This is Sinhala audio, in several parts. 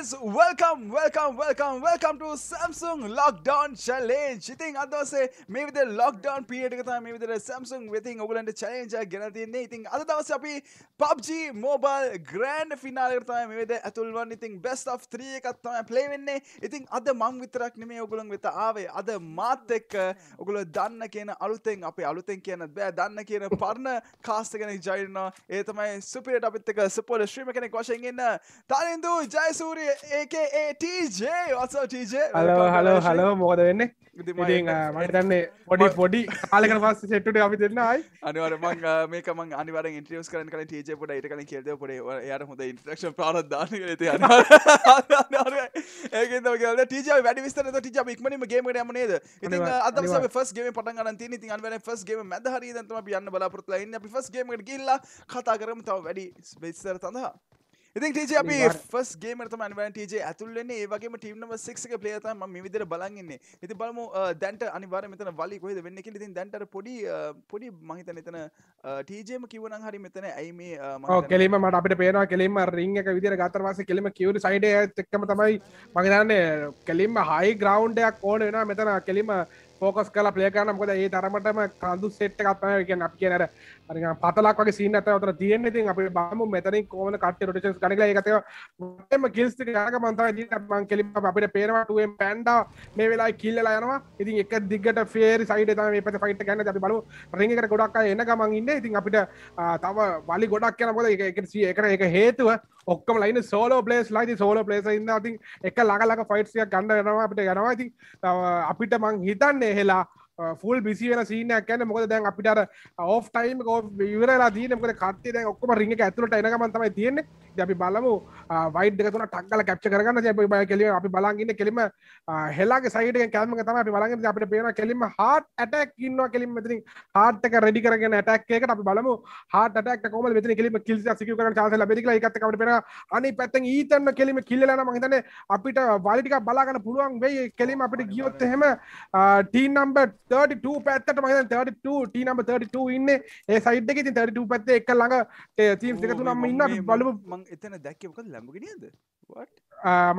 guys, welcome, welcome, welcome, welcome to Samsung Lockdown Challenge. You think other say maybe the lockdown period, maybe the Samsung within Oakland challenge, I guarantee anything other than PUBG mobile grand ෆිනාලර්තය මෙද ඇතුල්වන් ඉතින් බෙස් of 3 එකත්තම පලේවෙන්නේ ඉතින් අද මං විතරක් නෙමේ ඔගුලන් වෙත ආවේ අද මාත් එක්ක ඔගුල දන්න කියන අලුතෙන් අපේ අලුතෙන් කියන බෑ දන්න කියන පරණ කාස්ත කෙනෙක් ජයිරනවා ඒතමයි සුපිරට අපිත්තක සුපොල ශ්‍රීම කෙනෙක් වශයෙන්ගන්න තලින්දු ජයසූරිය ඒකටජ වසෝටජ හලෝ හලෝ හලෝ මොකද වෙන්න මටන්නේ පොඩි පොඩි කාලක පස් සෙට්ටුට අපි දෙන්නයි අනිවර මං මේකම අනිවර ඉන්ට්‍රියස් කරන කල ටජ පොට ට කන කෙල්ද පොට යට හොඳ ඉන්ට්‍රක්ෂ පාරත් දාන ඒකල ටීජ වැඩි විස්තර ටීජ ඉක්මනීම ගේම යමනේද අද ස් ගේ පට ගන ති ති අන් ස් ගේ මැද හරි තම යන්න බලාපොරත්ල ඉන්න පිස් ගේමට ගිල්ල කතා කරම තව වැඩි විස්සර තඳහා ඉතින් ටජ අපි ෆස් ගේමරතම අනිවටජ ඇතුල්ලන්නේ ඒවගේ ටීම්නම සෙක්ක පලේතම විදර බලගන්නේ ඇති බලම දැන්ට අනිවාර මෙතන වලි කොහද වෙන්න ති දැන්ට පොඩි පොඩි මහිත මෙතන ටජම කිවන හරි මෙතන ඇයිම කෙලීම මට අපට පේන කෙලීම රිං එක විදිර ගතරවාස කෙලීම කිවරු සයිඩ එක්කම තමයි මගේදන්න කෙලින්ම හයි ග්‍රවන්්ඩයක් ඕන වෙන මෙතන කෙලීම ෆෝකස් කලා පලේකන්න මොද ඒ තරමටම කඳු සෙට් කත්ම කිය අප කියනර පතලක් වගේ සිීන ඇත අතර තියෙන් ඉතින් අප බාම මෙතන කෝන කට රට කන එකතම කිල්ස් ක මන්තමන් කෙලි අපට පේරවටුවේ පැන්ඩ මේ වෙලා කිල්ලලා යනවා ඉතින් එක දිගට ෆේරි සයිට තම මේ පත ෆයිට ගැන අපි බලු රඟකට ගොඩක් එන්න ගමන් ඉන්න ඉතින් අපිට තව වලි ගොඩක් කියන මොද එක එක හේතුව ඔක්කම ලයින සෝලෝ පලේස් ලයිති සෝලෝ පලේස ඉන්න අතින් එක ලඟලක ෆයිට්සිය ගන්න යනවා අපිට යනවා ඉතින් අපිට මං හිතන්න එහෙලා ෆුල් බිසි වෙන සීනයක් කැන මොකද දැන් අපිට ඔෆ් ටයිම් විවරලා දීනකට කටේ දැන් ඔක්කොම රිඟ ඇතුලට එනකම තමයි තියෙන්නේ අපි බලමු වයිඩ් දෙක තුන ටක්කල කැප්චර් කරගන්න අපි බය කෙලිම අපි බලන් ඉන්නේ කෙලිම හෙලාගේ සයිඩ් එකෙන් කැල්මක තමයි අපි බලන් ඉන්නේ අපිට පේනවා කෙලිම හાર્ට් ඇටැක් ඉන්නවා කෙලිම මෙතනින් හાර්ට් එක රෙඩි කරගෙන ඇටැක් එකකට අපි බලමු හාට ටැක් කොමල් මෙතන කෙලිම කිල්ස සිකව කරන චාන්ස ලැබෙති කියලා ඒකත් අපිට පේනවා අනේ පැත්තෙන් ඊතන්න කෙලිම කිල්ලලා නම් මං හිතන්නේ අපිට වලි ටිකක් බලා ගන්න පුළුවන් වෙයි කෙලිම අපිට ගියොත් එහෙම ටීම් නම්බර් 32 පැත්තට මහිතන් 32 T number 32 ඉන්නේ ඒ සයිඩ් එකේ ඉතින් 32 පැත්තේ එක ළඟ ටීම්ස් දෙක තුනක්ම ඉන්න බලමු මං එතන දැක්කේ මොකද ලැම්බෝගිනියද what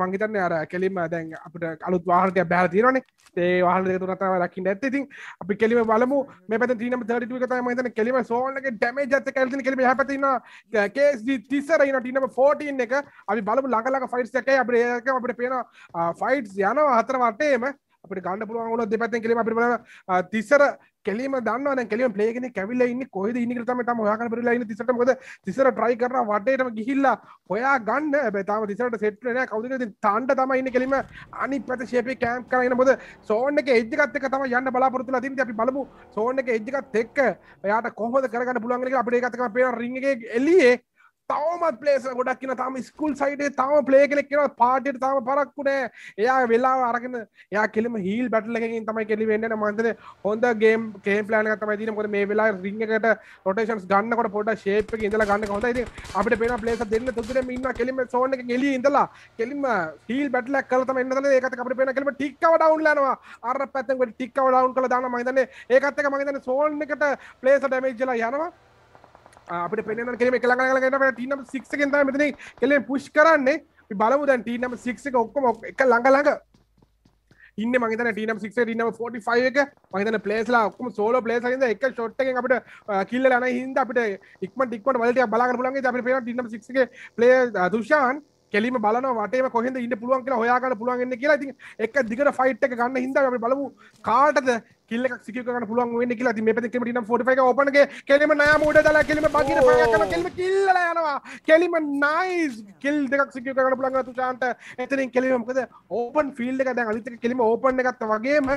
මං හිතන්නේ අර කෙලින්ම දැන් අපිට අලුත් වාහන ටිකක් බැහැලා තියෙනවානේ ඒ වාහන දෙක තුනක් තමයි රකින්න ඇත්තේ ඉතින් අපි කෙලින්ම බලමු මේ පැත්තේ 3 number 32 එක තමයි මං හිතන්නේ කෙලින්ම සෝල් එකේ ඩැමේජ් එකත් එක්ක ඇවිල්ලා කෙලින්ම එහා පැත්තේ ඉන්නවා KSG 30 ඉන්නවා T number 14 එක අපි බලමු ළඟ ළඟ ෆයිට්ස් එකයි අපිට ඒක අපිට පේනවා ෆයිට්ස් යනවා හතර වටේම අපට ගන්න පුළුවන් ොත් දෙපැත්තෙන් කිරීම අපිට බලන තිසර කෙලීම දන්න කෙලීම ප්ලේගෙන කැවිල්ල ඉන්න කොහෙද ඉනිකරතම තම හයාකර පෙරලා ඉන්න තිසරට මොකද තිසර try කරන වටේටම ගිහිල්ලා හොයා ගන්න හැබැයි තාම තිසරට සෙට් වෙන්නේ නැහැ කවුද ඉතින් තාණ්ඩ තමයි ඉන්නේ කෙලීම අනිත් පැත්තේ ෂේප් එක කැම්ප් කරගෙන මොකද සෝන් එකේ එජ් එකත් එක්ක තමයි යන්න බලාපොරොත්තු වෙලා තින්නේ අපි බලමු සෝන් එකේ එජ් එකත් එක්ක එයාට කොහොමද කරගන්න පුළුවන් කියලා අපිට ඒකත් එක්ක පේන රින් එකේ එළියේ තවමත් පලේස ගොඩක් කියන තම ස්කුල් සයිටේ තම පලේ කෙනෙක් කියෙන පාටිට තම පරක්කුණෑ එයා වෙලා අරගෙන ය කෙම හිල් බටලකින් තමයි කෙලි වෙන්න මන්තද හොඳ ගේම් කේ පලන තමයි තින කොට මේ වෙලා රිංගකට රොටේෂන්ස් ගන්නකොට පොට ශේප් ඉඳලා ගන්න හොඳ ඉති අපට පෙන පලේස දෙන්න තුදර ඉන්න කෙලිම සෝන ගෙල ඉඳලා කෙලිම හිල් බටලක් කලතම එන්න ඒකත අපට පෙන කෙලම ටික්කව ඩවන්ලනවා අර පැත්තකට ටික්කව ඩවන් කළ දාන මහිතන්නේ ඒකත්තක මහිතන සෝල්න්නකට පලේස ඩැමේජ්ලා යනවා අපට පෙන කෙම එකළඟලගට ටීනම් සික්කෙන්ද මෙතන කෙලෙ පුෂ් කරන්නේ බලමු දැන් ටීනම් සික්ක ඔක්කොම එක ළඟලඟ ඉන්න මගේතන ටීනම් සික් ටීනම 45 එක මහිතන පලේස්ලා ඔක්කම සෝල පලේස් හිද එක ෂොට්ටෙන් අපට කිල්ල න හින්ද අපට ඉක්ම ටික්මට වලට බලාග පුලන්ගේ අප පේ ටීනම් සික්ක පලේ දුෂාන් කෙලීම බලන වටේ කොහෙද ඉන්න පුළුවන් කියලා හොයාගන්න පුළුවන්න්න කියලා ඉතින් එක දිගට ෆයිට් එක ගන්න හින්දා අපි බලමු කාටද කිල්ල ක්සික කන පුළුවන් වෙන්න කියලා මේ පැති කෙමට නම් 45 ඕපන් එකේ කෙලිම නයා මෝඩ දාලා කෙලිම බගින පායක් කරන කෙලිම කිල්ලලා යනවා කෙලිම නයිස් කිල් දෙකක් සිකියු කරන්න පුළුවන් අතුෂාන්ට එතනින් කෙලිම මොකද ඕපන් ෆීල්ඩ් එක දැන් අනිත් එක කෙලිම ඕපන් එකත් වගේම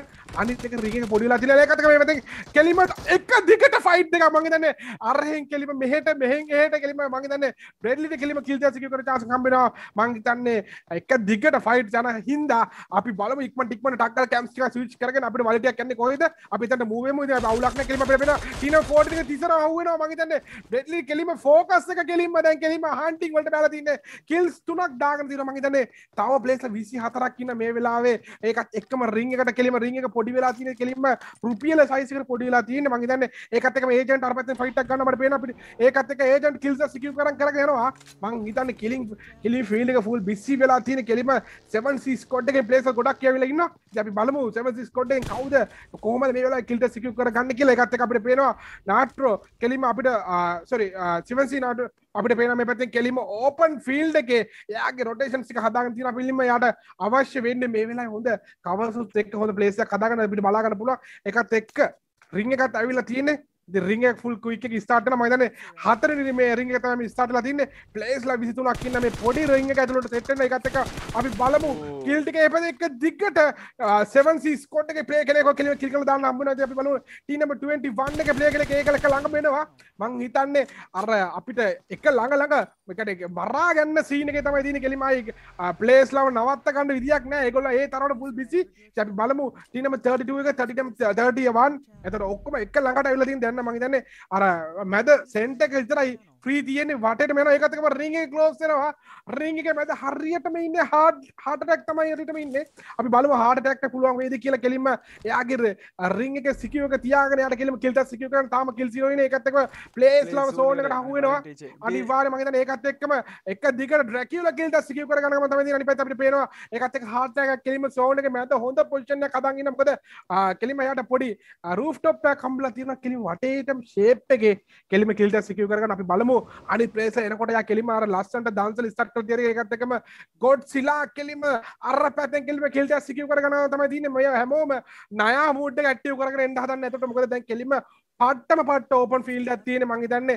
අනිත් එක රිග් එක පොඩි වෙලා තියලා ඒකත් මේ පැති කෙලිම එක දිගට ෆයිට් දෙකක් මම දන්නේ අරහෙන් කෙලිම මෙහෙට මෙහෙන් එහෙට කෙලිම මම දන්නේ බ්‍රෙඩ්ලිට කෙලිම කිල් දෙකක් සිකියු කරන chance හම්බෙනවා මම හිතන්නේ එක දිගට ෆයිට් යන හින්දා අපි බලමු ඉක්මන් ටික්මන් ටක්කල් කැම්ප්ස් ටික ස්විච් කරගෙන අපිට වලටියක් යන්නේ කොහෙද අපිතට මූවම අවුලක්න කෙලීම පෙන තින කෝටික තිසර හුවෙන මගේතන්න බෙටලි කෙලීම ෆෝකස්සක කෙලින්ම දැන් කෙලීම හන්ටිං වලට පැලතින්න කිල්ස් තුනක් දාගන තිර මගේතන්න තව පලේස විසි හතරක් කියන්න මේ වෙලාවේ ඒකත් එක්ම රිංගකට කෙලීම රිංග පොඩි වෙලා තින කෙලීම රුපියල සයිසික පොඩිලා තියන්න මගේතන්න ඒකත් එක ඒජන්ට අරපත ෆයිට ගන්නට පේන අපිට ඒකත් එක ඒජන්ට කිල්ස සිකිව කරන් කරගෙනවා මං හිතන්න කෙලින් කෙලින් ෆිල්ඩ එක ෆුල් බිස්සි වෙලා තියන කෙලීම සෙවන් සිස්කොඩ් එක පලේස ගොඩක් කියවිලඉන්න අපි බලමු සෙවන් සිස්කොඩ්ඩෙන් කවුද කෝම මේලා කිල්ට සිකු කර ගන්න කියලා එකත් අපට පේනවා නාට්‍රෝ කෙලිම අපිට සොරි සිවන්සි නාට අපිට පේන මේ පැත්තෙන් කෙලිම ඕපන් ෆිල්ඩ් එකේ එයාගේ රොටේෂන් එක හදාගෙන තියෙන පිළිම යාට අවශ්‍ය වෙන්නේ මේ වෙලාවේ හොඳ කවර්ස් එක්ක හොඳ ප්ලේස් එකක් හදාගෙන අපිට බලා ගන්න පුළුවන් එකත් එක්ක රින් එකත් ඇවිල්ලා තියෙන්නේ රිංග ෆුල් කුයික ස්ටාටන මයිතන හතර නිරේ රිංග තම ස්ටාටල තින්න පලේස්ල විසිතුනක් කියන්න මේ පොඩි රිංග ඇතුලට සෙට්න එකත්තක අපි බලමු කිල්ටික oh. එපද එක දිග්ගට සෙවන්සි ස්කොට පේ කලෙක කෙල කිල්කල දාන්න අම්බන අපි බලු ටීනම 21 එක පලේ කලක ඒ කලක ළඟ වෙනවා මං හිතන්නේ අර අපිට එක ළඟ ළඟ එකට බරා ගන්න සීනක තමයි තින කෙලිමයි පලේස් uh, ලව නවත්ත කන්න විදික් නෑ ඒගොල ඒ තරට පුල් බිසි අපි බලමු ටීනම 32 එක 30 31 එතට ඔක්කොම එක ළඟට ඇවිලතින් දැන් ගන්න මහිතන්නේ අර මැද සෙන්ටක විතරයි ්‍රී තියන්නේ වටට මෙන එකතකම රිංග ලෝස්සෙනවා රිංගික මැද හරියටම ඉන්න හාඩ හටටක් තමයි රිටම ඉන්න අපි බලව හටටක් පුළුවන් වේද කියලා කෙලින්ම යාගේ රිංගක සිකියක තියාගනයට කෙලම කෙල්ත සිකක තම කිල්සිරන එකත්තක පලේස් ල සෝනකට හුවෙනවා අනිවාර මගේ ඒකත් එක්කම එක දික ්‍රැකිවල කෙල්ත සිකව කරගම තම නි පැතට පේවා එකත්තක හටක කෙලීම සෝනක මැත හොඳ පොල්ෂණ කදගන්නකද කෙලිම යට පොඩි රූෆ්ටොප්ය කම්බල තිරන කෙලින් වටේටම් ශේප්ගේ කෙලිම කෙල්ත සිකව කරගන්න අපි බලමු හිටපු අනි ප්‍රේස එනකොට කෙලිම අර ලස්සට දන්සල ස්ටක්ට තිර එකත්තකම ගොඩ් සිලා කෙලිම අර පැතැ කෙලිම කෙල්ට සිකිව කරගන තම තින මෙය හැමෝම නයා මුඩ ගට්ටිය කරන එට හදන්න ඇතට මොකද දැන් කෙලිම පට්ටම පට ඕපන් ෆිල්ඩ ඇතියෙන මං හිතන්න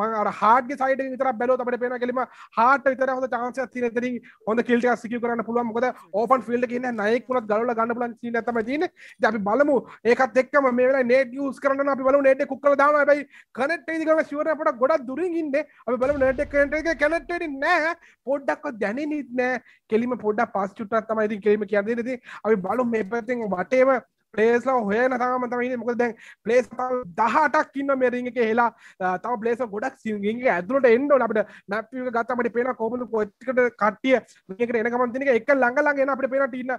මං හාඩ සයිට විතර බැලෝ අපට පෙන කෙලීම හාට විතර හොඳ චාන්ස තින තර හොඳ කෙල්ට සික කරන්න පුළුව මොකද ඕපන් ෆිල්ඩ කියන නයෙක් පුලත් ගල ගන්න පුලන් චීන ඇතම තින අපි බලමු ඒකත් එක්කම මේ නේට ියස් කරන්න අපි බලු නේට කුක්කල දාන බයි කනට ඒදිකම සිවරට ගොඩක් දුරින් ඉන්න අපි බලු නට කට කැනටට නෑ පොඩ්ඩක්ව දැනෙනත් නෑ කෙලිම පොඩ්ඩ පස් චුටත් තමයි ඉති කෙලීම කියන්න ති අපි බලු මේ පැතිෙන් වටේම පලේස්ලා හොයන තම තමහින මොක දැන් පලේස් දහටක් ඉන්න මෙරිග හෙලා තව පලේස ගොඩක් සිංග ඇතුලට එන්ඩෝ අපට මැපික ගත්තමට පේන කොමතු කොච්කට කට්ටිය මේකට එන කමන්තිනක එක ළඟලඟ අපට පේනට ඉන්න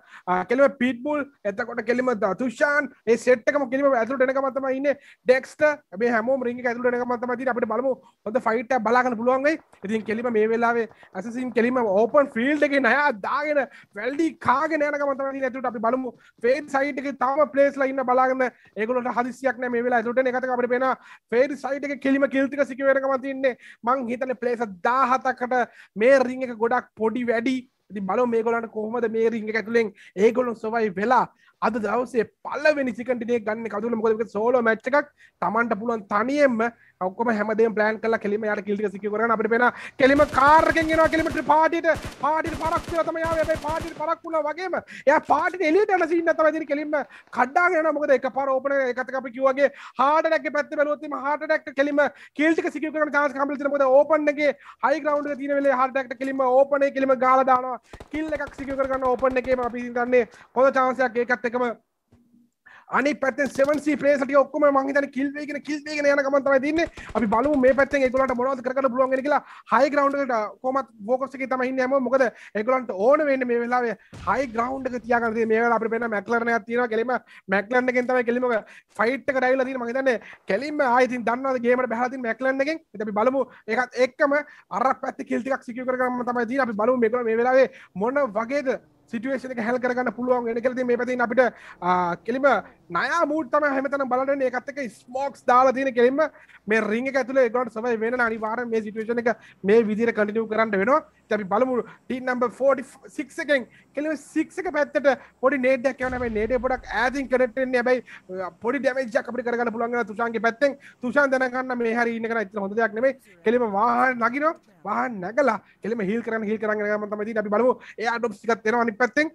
කෙලම පිට්බුල් එතකොට කෙලිම තුෂාන් ඒ සෙට්කම කෙලිම ඇතුලට එනකමතම ඉන්න ඩෙක්ස්ට මේ හැමෝම රිග ඇතුලට එනකමතම ති අපට බලමු හොඳ ෆයිට බලාගන්න පුළුවන්ගේ ඉතින් කෙලිම මේ වෙලාවේ ඇසසිම් කෙලිම ඕපන් ෆිල්ඩ් එක නයා දාගෙන වැල්ඩි කාගෙන යනකමතම ඇතුට අපි බලමු ෆේට් සයිට් එක තම පලේස් ලයින්න බලාගන්න ඒගලට හදිසියක් නෑ මේ වෙලා ට එකත අපට පෙන ෆේරි සයිට කෙලිම කිල්තික සිකවරකම තින්නේ මං හිතන පලේස දාහතකට මේ රිං එක ගොඩක් පොඩි වැඩි බලෝ මේගොලන්ට කොහොමද මේ රිංග ඇතුලෙන් ඒගොලොන් සොවයි වෙලා අද දවසේ පල්ල වෙනි සිකටිනේ ගන්න කතුල මොදක සෝලෝ මැච්චක් තමන්ට පුළුවන් තනියෙන්ම ඔක්කොම හැමදේ පලන් කල කෙලීම යට කිල්ටි සිකරන අපිට පෙන කෙලිම කාරකෙන් ෙනවා කෙලිමට පාටිට පාටිට පරක්ෂල තමයා ැබයි පාටිට පරක්ුණ වගේම ය පාට එලියට න සින්න තමති කෙලිම කඩ්ඩාගෙන මොකද එක පර ඕපන එකත අපි කිවගේ හාටක් පැත් බලොත්ම හටක් කෙලිම කිල්ටි සිකරන කාස කම්පිට ොද ඕපන්ගේ හයි ග්‍රවන්් තිනවෙල හටක් කෙලිම ඕපන කෙලිම ගාලදාන කිල්ල එකක් සිකරන්න ඕපන්න එකම අපි දන්නේ හොඳ චාන්සයක් ඒකත් එකම අනි පත් සවන්සි පේසට ඔක්කම මංහිතන කිල්වේගෙන කිල්වේගෙන යන කමතම තින්න අපි බලු මේ පැත්ත එකගලට මොනවද කරන බලුවන් කියලා හයි ග්‍රවන්්ට කොමත් බෝකසක තමහින්න යම මොකද එකගලන්ට ඕන වෙන්න මේ වෙලාවේ හයි ග්‍රවන්් තියකර මේවල අපි පෙන මැක්ලරන තින කෙලීම මැක්ලන්ගෙන් තම කෙලිම ෆයිට් ඩයිල දී මහිතන්න කෙලින්ම අයිතින් දන්නවද ගේමට බැහති මැක්ලන්ගෙන් අපි බලමු එකත් එක්කම අර පැත්ති කිල්තික් සිකර කරම තමයි දී අපි බලු මේ වෙලාවේ මොන වගේද සිටුවේෂන හැල් කරගන්න පුළුවන් එන කලද මේ පැතින් අපිට කෙලිම නයා මූටම හැමතන බලට එකත්තක ස්මෝක්ස් දාලා තියෙන කෙලින්ම මේ රිංග ඇතුල ගොට සමයි වෙන අනිවාර මේ සිටුවේෂන එක මේ විදිර කටිනිය කරන්න වෙනවා අපි බලමු ටී නම්බ 46 එකෙන් කෙලිව 6 එක පැත්තට පොඩි නේඩ් එකක් යනවා මේ නේඩේ පොඩක් ඈතින් කනෙක්ට් වෙන්නේ හැබැයි පොඩි ඩැමේජ් එකක් අපිට කරගන්න පුළුවන් වෙනවා තුෂාන්ගේ පැත්තෙන් තුෂාන් දැනගන්න මේ හැරි ඉන්න කෙනා ඉතින් හොඳ දෙයක් නෙමෙයි කෙලිම වාහන නගිනවා වාහන නැගලා කෙලිම හීල් කරන්න හීල් කරන්න යනවා මම තමයි ඉතින් අපි බලමු එයා ඩොප්ස් එකක් එනවා අනිත් පැත්තෙන්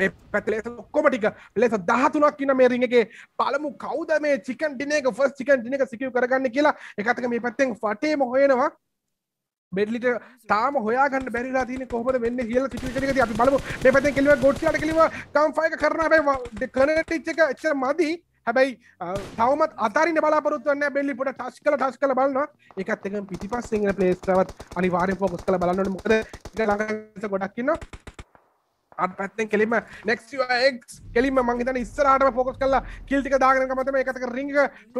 මේ පැතලේ ඔක්කොම ටික ලෙස දහතුනක් ඉන්න මේ රිංගේ පළමු කවුද මේ චිකන් ටින එක ෆස් චිකන් ටින එක සිකිව් කරගන්න කියලා එකතක මේ පැත්තෙන් ෆටේම හොයනවා බෙඩලිට තාම හොයාගන්න බැරිලා තින කොහොමද වෙන්න කියල සිටුවේට අපි බලමු දෙපතෙන් කෙලිව ගොඩ්සියට කෙලිව කම්ෆයික කරන හැබැයි කනටිච් එක එච්චර මදි හැබැයි තවමත් අතරින් බලාපොරොත්තු වෙන්න බෙඩලි පොඩ ටච් කළා ටච් කළා බලනවා ඒකත් එක පිටිපස්සෙන් ඉන්න ප්ලේස් තවත් අනිවාර්යෙන් ෆෝකස් කරලා බලන්න ඕනේ මොකද ළඟ ගොඩක් ඉන්නවා අත් පැත්තෙන් කෙලිම නෙක්ක් කෙලිම මංගේතන ඉස්සරහටම පොකස් කල්ලා කිල්තික දාගන මතම එකතක රිංග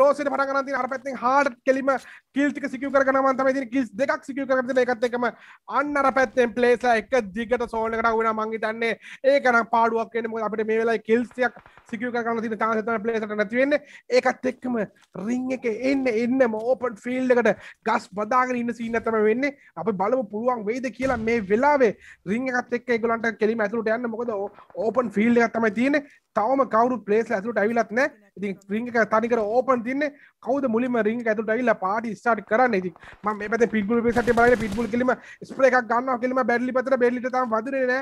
ලෝසිට පටගනති අර පැත්තිෙන් හට කෙලිම කිල්තික සිකව කරනමන්තම ති කිස් දෙක් සිකව කරන එකත් එකම අන්නර පැත්තෙන් පලේස එක දිගට සෝලකට වුණ මංගේ තන්නේ ඒකන පාඩුවක් කියෙන මුද අපට මේ වෙලා කිල්සියක් සිකව කරන ති තාසතන පලේසට නැතිවෙන්න ඒකත් එක්කම රිං එක එන්න එන්නම ඕපන් ෆිල්ඩකට ගස් බදාගෙන ඉන්න සීනතම වෙන්න අප බලව පුළුවන් වෙයිද කියලා මේ වෙලාවේ රිංගකත් එක් ගලන්ට කෙලිම ඇතුළු යන්න මොකද ඕපන් ෆිල්් එකත්තම තියෙන තවම කවරු පලේස් ඇතුට ඇවිලත්න ඉති රිංක තනිකර ඕපන් තින්න කවද මුලිම රිං ඇතුට ඇල්ල පාටි ස්ටාට කරන්න ඉති ම පැ පිල්ගුල පෙසට බල පිල්ගුල් කිලීම ස්ප්‍රේ එකක් ගන්න කිලීම බැල්ලි පතර බෙල්ලිට තම වදරන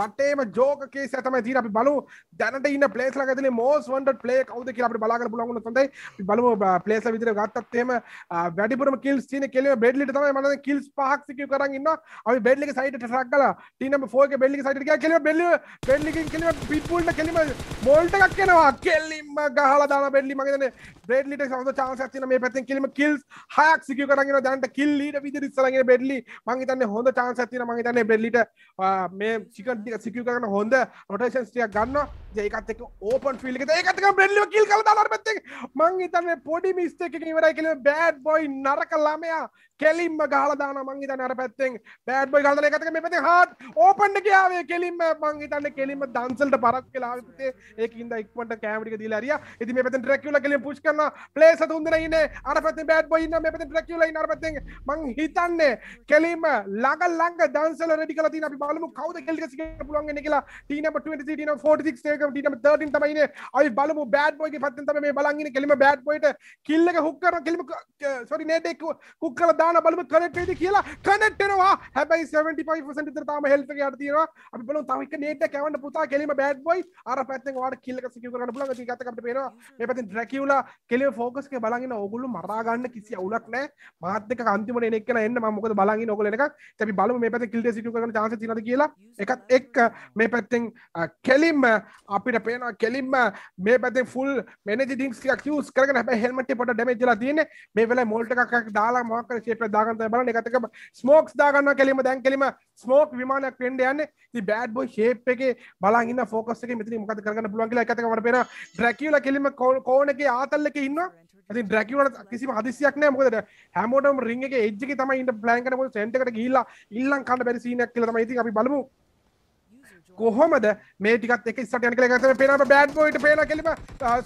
වටේම ජෝකේ සතම ති අපි බලු දැනට ඉන්න පලේස් ඇතිල මෝස් වන්ට පලේ කවද කියලට බලාගර පුලගුණ තොඳයි බලු පලේස විදිර ගත්තත්ේම වැඩිපුරම කිල් තින කෙල බෙඩලිට තම මන කිල්ස් පහක්සිකව කරන්න අපි බෙල්ලි සයිට රක්ගල ටීනම ෝක බෙල්ලි සයිට කියල බෙල්ලි බෙල්ලිකින් කිලීම පිපුල්ට කෙලීම බෝල්ට එකක් කෙනවා කෙල්ලිම ගහල දාන බෙල්ලි මගෙන බෙඩ්ලිට සඳ චාන්ස ඇතින මේ පැත්තෙන් කිලිම කිල් හයක් සිකිය කරගෙන දැන්ට කිල්ලීට විදිර ඉස්සරගේ බෙඩ්ලි මං හිතන්නේ හොඳ චාන්ස ඇතින මං හිතන්නේ බෙඩ්ලිට මේ චිකන් ටික සිකිය කරන හොඳ රොටේෂන්ස් ටික ගන්නවා ඒකත් එක ඕපන් ෆිල්ි ඒකතක බෙල්ලෝ කිල් කල දරපත්ත මං හිතන්න පොඩි මිස්තක ඉවරයි කියල බෑඩ් බොයි නරක ළමයා කෙලින්ම ගහලදාන මං හිත නර පැත්තෙන් බෑඩ් බොයි ගලන එකතක මෙපති හට ඕපන්ඩ කියාවේ කෙලින්ම මං හිතන්න කෙලින්ම දන්සල්ට පරක් කලාවිතේ ඒකන්ද එක්මට කෑමටි දීලාරිය ඇති මෙපත ්‍රැකිවල කලින් පුෂ් කරන පලේස තුන්දරයින අර පත් බෑඩ් බොයින්න මෙපත ්‍රැකිවල නරපත්ත මං හිතන්නේ කෙලින්ම ලඟ ලඟ දන්සල රඩි කලති අපි බලමු කවද කෙල්ගසි පුළුවන් කියලා ටීන පට ට ෝටික් එක ටීටම 13 තමයිනේ අපි බලමු බෑඩ් බොයි ගේ පැත්තෙන් තමයි මේ බලන් ඉන්නේ කෙලිම බෑඩ් බොයිට කිල් එක හුක් කරන කෙලිම සෝරි නේඩ් එක කුක් කරලා දාන බලමු කනෙක්ට් වෙයිද කියලා කනෙක්ට් වෙනවා හැබැයි 75% විතර තාම හෙල්ත් එක යට තියෙනවා අපි බලමු තව එක නේඩ් එක කැවන්න පුතා කෙලිම බෑඩ් බොයි අර පැත්තෙන් ඔයාලට කිල් එක සිකියු කරගන්න පුළුවන් ඒක ගත්ත අපිට පේනවා මේ පැත්තෙන් ඩ්‍රැකියුලා කෙලිම ෆෝකස් එක බලන් ඉන්න ඕගොල්ලෝ මරා ගන්න කිසි අවුලක් නැහැ මාත් එක්ක අන්තිමට එන එක්කන එන්න මම මොකද බලන් ඉන්නේ ඕගොල්ලෝ එකක් අපි බලමු මේ පැත්තේ කිල් දෙක සිකියු කරගන්න chance තියෙනවද කියලා එකත් එක්ක මේ පැත්තෙන් කෙලිම අපිට පේනවා කෙලින්ම මේ පැති ෆුල් මෙනජ ඩික්ස් ලක් ස් කරන හැ හෙල්මට පොට ඩමේජල තියන මේ වෙල මොල්ට එකක් දාලා මොකර ශේප දාගන්ත බල එකතක ස්මෝක්ස් දාගන්න කෙලීම දැන් කෙලීම ස්මෝක් විමානයක් පෙන්ඩ යන්න ති බෑඩ් බෝ ශේප් එක බලගන්න ෆෝකස්සක මෙති මොකද කරන්න පුලන්ගල එකතකට පෙන ්‍රැකිවල කෙලීම කෝනක ආතල්ලක ඉන්න ඇති ්‍රැකිවට කිසි හදිසියක් නෑ මොකද හැමෝටම රිංගගේ එජ්ජක තමයි ඉට ප්ලන්කන සැටකට කියලා ඉල්ලන් කන්න බැරිසිනයක් කියලම ඉති අපි බලමු කොහොමද මේ ටිකත් එක ඉස්සට යන කියලා ගතන පේනවා බෑඩ් බොයිට පේනවා කෙලිම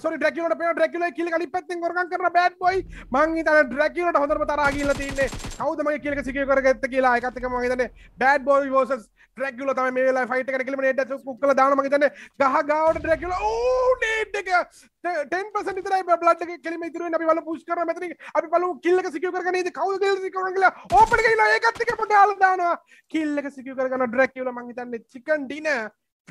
සෝරි ඩ්‍රැකියුලාට පේනවා ඩ්‍රැකියුලා කිල්ල කලින් පැත්තෙන් හොරගම් කරන බෑඩ් බොයි මං හිතන ඩ්‍රැකියුලාට හොඳටම තරහා ගිහිල්ලා තින්නේ කවුද මගේ කිල්ලක සිකියු කරගත්තේ කියලා ඒකත් එක මං හිතන්නේ බෑඩ් බොයි වර්සස් ්‍රැක්ගුල තම මේ වෙලා ෆයිට කර කිලීම ට ක්ල දානම තන ගහ ගාවට ්‍රැක්ගුල ඕනේට් එක ටන් පස තරයි බ්ලට් කෙලීම තුර අපි වල පුෂ් කර මතර අපි පලු කිල්ලක සිකව කරන කවු කරගල ඕපට කියල ඒකත්තික පටාල දානවා කිල්ලක සිකව කරන ්‍රැක්කිවල මංහිතන්න චිකන් ඩින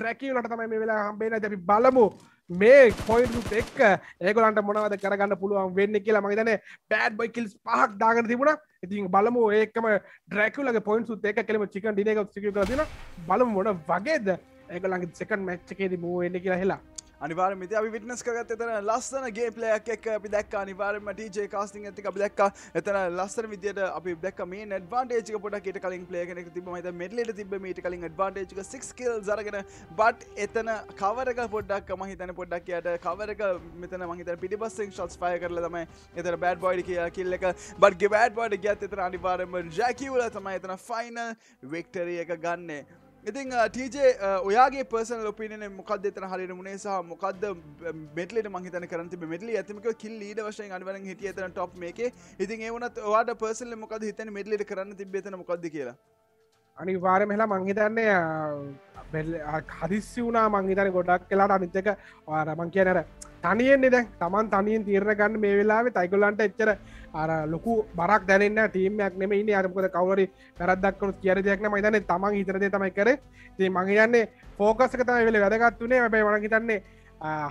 ්‍රැකිවලට තමයි මේ වෙලා හම්බේන දැි බලමු මේ පොයින්ට එක් ඒකොලන්ට මොනවද කරගන්න පුළුවන් වෙන්න කියලා මගේතන පෑඩ් බයි කිල්ස් පහක් දාගන තිබුණ ඉතින් බලමු ඒකම ඩ්‍රැකුලගේ පොයින්සුත් එක කෙම චිකන් ඩිනක සික තින බලමු මොන වගේද ඒකලගේ සකන් මච්චකේද මූ එන්න කියලා හෙලා අනිවාර මති අපි විටනස් කරත් එතන ලස්සන ගේ පලයක් එක් අපි දක් අනිවාරම ටජේ කාස්ටිං ඇතික බලක් එතන ලස්සන විදියට අපි දක් මේ ඩ්වාන්ටේජ පොට කට කලින් පලේකනෙක් තිබමත මෙඩලට තිබ මට කලින් ඩ්වාන්ටේජ සික්කල් රගෙන බට් එතන කවරක පොඩ්ඩක් මහිතන පොඩ්ඩක් කියට කවරක මෙතන මහිත පිටිබස්සෙන් ශොස් පය කරල තමයි එතන බෑඩ් බොයිඩ කිය කිල්ලක බට්ගේ බෑඩ් බොඩ ගත් එතන අනිවාරම ජැකිවල තමයි එතන ෆයිනල් වෙක්ටරිය එක ගන්නේ ඉතින් ටීජේ ඔයාගේ පර්සන ලොපින මොකක්ද එතන හරිර මුණේ සහ මොකක්ද මෙටලට මහිතන කරති මෙටලි ඇතිමක කිල් ලීඩ වශයෙන් අනිවර හිටිය තන ටොප් මේක ඉතින් ඒවනත් වාට පර්සල මොකද හිතන මෙටලිට කරන්න තිබේතන මොකක්ද කියලා අනි වාර මෙහලා මංහිතන්නේ හදිස්සි වුණා මංහිතන ගොඩක් කලාට අනිතක වාරමං කියනර තනියෙන්නේ දැන් තමන් තනියෙන් තිරණ ගන්න මේ වෙලාවේ තයිකොල්ලන්ට එච්චර අර ලොකු බරක් දැනන්න ටීමයක් නෙම ඉන්න අරමකද කවරි පැරදක්කනු කියර දෙයක්න මයිතන තමන් හිතරදේ තමයි කර ති මංහිතන්නේ ෆෝකස්ක තමයි වෙල වැදගත් වනේ ැබයි වනහිතන්නේ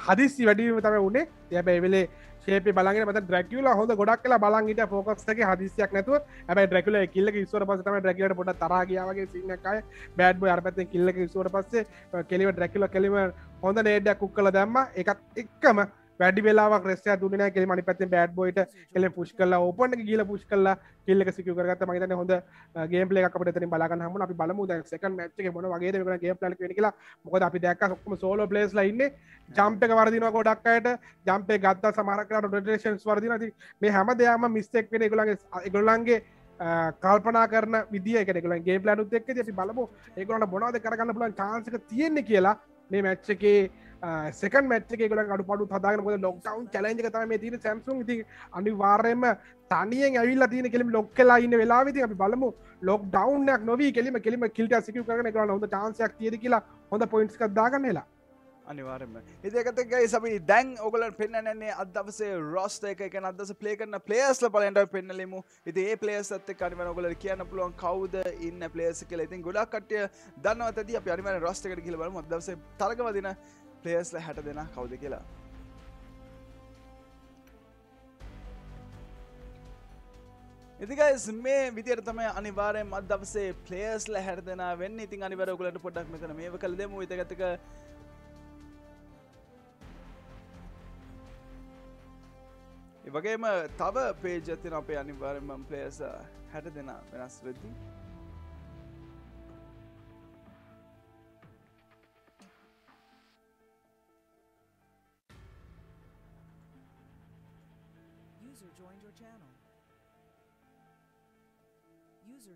හදිස්සි වැඩීම තම වුණේ යැබැයි වෙලේ ශේප බලගෙන මත ඩැකිවල හොඳ ගොඩක් කියලා බලන්ගට ෆෝකස්ගේ හදිසියක් නැතුව ඇබයි ඩැකුල කිල්ල ස්වර පස තම ඩැකලට පොට තරගයාවගේ සින්නකයි බෑඩ්බ අරපත කිල්ල ස්වර පස්සේ කෙලිව ඩැකිල කෙලිව හොඳ නේඩයක් කුක් කල දැම්ම එකත් එක්කම වැඩි වෙලා ක්‍රෙස දුන කෙ මනි පත් බඩ් බොයිට කෙල පුෂ් කල්ලා ඔපන්ට කියල පුෂ් කල්ලා කෙල්ලක සිකරගත මහිත හොඳ ගේ පලේ අපට තන බලාග හම අපි බලමු දක මච්ච මොන වගේ ගේ පල කියලා මොකද අපි දක් ක්ම සෝල පලස් ලයින්න ජම්පක වරදින ගොඩක්කට ජම්පේ ගත්තා සමරකට ටේෂන්ස් වර්දිනති මේ හැම දෙයාම මිස්තෙක් වෙන ගොලගේ ගොල්ලන්ගේ කල්පනා කරන විදිියකෙකුලන්ගේ පලනුත් එක් ති බලබ ඒගොලට බොනාද කරගන්න පුලන් චාන්සක තියෙන්නේ කියලා මේ මැච්චකේ සක මැච්ච එකල ගඩු පඩු හදාගන ො ලොක්ටවන් චලජ තම තින සැම්සුන් ති අනිවාර්යම තනියෙන් ඇවිල්ල තින කෙලින් ලොක් කලා ඉන්න වෙලාවිති අපි බලමු ලොක් ඩවන්නක් නොවී කෙලිම කෙලිම කිල්ට සිකු කරන කරන හොඳ ටන්සයක් තියෙද කියලා හොඳ පොයින්ස් කදාගන්නලා අනිවාරම ඒකතකයි සබි දැන් ඔගලන් පෙන්න්නන්නේ අදවසේ රොස්ට එක එක අදස පලේකන පලේස්ල පලට පෙන්නලෙමු ඉතිඒ පලේස් ඇත්ත කනිවන ගොල කියන්න පුළුවන් කවද ඉන්න පලේස කල ඉතින් ගොඩක් කටය දන්නවතති අප අනිම රොස්ටකට කියලබල අදවසේ තරගවදින ප්ලේස්ල හැට දෙෙන කවුද කියලා ඉතිකයිස් මේ විදිර තම අනිවාරය මත් දවසේ පලේස්ල හැර දෙෙන වෙන්න ඉතින් අනිවරකුලට පොඩක් මෙතන මේ කළ දෙම ඉතගතක වගේම තව පේජතින අපේ අනිවාරෙන් පලේස හැට දෙෙන වෙනස් වෙද්දී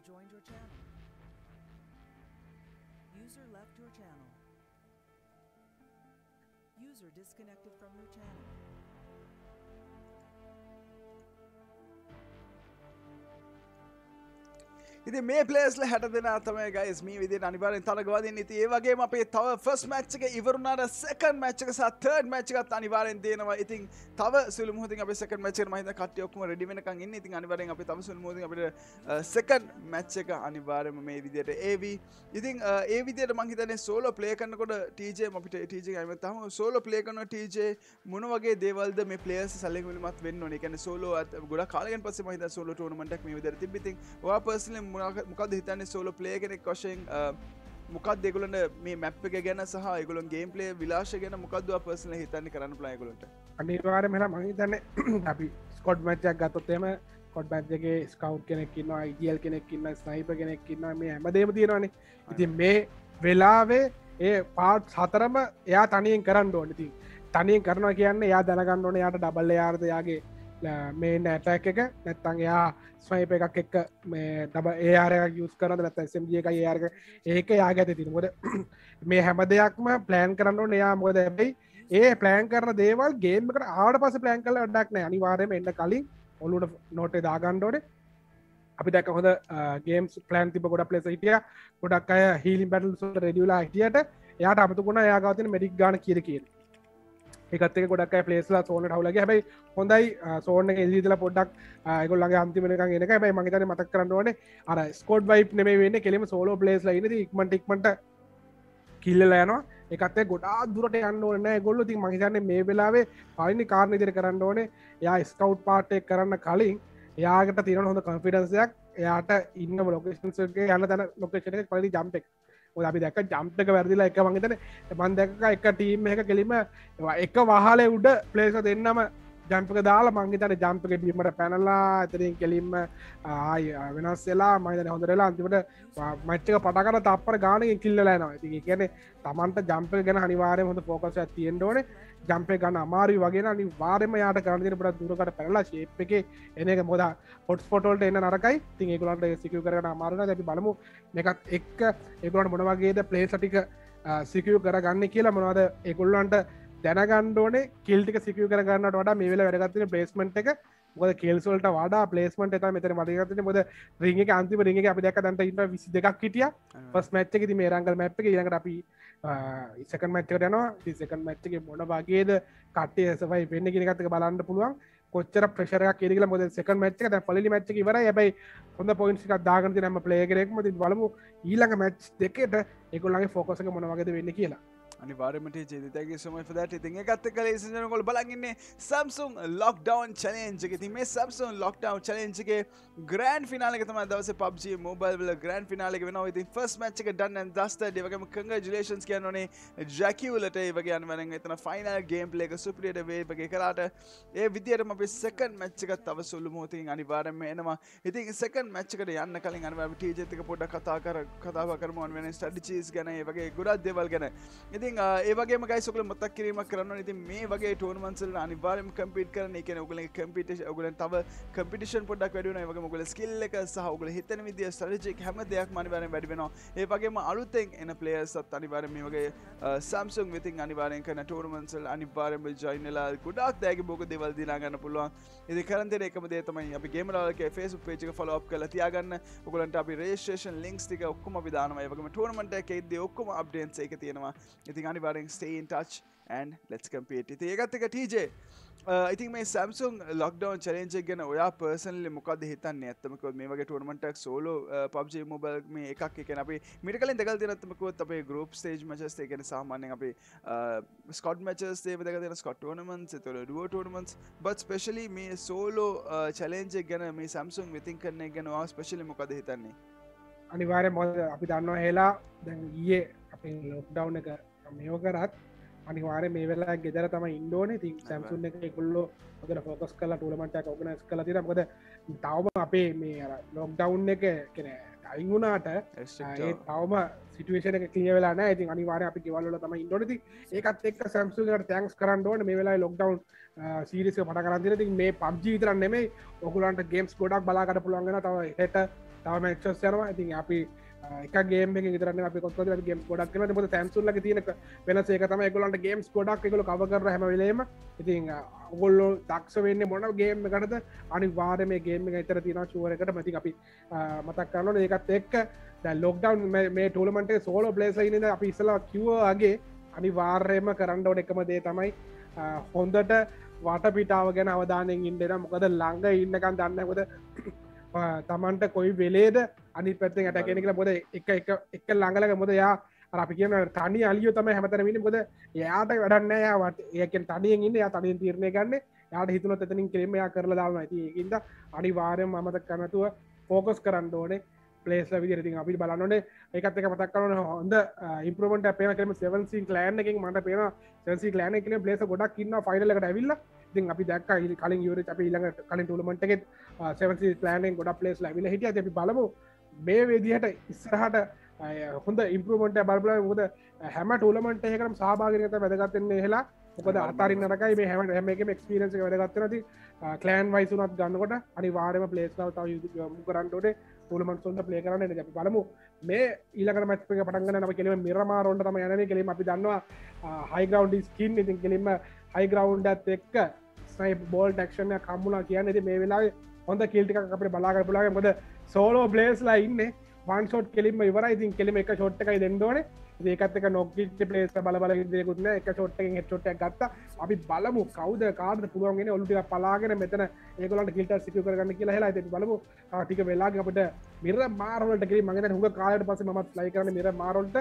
joined your channel. User left your channel. User disconnected from your channel. ඉති මේ පලේස්ල හැට දෙෙන අතමයි ගයිස් මේ විදි අනිවාරෙන් තරගවදින් ඉති ඒවගේ අපේ තව ෆස් මච්චක ඉවරුණට සකන් මච්චක සතර්ඩ මච්චකත් අනිවාරෙන් දේනවා ඉතින් තව සුල් මුහති අප සක මච මහිත කටයක්ම ඩිවෙනකන් ඉන්න ඉතින් අනිවරෙන් අප තව සුල් මුති අපට සකන් මච්චක අනිවාරම මේ විදියට ඒවී ඉතින් ඒ විදියට මහිතන සෝල පලේකන්නකොට ටජ අපිට ටජ ඇම තම සෝල පලේකන ටජ මොන වගේ දේවල්ද මේ පලේස් සැලෙකුලමත් වෙන්න ඕනේ කැන සෝලෝ ගොඩ කාලෙන් පස්සේ මහිත සෝලෝ ටෝනමටක් මේ විදියට තිබිතින් වා පර්සනලි මොකක්ද හිතන්න සෝල ප්ලේ කෙනෙක් වශයෙන් මොකක් දෙගලන මේ මැප් එක ගැන සහ ගුලන් ගේ පලේ විලාශ ගැන මොකක්දව පර්සන හිතන්න කරන්න ප්ලයකුලට අනිවාර මෙලා මහිතන්න අපි ස්කොඩ් මච්චක් ගත්තොත්තේම කොඩ් බැද්ගේ ස්කව් කෙනෙක්කින්න ඉදියල් කෙනෙක්කින්න ස්නයිප කෙනෙක්කින්න මේ හැමදේම තියෙනවානේ ඉතින් මේ වෙලාවේ ඒ පාට් සතරම එයා තනයෙන් කරන්න ඕනති තනයෙන් කරනවා කියන්න යා දැනගන්න ඕන යාට ඩබල්ල යාර්දයාගේ මේ නෑටැක් එක නැත්තන් එයා ස්වයිප එකක් එක්ක මේ තබ ඒයාරක යුස් කරන්න නැත සම්ජිය එක ඒයාරක ඒක යාග ඇත තිනකොද මේ හැම දෙයක්ම ප්ලෑන් කරන්න නයා මොද ඇැබයි ඒ පලෑන් කරන දේවල් ගේමකට ආට පස පලෑන් කල ඩක් නෑ අනිවාරයම එන්න කලින් ඔලුට නොටේ දාගණ්ඩෝඩ අපි දැක හොඳ ගේම් පලෑන් තිබ ගොඩ පලෙස හිටිය ගොඩක් අය හිලින් බැටල් සුට රෙඩියලා හිටියට යාට අමතුකුණ යාගවතින මඩික් ගාන කියර කියන්නේ එකත්තේ ගොඩක් පලේස්ලා සෝනට හුලගේ හැබයි හොඳයි සෝන එල්දීදල පොඩක් අයගොල්ලගේ අන්තිමනක එන ැයි මගේතන මතක් කරන්නවන අර ස්කෝඩ් වයිප් නෙම වෙන්න කෙම සෝලෝ පලේස් ලයින ඉක්මට එක්මට කිල්ලලයනවා එකත්තේ ගොඩා දුරට යන්න ඕන්න ගොල්ලු ති මහිතන්නේ මේ වෙලාවේ පලිනි කාරණිදිර කරන්න ඕනේ යා ස්කව් පාටෙක් කරන්න කලින් යාගට තිරන හොඳ කන්ෆිඩන්සයක් එයාට ඉන්න ලොකේෂන්ගේ යන්න තැන ලොකේෂන පලි ජම්පෙක් අපි දැක ජම්තක වැරදිලා එක මංගතන මන්දැක එක ටීම් එක කෙලිම එක වහලේ උඩ පලේස දෙන්නම ජම්පක දාලා මංගේතන ජම්පක බීමට පැනලා ඇතරින් කෙලින්ම ආය වෙනස්සෙලා මහිතන හොඳරලා අන්තිමට මච්චක පටකට තපර ගානක කිල්ලලෑනවා ති කියන තමන්ට ජම්ප ගැන අනිවාරය හොඳ පෝකස තියෙන්ඩෝන ජම්පය ගන්න අමාරු වගෙන අනි වාරම යාට කරදින පට දුරකට පැරලා ශේප් එක එන එක මොද පොට් පොටල්ට එන්න නරකයි තින් ඒකුලන්ට සිකව කරන අමාරන ඇති බලමු එකත් එක් ඒකුලට මොනවගේද පලේසටික සිකව කරගන්න කියලා මොනවද එකුල්ලන්ට දැනගණ්ඩෝනේ කෙල්ටික සිකව කරගන්න වට මේ වෙල වැඩගත්තින පේස්මට් එක ොද කෙල්සොල්ට වඩා පලේස්මට එත මෙතර මදගත ොද රිගේ අන්තිම රිගේ අපි දැකදන්ට ඉන්න විසි දෙකක් හිටිය පස් මැච්චකති මේ රංගල් මැප් එක ඉඟට අපි ඉසක මැච්චකටයනවා තිසකන් මැච්චගේ මොන වගේද කටේ සවයි පෙන්න්න ගෙනගත්තක බලන්න පුළුවන් කොච්චර ප්‍රශරයක් කිරල මොද සක මච්ක පලි මච්චක වර ඇබයි හොඳ පොයින්සික දාගන්ති නම පලේගරෙක් මති බලමු ඊළඟ මැච් දෙකට එකුල්ලගේ ෆෝකසක මොනවගද වෙන්න කියලා අනිවාර්යමට ජේතතගේ සමයි පදට ඉතින් එකත් කල සිනකොට බලගන්නේ සම්සුම් ලොක්ඩවන් චලෙන්ජගේ මේ සම්සුම් ලොක්ඩවන් චලෙන්ජගේ ග්‍රන් ිනාලක තම දවස පබ්ජ මෝබල්ල ග්‍රන් ිනාලක වෙන ඉතින් ෆස් මච්ක ඩන්න දස්ත වගේම කංග ජලේෂන් කියනනේ ජැකිවලට වගේ අන්වන එතන ෆයිනල් ගේම් ලේක සුපියට වේගේ කරාට ඒ විදිරම අපි සකන් මච්චක තව සුල්ලු මෝතින් අනිවාරම එනවා ඉතින් සකන් මච්චකට යන්න කලින් අනව ටීජතක පොඩ කතා කර කතාව කරමුවන් වෙන ස්ටඩි චීස් ගැන වගේ ගුරත් දෙවල් ගැන ඉති ඉතින් ඒවගේ ගයිසුකල මතක් කිරීම කරන්න ඉති මේ වගේ ටෝර්මන්සල් අනිවාරම කම්පිට කරන එක ඔගල කම්පිට ඔගල තව කම්පිටිෂන් පොඩක් වැඩුන වගේ මොගල ස්කිල්ල එක සහගල හිතන විදිිය සරජෙක් හැම දෙයක් මනිවර වැඩිෙන ඒවගේම අලුත්තෙන් එන පලේයසත් අනිවාර මේ වගේ සම්සුන් විතින් අනිවාරෙන් කන ටෝර්මන්සල් අනිවාරම ජයිනලා ගොඩක් දෑගේ බෝක දෙවල් දිනාගන්න පුළුවන් ඉදි කරන්දේ එකම දේතමයි අපි ගේමලාලක ෆේසු පේචක ෆලෝප් කල තියාගන්න ඔගලන්ට අපි රේෂේෂන් ලිින්ක්ස් තික ඔක්කම විධානම වගේ ටෝර්මට එකෙද ඔක්කම අප්ඩේන්ස එක තියෙනවා ඉති ඉති අනිවාරෙන් ස්ටේන් ටච් ඇන් ලෙස් කම්පේට ඉති ඒගත්තක ටීජේ ඉතින් uh, මේ සැම්සුන් ලොක්ඩවන් චලෙන්ජෙක් ගැන ඔයා පර්සනලි මොකද හිතන්න ඇත්තමකොත් මේ වගේ ටුවර්මටක් සෝලෝ පබ්ජ මොබල් මේ එකක් uh, uh, එක අපි මිට කලින් දෙකල් දෙනත්තමකොත් අපේ ගරුප් ේජ් මචස්ේ ගැන සාමාන්‍ය අපි ස්කොට් මචස්ේ දෙක දෙන ස්කොට්වනමන් තුළ ඩුවටෝර්මන්ස් බත් පෙශලි මේ සෝලෝ චලෙන්ජෙක් ගැන මේ සැම්සුන් විතින් කරන්නේ ගැනවා ස්පෙශලි මොකද හිතන්නේ අනිවාරය මොද අපි දන්නවා හෙලා දැන් ඊයේ අපේ ලොක්්ඩව් එක මේෝ කරත් අනිවාර මේ වෙලා ගෙදර තම ඉන්දෝන ති සැම්සුන් එක කොල්ලො ොදර ෆෝකස් කල ටලමටක් ඔගනස් කල තිර ොද තවම අපේ මේ ලොක් ඩවන්් එක කෙන අයිගුණාට තවම සිටුවේෂන කිය වෙලා ඇති අනිවාර අපි කිවල්ල තම ඉන්ඩොනති ඒකත් එක් සැම්සුන්ට තැන්ස් කරන්නඩෝන මේ වෙලා ලොක් ඩවන් සීරිස පට කරන්තිර ති මේ පබ්ජී විතරන්නෙමයි ඔකුලන්ට ගේම්ස් ගොඩක් බලාකට පුළුවන්ගෙන තව හෙට තවම එක්ෂස් යනවා ඉතින් අපි ගේම තරන්න අප කොත් ගේම් ගොඩක් න ො සැම්සුල්ල තියන වෙනසේ තම ගොලන්ට ගේම්ස් ගොඩක් එකල කවර හැමලේම ඉතින් ගොල්ලො දක්ෂ වෙන්න මොන ගේම ගටද අනි වාරම ගේම තර තින චුවරකට මති අපි මතක් කරන්න ඒකත් එක්ක ලොක්ඩවන් මේ ටලමට සෝල පලේස ඉන්න අපි ඉස්සලා කිවගේ අනි වාර්යම කරන්න ඕන එකම දේ තමයි හොන්දට වට පිටාව ගැන අවධානයෙන් ඉන්ඩෙන මොකද ළඟ ඉන්නකන් දන්නකොද තමන්ට කොයි වෙලේද අනි පැත්තෙන් ඇට කෙනෙ කියලා බොද එක එක එක ලඟලක බොද යා අපි කියන තනි අලියෝ තමයි හැමතරමින් බොද එයාට වැඩන්න යාට ඒකෙන් තනියෙන් ඉන්න යා තනින් තීරණය ගන්න යාට හිතුනොත් එතනින් කිරීමයා කරලා දාන්න ඇති ඒකින්ද අනිවාර්යෙන් මමත කනතුව ෆෝකස් කරන්න ඕනේ පලේස්ල විදිරති අපි බලන්නනේ එකත්තක පතක් කන හොඳ ඉම්පරමට පේන කරම සවන්සි ලෑන් එකින් මට පේන සන්සි ලෑන කියන පලේස ගොඩක් කියන්න ෆයිල්ලකට ඇවිල්ල ති අපි දක් කලින් යුර අප ඉල්ල කලින් ටලමටගේ සවන්සි ලෑනෙන් ගොඩ පලේස් ලැවිල හිටිය අපි බලමු මේ වෙදිහට ඉස්සරහට හොඳ ඉම්පමට බල්බල ොද හැම ටලමට හකරම් සභාගරත වැදගත්තන්නේ හෙලා ඔකද අතර නරකයි මේ හැම හැම එක ක්ස්පිරන්ස වැදගත්තරති කලෑන් වයිසුනත් ගන්නකොට අනි වාරම පලේස්ාව කරන්ටෝට තුළමන් සොන්ට පලේ කරන්න ැ බලමු මේ ඊලක මත්ක පටන්ගන්න නම කෙලීම මිරමාරොන්ට තම යන කෙලීම අපි දන්නවා හයිග්‍රවන්් ස්කින් ඉතින් කෙලීම හයිග්‍රවන්්ඩත් එක්ක ස්නයි බෝල් ටක්ෂණය කම්මුලා කියන්න ඇති මේ වෙලාවේ හොඳ කිල්ටික අපට බලාගර පුලාගේ මොද සෝලෝ බ්ලේස්ලා ඉන්න පන්සෝට් කෙලිම ඉවරයිතින් කෙලිම එක ෂොට්ටකයි දෙන්නඩෝන ඒකත්තක නොක්කිට පලේස් බලබල දෙකුත්න එක චොට්ටෙන් හෙට්ටක් ගත්ත අපි බලමු කවද කාද පුළුවන්ගෙන ඔලුටි පලාගෙන මෙතන ඒකලට කිල්ට සිටිය කරගන්න කියලා හලා ඇති බලමු ටික වෙලාග අපට මිර මාරලට කිරි මගෙන හුඟ කාලට පස මත් ලයිකරන මිර මාරොල්ට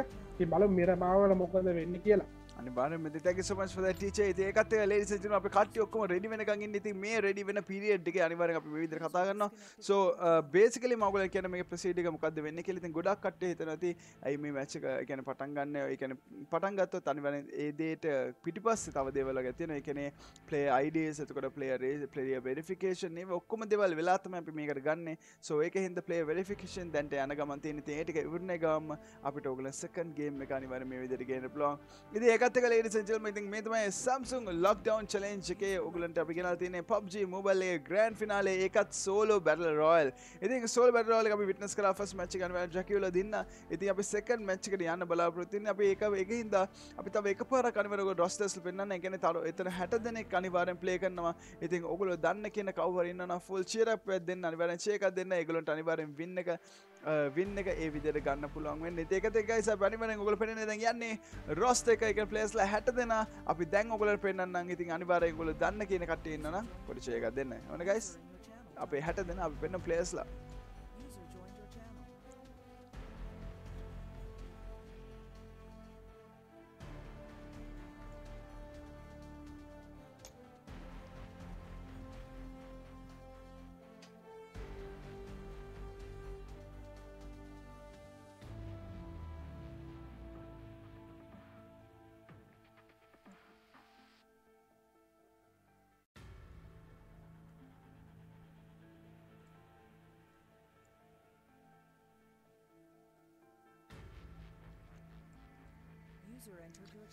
බල මිර මාවල මොකද වෙන්න කියලා අනිවාර්යෙන් මෙතන thank you so much for that teacher. ඉතින් ඒකත් එක ladies and gentlemen අපි කට්ටිය ඔක්කොම ready වෙනකන් ඉන්න. ඉතින් මේ ready වෙන period එකේ අනිවාර්යෙන් අපි මේ විදිහට කතා කරනවා. So uh, basically මම ඔයගොල්ලෝ කියන්නේ මේ proceed එක මොකද්ද වෙන්නේ කියලා. ඉතින් ගොඩක් කට්ටිය හිතනවා ඇති ඇයි මේ match එක කියන්නේ පටන් ගන්න. ඒ කියන්නේ පටන් ගත්තොත් අනිවාර්යෙන් ඒ දේට පිටිපස්සේ තව දේවල් වගේ තියෙනවා. ඒ කියන්නේ player ideas එතකොට player player verification මේ ඔක්කොම දේවල් වෙලා තමයි අපි මේකට ගන්නෙ. So ඒකෙන් හින්දා player verification දැන්ට යන ගමන් තියෙන. ඉතින් ඒ ටික ඉවරනේ ගාම අපිට ඔයගොල්ලෝ second game එක අනිවාර්යෙන් මේ විදිහට ගේන්න පුළුවන්. ඉතින් ඒක අත්තක ලේඩි සංචල්ම ඉතින් මේ තමයි Samsung Lockdown Challenge එකේ ඔයගලන්ට අපි ගෙනල්ලා තියෙන්නේ PUBG Mobile එකේ Grand Finale ඒකත් Solo Battle Royale. ඉතින් Solo Battle Royale එක අපි witness කරා first match එක අනිවාර්ය ජකියුලා දෙන්න. ඉතින් අපි second match එකට යන්න බලාපොරොත්තු වෙන්නේ. අපි ඒක ඒකින්ද අපි තව එකපාරක් අනිවාර්යව rosters පෙන්නන්න. ඒ කියන්නේ තව එතන 60 දෙනෙක් අනිවාර්යෙන් play කරනවා. ඉතින් ඔයගොල්ලෝ දන්න කියන කවුරු හරි ඉන්නවා නම් full cheer up එකක් දෙන්න අනිවාර්යෙන් cheer එකක් දෙන්න. ඒගොල්ලන්ට අනිවාර්යෙන් win එක වින්න එක ඒ විදර ගන්න පුළුවන් ඒක එකයි පැනිමන ගොල පෙන ද කියන්නේ රොස්ට එක එක පලේස්ල හැට දෙෙන අපි දැන් ඔගල පෙන්න්න ඉතින් අනිවාරය ගොල දන්න කියන කටයන්න පොඩිචයක දෙන්න ඕනගයිස් අපේ හැට දෙෙන අපි පෙන්න්න පලේස්ලා good.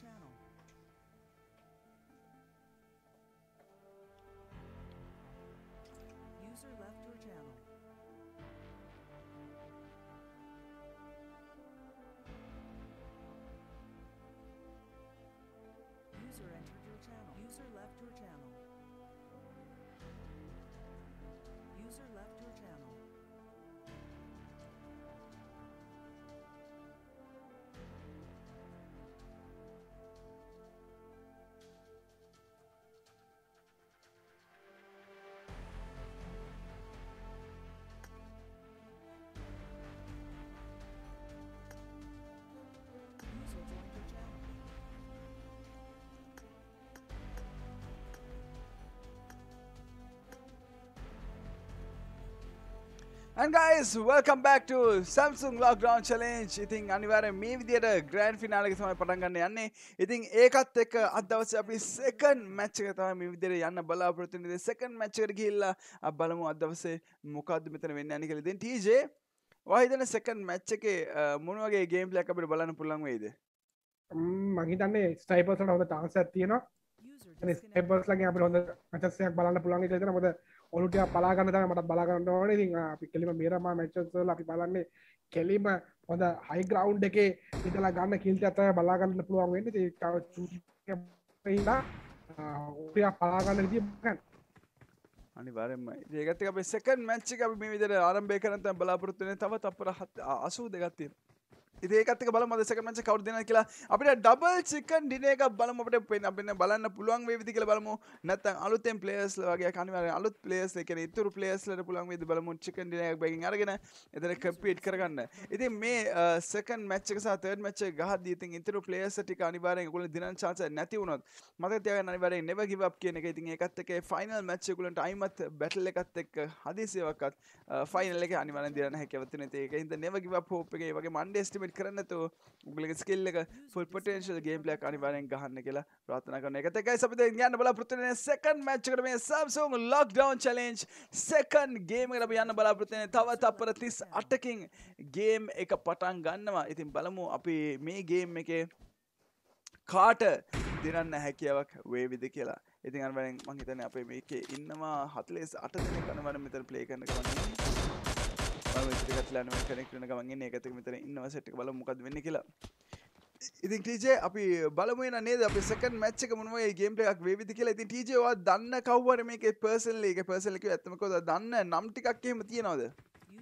And guys, welcome back to Samsung Lockdown Challenge. ඉතින් අනිවාර්යෙන් මේ විදියට grand finale එක තමයි පටන් ගන්න යන්නේ. ඉතින් ඒකත් එක්ක අද දවසේ අපි second match එක තමයි මේ විදියට යන්න බලාපොරොත්තු වෙන්නේ. second match එකට ගිහිල්ලා අපි බලමු අද දවසේ මොකද්ද මෙතන වෙන්නේ යන්නේ කියලා. ඉතින් TJ වහිතන second match එකේ මොන වගේ game play එකක් අපිට බලන්න පුළුවන් වෙයිද? මම හිතන්නේ stripers වල හොඳ chance එකක් තියෙනවා. stripers ලගේ අපිට හොඳ chances එකක් බලන්න පුළුවන් කියලා හිතනවා. මොකද ඔලුට පලාගන්න තම මට බලාගන්න ඕන ති අපි කෙලිම මේරම මච්චසල අපි බලන්නේ කෙලිම හොඳ හයි ග්‍රවන්් එකේ ඉතලා ගන්න කිල්ට අත බලාගන්න පුළුවන් වෙන්න තව ඔයා පලාගන්න ති අනිවාරම ඒගතක සකන් මච්චි අපි විදර ආරම්භය කරනත බලාපොරත්තුන තව අපර හත් අසූ දෙගත්තිීම ඒකත්ක බල මදසකමච කවරු දෙන කියලා අපිට ඩබල් චිකන් ඩින එක බලම අපට පෙන් අපන්න බලන්න පුළුවන් වේවිදි කියල බලමු නැත්තන් අලුතෙන් පලේස් වගේ කනිවර අලුත් පලේස් එක ඉතුරු පලේස්ලට පුළුවන් වෙද බලමු චිකන් ඩිනයක් බැගින් අරගෙන එතන කම්පීට් කරගන්න ඉතින් මේ සකන් මච්චක සතර මච්ච ගහද ඉතින් ඉතුරු පලේස් ටික අනිවාරෙන් ගුල දින චාස නැති වුණොත් මත තිය අනිවරෙන් නෙව ගිවක් කියන එක ඉතින් එකත් එක ෆයිනල් මච්චකුලට අයිමත් බැටල එකත් එක් හදිසිවකත් ෆයිනල්ලක අනිවර දින හැකවතින ඒක හිද නෙව ගිවක් හෝපගේ වගේ මන්ඩ ස්ටිමට කරන්නතු උගලගේ ස්කිල්ල එක ෆුල් පොටේන්ශල් ගේම්ලයක් අනිවාරෙන් ගහන්න කියලා ප්‍රාථන කරන එක එකයි සපිත ගන්න බලා පෘතින සකන් මච්කට මේ සම්සුන් ලොක් ඩවන් චලෙන්ජ් සකන් ගේම ලබ යන්න බලාපෘතින තව තපර තිස් අටකින් ගේම් එක පටන් ගන්නවා ඉතින් බලමු අපි මේ ගේම් එකේ කාට දිනන්න හැකියාවක් වේවිද කියලා ඉතින් අන්වැෙන් මහිතන අපේ මේකේ ඉන්නවා හතලෙස් අට දෙනෙක් අනවන මෙතර ප්ලේ කරන්න කරන්න ටලන කනෙක් වන ගමන්ගේ එකතක මෙතර ඉන්නවා සට බල මොකක් වෙන්න කියලා ඉතින් ටීජේ අපි බලමුවන නේද අපි සකන් මච්චක මුණුවේ ගේම්ටයක් වේවිදි කියලා ඉතින් ටීජේවා දන්න කව්වර මේක පර්සල් ඒක පර්සලක ඇත්තමකොද දන්න නම් ටිකක්කෙම තියෙනවද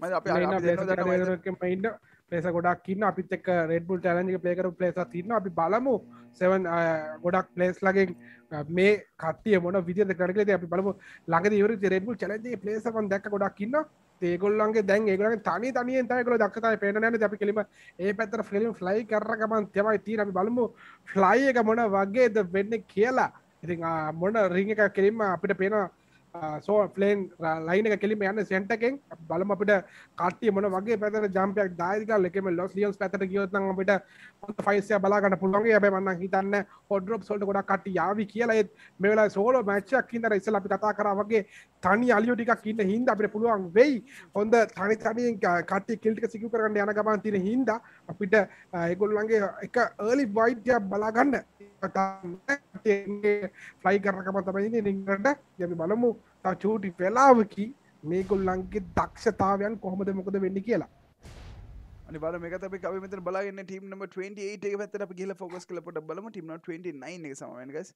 මද අප ඉන්න පලේස ගොඩක් ඉන්න අපිත්තක රෙඩ්බුල් ටලජක පලේකරු පලේස තින්න අපි බලමු සෙවන් ගොඩක් පලේස් ලගෙන් මේ කටය මොන විදි කරගලද අපි බලමු ලඟ වර රෙඩ්බුල් චලජ පලේසකන් දැක් ගොඩක් ඉන්නවා ඒගොල්ලන්ගේ දැන් ඒගල තනි තනියෙන් තයකල දක්තයි පේනන අපි කිලිම ඒ පැතර ෆිල්ම් ෆ්ලයි කරගමන් තමයි තීරම බලමු ෆ්ලයි එක මොන වගේද වෙන්න කියලා ඉති මොන රිං එක කිරීම අපිට පේනවා සෝ ah, ෆලේන් ලයින කෙලිම යන්න සෙන්ටකෙන් බලම අපට කටය මොන වගේ පැත ජම්පයක් දායක ලෙම ලොස් ියන්ස් පැතට ගියොත්න අපට පොත ෆයිස්ය බලාගන්න පුළන්ගේ බ මන්න හිතන්න හොඩරොප් සොල්ට ගොඩක් කට යාවි කියලත් මෙවලා සෝල මච්චක් කියන්න ඉස්සල අපි කතා කරාවගේ තනි අලියෝටිකක් කියන්න හින්ද අපට පුළුවන් වෙයි හොඳ තනි තනියෙන් කටය කෙල්ටික සිකු කරන්න යන ගමන් තින හින්ද අපිට ඒගොල්ලන්ගේ එක ඒලි වයිට්‍ය බලාගන්න ෆ්ලයි කරනකම තමයි ඉංගට යැබි බලමු චූටි වෙලාවකි මේගොල්ලන්ගේ දක්ෂතාවයන් කොහොමද මොකද වෙන්න කියලා අනිවාර මේක අපි අපි මෙතන බලාගෙන ටීම් නම්බර් 28 එක පැත්තට අපි ගිහලා ෆෝකස් කරලා පොඩ්ඩක් බලමු ටීම් නම්බර 29 එක සම වෙන ගයිස්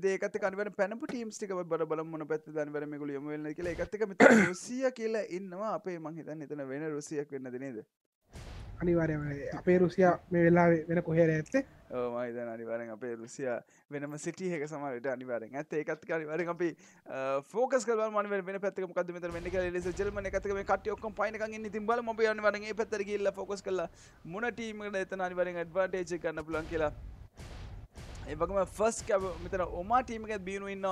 ඉතින් ඒකත් එක්ක අනිවාර්යෙන් පැනපු ටීම්ස් ටික අපි බල බලමු මොන පැත්තද අනිවාර්යෙන් මේගොල්ලෝ යමු වෙන්නේ කියලා ඒකත් එක්ක මෙතන රුසියා කියලා ඉන්නවා අපේ මං හිතන්නේ එතන වෙන රුසියක් වෙන්නද නේද අනිවාරය අපේ රුසියා මේ වෙලා වෙන කොහේර ඇත්තේ මයිද අනිවාරෙන් අපේ රුසියා වෙනම සිටියහක සමට අනිවාරෙන් ඇත එකත් අනිවාරෙන් අපි ෝක ල න පැත් මොකද මෙත වෙන්න ලෙස ජෙල්ම එකතම කටයොක්කම් පයිනක ඉති බල මොබ අනිවරගේ පැතර කියල්ල ෆෝකස් කල මුණටීමට එතන අනිවරෙන් ඇඩ්වාටේජ කන්න පුලන් කියලා ඒවගම ෆස් කැබ මෙතන ඔමා ටීමක බීනු ඉන්න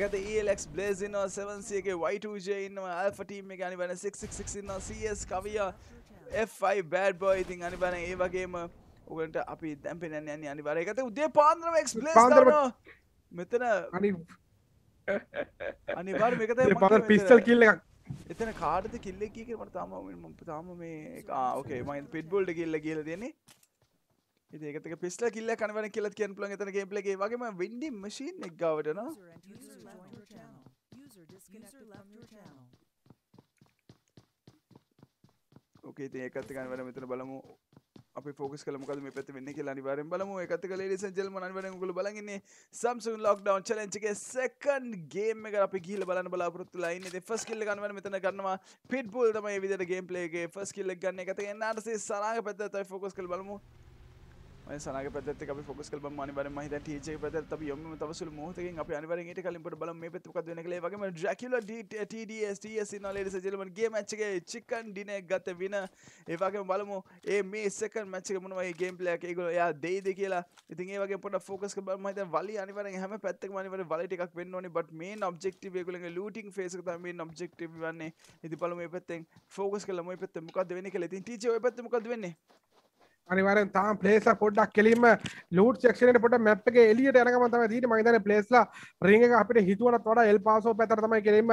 එකත ඒලෙක් බ්ලේසින්න සවන්සේගේ වයිටජයන්න ඇල්ටීම ගැනි වන ක්ක්න්න සස් කවිය F5 බෑඩ් බෝ ඉතින් අනිබන ඒ වගේම ඔගලට අපි දැම්පෙන යන්නේ අනිවාර එකත උදේ පාන්දරම එක්ස්ප්ලේස් කරනවා මෙතන අනි අනිවාර මේකත පාර පිස්සල් කිල්ල එකක් එතන කාටද කිල්ල එක කියලා මට තාම මම තාම මේ ආ ඔකේ මම පිට්බුල්ට කිල්ල කියලා දෙන්නේ ඉතින් ඒකත් එක පිස්ටල් කිල්ල කනවන කියලා කියන්න පුළුවන් එතන ගේම් ප්ලේ එකේ වගේම වෙන්ඩින් මැෂින් එක ගාවට නා ඕකේති ඒකත්තක වල මෙතන බලමු අපි ෆෝකස් කළමකද මේ පැති වෙන්න කියලා අනිවාර්යෙන් බලමු ඒකත් කළේ ලේඩිස් ඇන්ඩ් ජෙන්ටල්මන් අනිවාර්යෙන් ඔයගොල්ලෝ බලන්නේ Samsung lockdown challenge එකේ second game එක අපි ගිහිල්ලා බලන්න බලාපොරොත්තු වෙලා ඉන්නේ. ඒ first kill එක අනිවාර්යෙන් මෙතන ගන්නවා. Pitbull තමයි මේ විදිහට game play එකේ first kill එක ගන්න. ඒකත් එන්නාට සේ සරාග පැත්තට අපි ෆෝකස් කළ බලමු. සනග පත අප ොස් කල මනි බර මහිත ටජ පත යොම තවසු මහතකින් අප අනිවරගේට කලින්ට බල මේ පෙත්තු කද නකල වගේම ්‍රැකිල ටස් නලට සජලමන්ගේ මච්චගේ චිකන් ඩින ගත වින ඒවාගේ බලමු ඒ මේ සක මච්චක මනවයි ගේම් පලයක් ඒකල යා දේද කියලා ඉතින් ඒගේ පොට ෆෝකස් බල මහිත වල අනිවර හම පැත්තක් මනිවට වලටක් වෙන්නවන බට මේ ඔබෙක්ටව කල ලටින් ේසක මේ ඔබෙක්ටව වන්නේ ඉති පලම පැත්තෙන් ෆෝකස් කලම පත් මොකක්ද වෙන කල ති ටීච පත් මොකද වෙන්නේ අනිවරෙන් තාම පලේස පොඩ්ඩක් කෙලින්ම ලූට් ක්ෂණයට පොට මැප් එක එලියට යනකම තමයි තියෙන්නේ මම හිතන්නේ ප්ලේස්ලා රින් එක අපිට හිතුවනත් වඩා එල් පාසෝ පැත්තට තමයි කෙලින්ම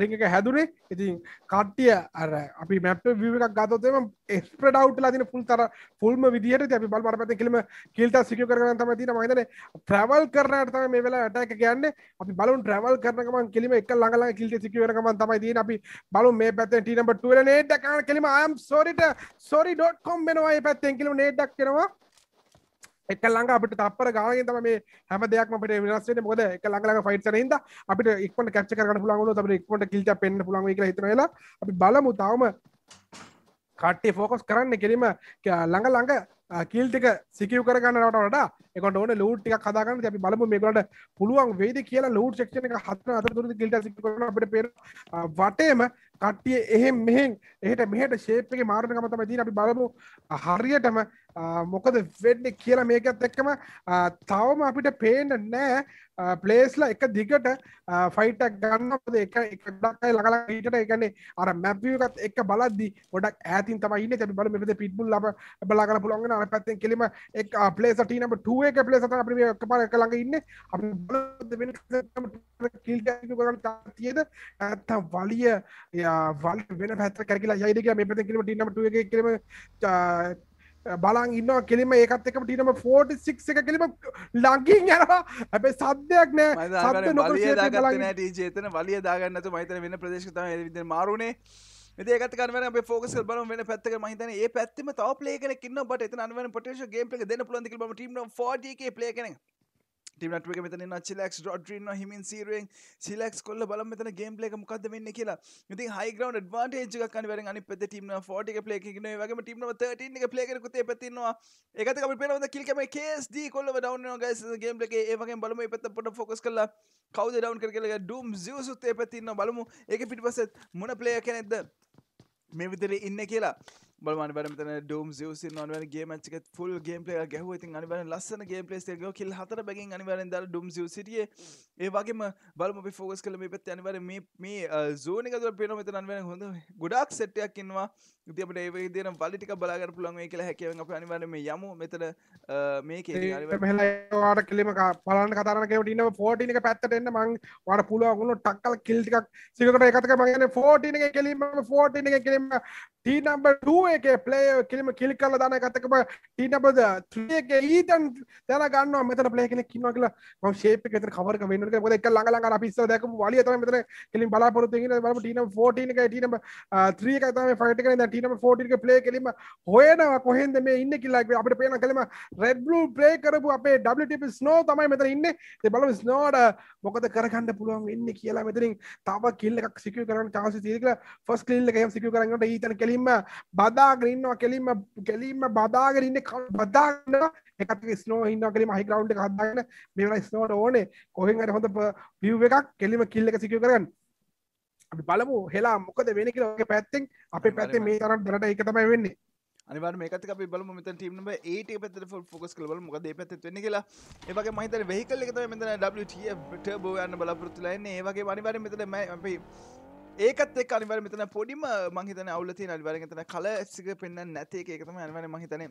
රින් එක හැදුනේ ඉතින් කට්ටිය අර අපි මැප් view එකක් ගත්තොත් එම ස්ප්‍රෙඩ් අවුට් වෙලා තියෙන ෆුල් තර ෆුල්ම විදියට ඉතින් අපි බලමු අර පැත්තෙන් කෙලින්ම කිල්ට සිකියු කරගෙන තමයි තියෙන්නේ මම හිතන්නේ ට්‍රැවල් කරනාට තමයි මේ වෙලාව ඇටැක් එක කියන්නේ අපි බලමු ට්‍රැවල් කරන ගමන් කෙලින්ම එක ළඟ ළඟ කිල්ට සිකියු වෙන ගමන් තමයි තියෙන්නේ අපි බලමු මේ පැත්තෙන් T number 2 වෙන නේඩ් එක කෙලින්ම I am sorry to sorry.com වෙනවා මේ පැත්තෙන් පහෙන් කිලම නේට්ඩක් කෙනවා එක ලඟ අපට තපර ගාගෙන් තම මේ හැම දෙයක් අපට වෙනස්වෙන මොකද එක ලඟලඟ ෆයිට් කරන ඉඳ අපිට ඉක්මනට කැප්චර් කරගන්න පුළුවන් වුණොත් අපිට ඉක්මනට කිල්ට පෙන්න පුළුවන් වෙයි කියලා හිතන වෙලාව අපි බලමු තවම කට්ටේ ෆෝකස් කරන්න කෙරීම ළඟ ළඟ කීල්ටික සිකව කරගන්නට වට එකට ඕන ලූට් ටික කදාගන්න අපි බලමු මේකට පුළුවන් වේද කියලා ලූට් සෙක්ෂන එක හතර අතර දුර කිල්ට සිකරන අපිට පේන වටේම කට්ටිය එහෙම මෙහෙන් එහෙට මෙහෙට ෂේප් එකේ මාරණකම තමයි තියෙන්නේ අපි බලමු හරියටම මොකද වෙඩ් කියලා මේකත් එක්කම තවම අපිට පේන නෑ පලේස්ලා එක දිගට ෆයිටක් ගන්න එක එකක්යි ලඟලා ඊට එකනේ අර මැපියකත් එක බලද්දි ගොඩක් ඇතින් තමයින්න තැි බල මෙද පිට්බුල් ලබ බලාගන පුළොන්ගෙන අන පැත්තෙන් කෙලිම එක් පලේස ටීනම ටුව එක පලේ සත අපි පල එක ළඟ ඉන්න තියද ඇත්තම් වලිය වල් වෙන පැත්ත කරලා යයිදක මේ පැති කිරීම ටීනම ටුව කිරීම බලන් ඉන්න කෙලිම ඒකත් එකම ටීනම 46 එක කෙලිම ලඟින් යනවා හැබැයි සද්දයක් නෑ වලිය දාගත්තේ නෑ ටීජේ එතන වලිය දාගන්න නැතුව මම හිතන්නේ වෙන ප්‍රදේශක තමයි ඒ විදිහට මාරුනේ ඉතින් ඒකත් කරනවා අපි ෆෝකස් කරලා බලමු වෙන පැත්තකට මම හිතන්නේ ඒ පැත්තෙම තව ප්ලේ කෙනෙක් ඉන්නවා බට එතන අනවන පොටෙන්ෂල් ගේම් ප්ලේ එක දෙන්න පුළුවන් දෙ කියලා මම ටීම් නම් 40k ප්ලේ කෙනෙක් ටිමටක මෙතන චිලක් ොඩ්‍රීන හිමින් සීරුවෙන් සිලක් කොල්ල බල මෙතන ගේම් ලේක මොකක්ද වෙන්න කියලා ඉති හයිග්‍රවන්් ඩ්වාන්ටේජ් එකක් වර අනි පෙ ටීම ෝට ලේක න වගේ ටීම ට ලේකරකුතේ පැතින්නවා එකත කම පෙනවද කිල්කම කේස්ද කොල්ල ඩවන් ග ගේම් ලේ ඒවගේ බලම පත පොට ෆොකස් කල කවද ඩවන් කරලක ඩුම් සියසුත්තේ පැතින්න බලමු එක පිටිපසත් මොන පලේ කැනෙක්ද මේ විතර ඉන්න කියලා බලමන් බරමතන ඩම් ියසි නොවන ගේ මච්චක ෆුල් ගේම්පලේ ගැහ ති අනිවර ලස්සන ගේ පලේ ක හතර බැගින් අනිවර ද ඩම් සිටිය ඒවාගේම බලම ෆෝගස් කල මේ පත් අනිවර මේ මේ සෝනකතුර පේනොමත අන්වන හොඳ ගොඩක් සැට්ටයක් ඉන්නවා ඉතිමට ඒ දන පලිටික බලාගර පුළන් මේ කියලා හැකව අප අනිවරම යමු මෙතන මේක පහලාට කෙලෙම පලන්න කතරනක ටන ෆෝටිනක පැත්තට එන්න මං වට පුළුවගුණු ටක්කල් කිල්ටිකක් සිකට එකතක මගන ෆෝටින එක කෙලීම ෆෝටින එක කෙලීම ටීනම්බ එක පලේ කිලීම කිලි කල දන කතකම ටීනබද ත්‍රියක ඊතන් තැන ගන්න මෙත පලේ කෙන කින්න කියලා ම ශේප ෙත කවර වෙන්නට ොද එක ලඟලඟ පිස්ස දැක වලිය තම මෙතන කෙලින් බලාපොරත්තු ටීන ෆෝටිනක ටීනම ත්‍රියකතම ෆයිටක තිනම ෆෝටික ප්ලේ කෙලීම හොයනවා කොහෙන්ද මේ ඉන්න කිල්ලක් අපට පේන කළම රෙඩ්ලු ප්ලේ කරපු අපේ ඩ ස්නෝ තමයි මෙතර ඉන්න බල ස්නෝඩ මොකද කරකන්න පුළුවන් ඉන්න කියලා මෙතරින් තව කිල්ලක් සික කරන චාස තිීරක ෆස් කල්ල හම සික කරන්නට ඊතන කෙලින්ම බදාගරන්නවා කෙලින්ම කෙලින්ම බදාගරන්න බදාගන්න එකත් ස්නෝ ඉන්න කලින් මහිකරවන්් හදන්න මෙවල ස්නෝට ඕනේ කොහෙන්ට හොඳ පිව් එකක් කෙලිම කිල්ලක සික කරන්න අපි බලමු හෙලා මොකද වෙන කියලගේ පැත්තෙන් අප පැත්තේ මේ තරම් දරට එක තමයි වෙන්නේ අනිවාර මේකත් අපි බලම මෙත ටීම් නම ඒට පැත ෆොකස් කලබල මොකද පැත් වෙන කියලා ඒවගේ මහිතර වෙහිකල් එකත මෙතන ටබෝ යන්න බලපෘතුලන්නේ ඒවගේ අනිවාර මෙතන අපි ඒකත් එක් අනිවර මෙතන පොඩිම මහිතන අවුලති අනිවර තන කල සික පෙන්න්න නැතේ එකතම අනිවර මහිතනේ